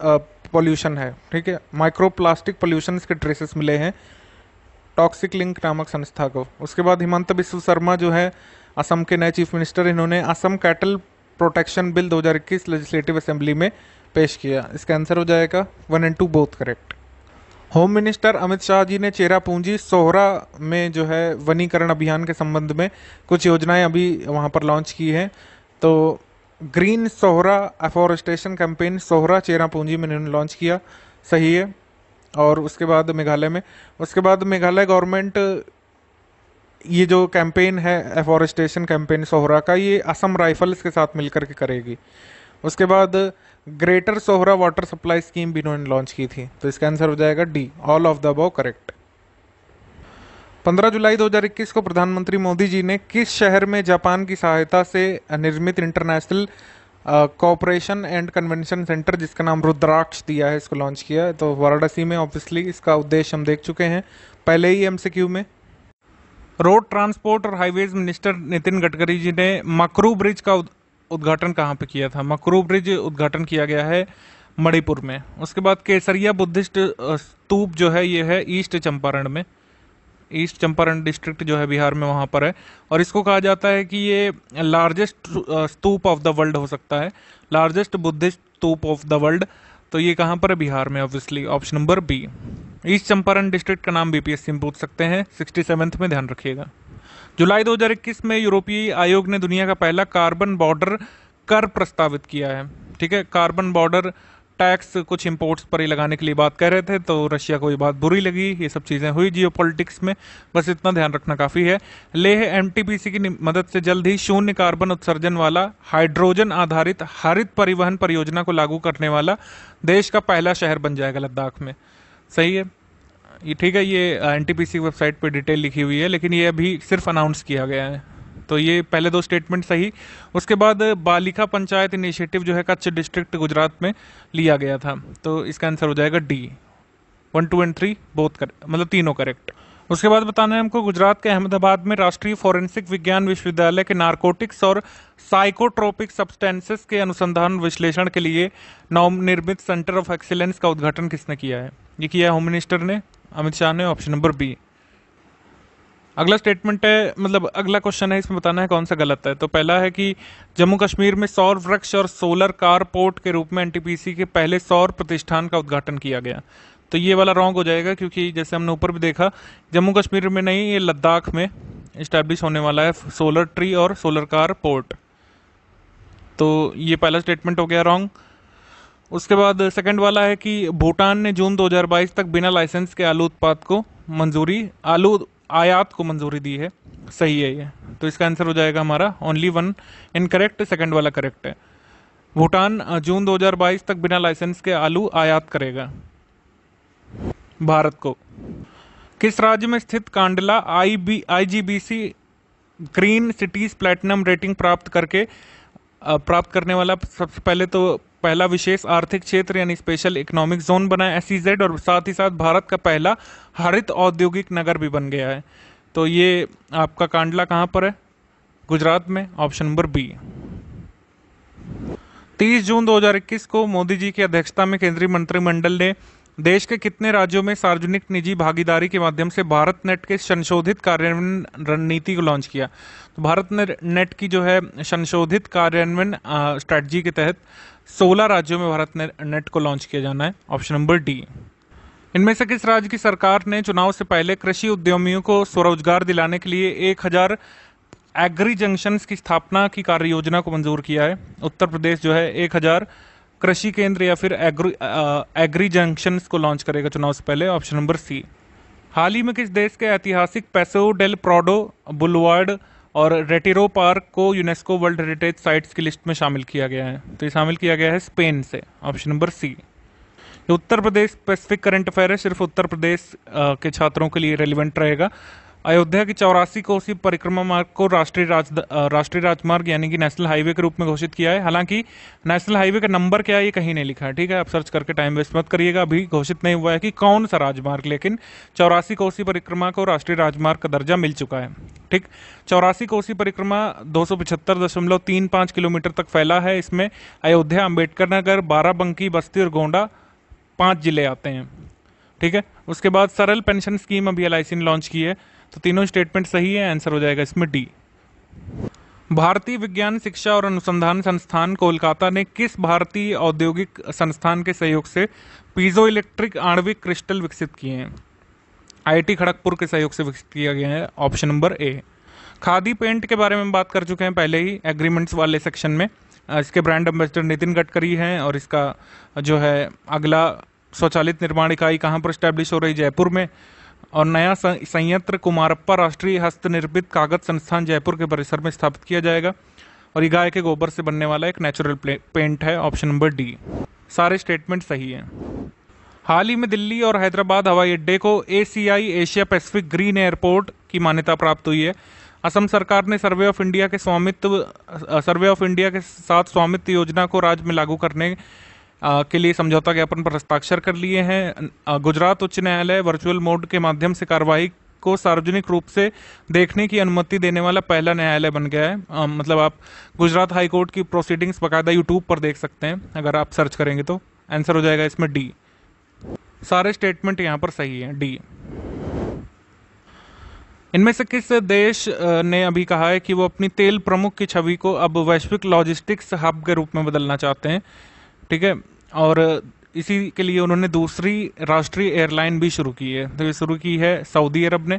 A: पॉल्यूशन है ठीक है माइक्रो प्लास्टिक पॉल्यूशन के ट्रेसेस मिले हैं टॉक्सिक लिंक नामक संस्था को उसके बाद हिमंत बिस्व शर्मा जो है असम के नए चीफ मिनिस्टर इन्होंने Assam cattle protection bill 2021 legislative assembly में पेश किया इसका आंसर हो जाएगा one and two both correct home minister Amit Shah ji ने चेरा पूंजी सोहरा में जो है वनीकरण अभियान के संबंध में कुछ योजनाएं अभी वहां पर लॉन्च की हैं तो green Sohra afforestation campaign Sohra Cherrapunji में इन्होंने लॉन्च किया सही है और उसके बाद मेघालय में उसके बाद मेघालय गवर्नमेंट ये जो कैंपेन है एफॉरेस्टेशन कैंपेन सोहरा का ये असम राइफल्स के साथ मिलकर के करेगी उसके बाद greater Sohra water supply scheme भी इन्होंने लॉन्च की थी तो इसका आंसर हो जाएगा D all of the above correct 15 जुलाई 2021 को प्रधानमंत्री मोदी जी ने किस शहर में जापान की सहायता से निर्मित international cooperation and convention centre जिसका नाम रुद्राक्ष दिया है इसको लॉन्च किया है तो वाराणसी में ऑब्वियसली इसका उद्देश्य हम देख चुके हैं पहले ही एम में रोड ट्रांसपोर्ट और हाईवेज मिनिस्टर नितिन गडकरी जी ने मकरू ब्रिज का उद्घाटन कहाँ पे किया था मकरू ब्रिज उद्घाटन किया गया है मणिपुर में उसके बाद केसरिया बुद्धिस्ट स्तूप जो है ये है ईस्ट चंपारण में ईस्ट चंपारण डिस्ट्रिक्ट जो है बिहार में वहाँ पर है और इसको कहा जाता है कि ये largest stupa of the world हो सकता है largest Buddhist stupa of the world तो ये कहाँ पर है बिहार में obviously option number B east Champaran district का नाम बीपीएससी में पूछ सकते हैं सिक्सटी सेवन्थ में ध्यान रखिएगा जुलाई 2021 में यूरोपीय आयोग ने दुनिया का पहला कार्बन बॉर्डर कर प्रस्तावित किया है ठीक है कार्बन बॉर्डर टैक्स कुछ इम्पोर्ट्स पर ही लगाने के लिए बात कर रहे थे तो रशिया को ये बात बुरी लगी ये सब चीज़ें हुई जियो में बस इतना ध्यान रखना काफ़ी है लेह एम की मदद से जल्द ही शून्य कार्बन उत्सर्जन वाला हाइड्रोजन आधारित हरित परिवहन परियोजना को लागू करने वाला देश का पहला शहर बन जाएगा लद्दाख में सही है ये ठीक है ये एन वेबसाइट पर डिटेल लिखी हुई है लेकिन ये अभी सिर्फ अनाउंस किया गया है तो ये पहले दो स्टेटमेंट सही उसके बाद बालिका पंचायत इनिशिएटिव जो है कच्छ डिस्ट्रिक्ट गुजरात में लिया गया था तो इसका आंसर हो जाएगा D one two and three both कर मतलब तीनों करेक्ट उसके बाद बताना है हमको गुजरात के अहमदाबाद में राष्ट्रीय फॉरेंसिक विज्ञान विश्वविद्यालय के नारकोटिक्स और साइकोट्रोपिक सब्सटेंसेस के अनुसंधान विश्लेषण के लिए नवनिर्मित सेंटर ऑफ एक्सीलेंस का उद्घाटन किसने किया है ये किया है होम मिनिस्टर ने अमित शाह ने ऑप्शन नंबर बी अगला स्टेटमेंट है मतलब अगला क्वेश्चन है इसमें बताना है कौन सा गलत है तो पहला है कि जम्मू कश्मीर में सौर वृक्ष और सोलर कार पोर्ट के रूप में एनटीपीसी के पहले सौर प्रतिष्ठान का उद्घाटन किया गया तो ये वाला रॉन्ग हो जाएगा क्योंकि जैसे हमने ऊपर भी देखा जम्मू कश्मीर में नहीं ये लद्दाख में इस्टेब्लिश होने वाला है सोलर ट्री और सोलर कार पोर्ट तो ये पहला स्टेटमेंट हो गया रॉन्ग उसके बाद सेकंड वाला है कि भूटान ने जून 2022 तक बिना लाइसेंस के आलू उत्पाद को मंजूरी आलू आयात को मंजूरी दी है सही है ये तो इसका आंसर हो जाएगा हमारा ओनली वन इनकरेक्ट सेकंड वाला करेक्ट है भूटान जून 2022 तक बिना लाइसेंस के आलू आयात करेगा भारत को किस राज्य में स्थित Kandla I B I G B C green cities platinum rating प्राप्त करके प्राप्त करने वाला सबसे पहले तो पहला विशेष आर्थिक क्षेत्र यानी स्पेशल इकोनॉमिक जोन बना है एस e और साथ ही साथ भारत का पहला हरित औद्योगिक नगर भी बन गया है तो ये आपका कांडला कहाँ पर है गुजरात में ऑप्शन नंबर बी 30 जून 2021 को मोदी जी की अध्यक्षता में केंद्रीय मंत्रिमंडल ने देश के कितने राज्यों में सार्वजनिक निजी भागीदारी के माध्यम से भारत नेट के संशोधित कार्यान्वयन रणनीति को लॉन्च किया तो भारत ने नेट की जो है संशोधित कार्यान्वयन स्ट्रैटी के तहत सोलह राज्यों में भारत ने नेट को लॉन्च किया जाना है ऑप्शन नंबर डी इनमें से किस राज्य की सरकार ने चुनाव से पहले कृषि उद्यमियों को स्वरोजगार दिलाने के लिए एक हजार एग्री जंक्शन की स्थापना की कार्य योजना को मंजूर किया है उत्तर प्रदेश जो है एक हजार कृषि केंद्र या फिर एग्री एग्री जंक्शन को लॉन्च करेगा चुनाव से पहले ऑप्शन नंबर सी हाल ही में किस देश के ऐतिहासिक पैसो डेल प्रोडो बुलवर्ड और रेटिरो पार्क को यूनेस्को वर्ल्ड हेरिटेज साइट्स की लिस्ट में शामिल किया गया है तो ये शामिल किया गया है स्पेन से option number C Uttar Pradesh specific current affair है सिर्फ उत्तर प्रदेश के छात्रों के लिए रेलिवेंट रहेगा अयोध्या की चौरासी कोसी परिक्रमा मार्ग को राष्ट्रीय राज राष्ट्रीय राजमार्ग यानी कि नेशनल हाईवे के रूप में घोषित किया है हालांकि नेशनल हाईवे का नंबर क्या है ये कहीं नहीं लिखा है ठीक है आप सर्च करके टाइम वेस्ट मत करिएगा अभी घोषित नहीं हुआ है कि कौन सा राजमार्ग लेकिन चौरासी कोसी परिक्रमा को राष्ट्रीय राजमार्ग का दर्जा मिल चुका है ठीक चौरासी कोसी परिक्रमा दो किलोमीटर तक फैला है इसमें अयोध्या अम्बेडकर नगर बाराबंकी बस्ती और गोंडा पाँच जिले आते हैं ठीक है उसके बाद सरल पेंशन स्कीम अभी एल ने लॉन्च की है तो तीनों स्टेटमेंट सही है आंसर हो जाएगा इसमें डी भारतीय विज्ञान शिक्षा और अनुसंधान संस्थान कोलकाता ने किस भारतीय औद्योगिक संस्थान के सहयोग से पीजो इलेक्ट्रिक आणविक क्रिस्टल विकसित किए हैं आईआईटी खड़गपुर के सहयोग से विकसित किया गया है option number A Khadi paint के बारे में बात कर चुके हैं पहले ही एग्रीमेंट्स वाले सेक्शन में इसके ब्रांड एम्बेसडर नितिन गडकरी हैं और इसका जो है अगला स्वचालित निर्माण इकाई कहाँ पर स्टैब्लिश हो रही जयपुर में और नया संयंत्र कुमारप्पा राष्ट्रीय हस्तनिर्मित कागज संस्थान जयपुर के परिसर में स्थापित किया जाएगा और ये गाय के गोबर से बनने वाला एक नेचुरल पेंट है ऑप्शन नंबर डी सारे स्टेटमेंट सही हैं हाल ही में दिल्ली और हैदराबाद हवाई अड्डे को A Asia Pacific green airport की मान्यता प्राप्त हुई है असम सरकार ने सर्वे ऑफ इंडिया के स्वामित्व सर्वे ऑफ इंडिया के साथ स्वामित्व योजना को राज्य में लागू करने के लिए समझौता ज्ञापन पर हस्ताक्षर कर लिए हैं गुजरात उच्च न्यायालय वर्चुअल मोड के माध्यम से कार्रवाई को सार्वजनिक रूप से देखने की अनुमति देने वाला पहला न्यायालय बन गया है आ, मतलब आप गुजरात हाई कोर्ट की प्रोसीडिंग्स बाकायदा यूट्यूब पर देख सकते हैं अगर आप सर्च करेंगे तो आंसर हो जाएगा इसमें डी सारे स्टेटमेंट यहाँ पर सही है डी इनमें से किस देश ने अभी कहा है कि वो अपनी तेल प्रमुख की छवि को अब वैश्विक लॉजिस्टिक्स हब के रूप में बदलना चाहते हैं ठीक है और इसी के लिए उन्होंने दूसरी राष्ट्रीय एयरलाइन भी शुरू की है तो ये शुरू की है सऊदी अरब ने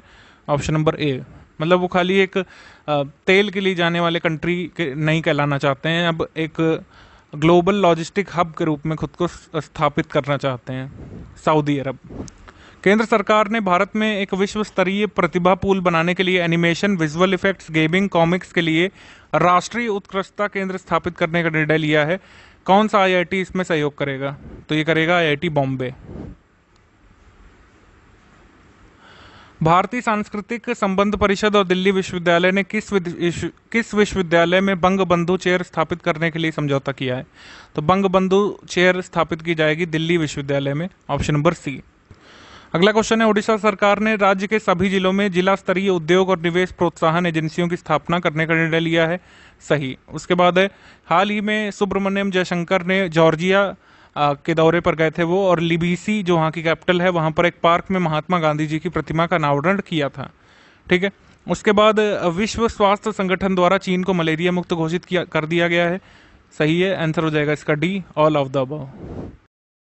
A: ऑप्शन नंबर ए मतलब वो खाली एक तेल के लिए जाने वाले कंट्री के नहीं कहलाना चाहते हैं अब एक ग्लोबल लॉजिस्टिक हब के रूप में खुद को स्थापित करना चाहते हैं सऊदी अरब केंद्र सरकार ने भारत में एक विश्व स्तरीय प्रतिभा पूल बनाने के लिए animation visual effects gaming comics के लिए राष्ट्रीय उत्कृष्टता केंद्र स्थापित करने का निर्णय लिया है कौन सा आईआईटी इसमें सहयोग करेगा तो ये करेगा आईआईटी बॉम्बे भारतीय सांस्कृतिक संबंध परिषद और दिल्ली विश्वविद्यालय ने किस किस विश्वविद्यालय में बंग बंधु चेयर स्थापित करने के लिए समझौता किया है तो बंग बंधु चेयर स्थापित की जाएगी दिल्ली विश्वविद्यालय में ऑप्शन नंबर सी अगला क्वेश्चन है ओडिशा सरकार ने राज्य के सभी जिलों में जिला स्तरीय उद्योग और निवेश प्रोत्साहन एजेंसियों की स्थापना करने का निर्णय लिया है सही उसके बाद है हाल ही में सुब्रमण्यम जयशंकर ने जॉर्जिया के दौरे पर गए थे वो और लिबीसी जो वहाँ की कैपिटल है वहाँ पर एक पार्क में महात्मा गांधी जी की प्रतिमा का अनावरण किया था ठीक है उसके बाद विश्व स्वास्थ्य संगठन द्वारा चीन को मलेरिया मुक्त घोषित किया कर दिया गया है सही है आंसर हो जाएगा इसका D all of the above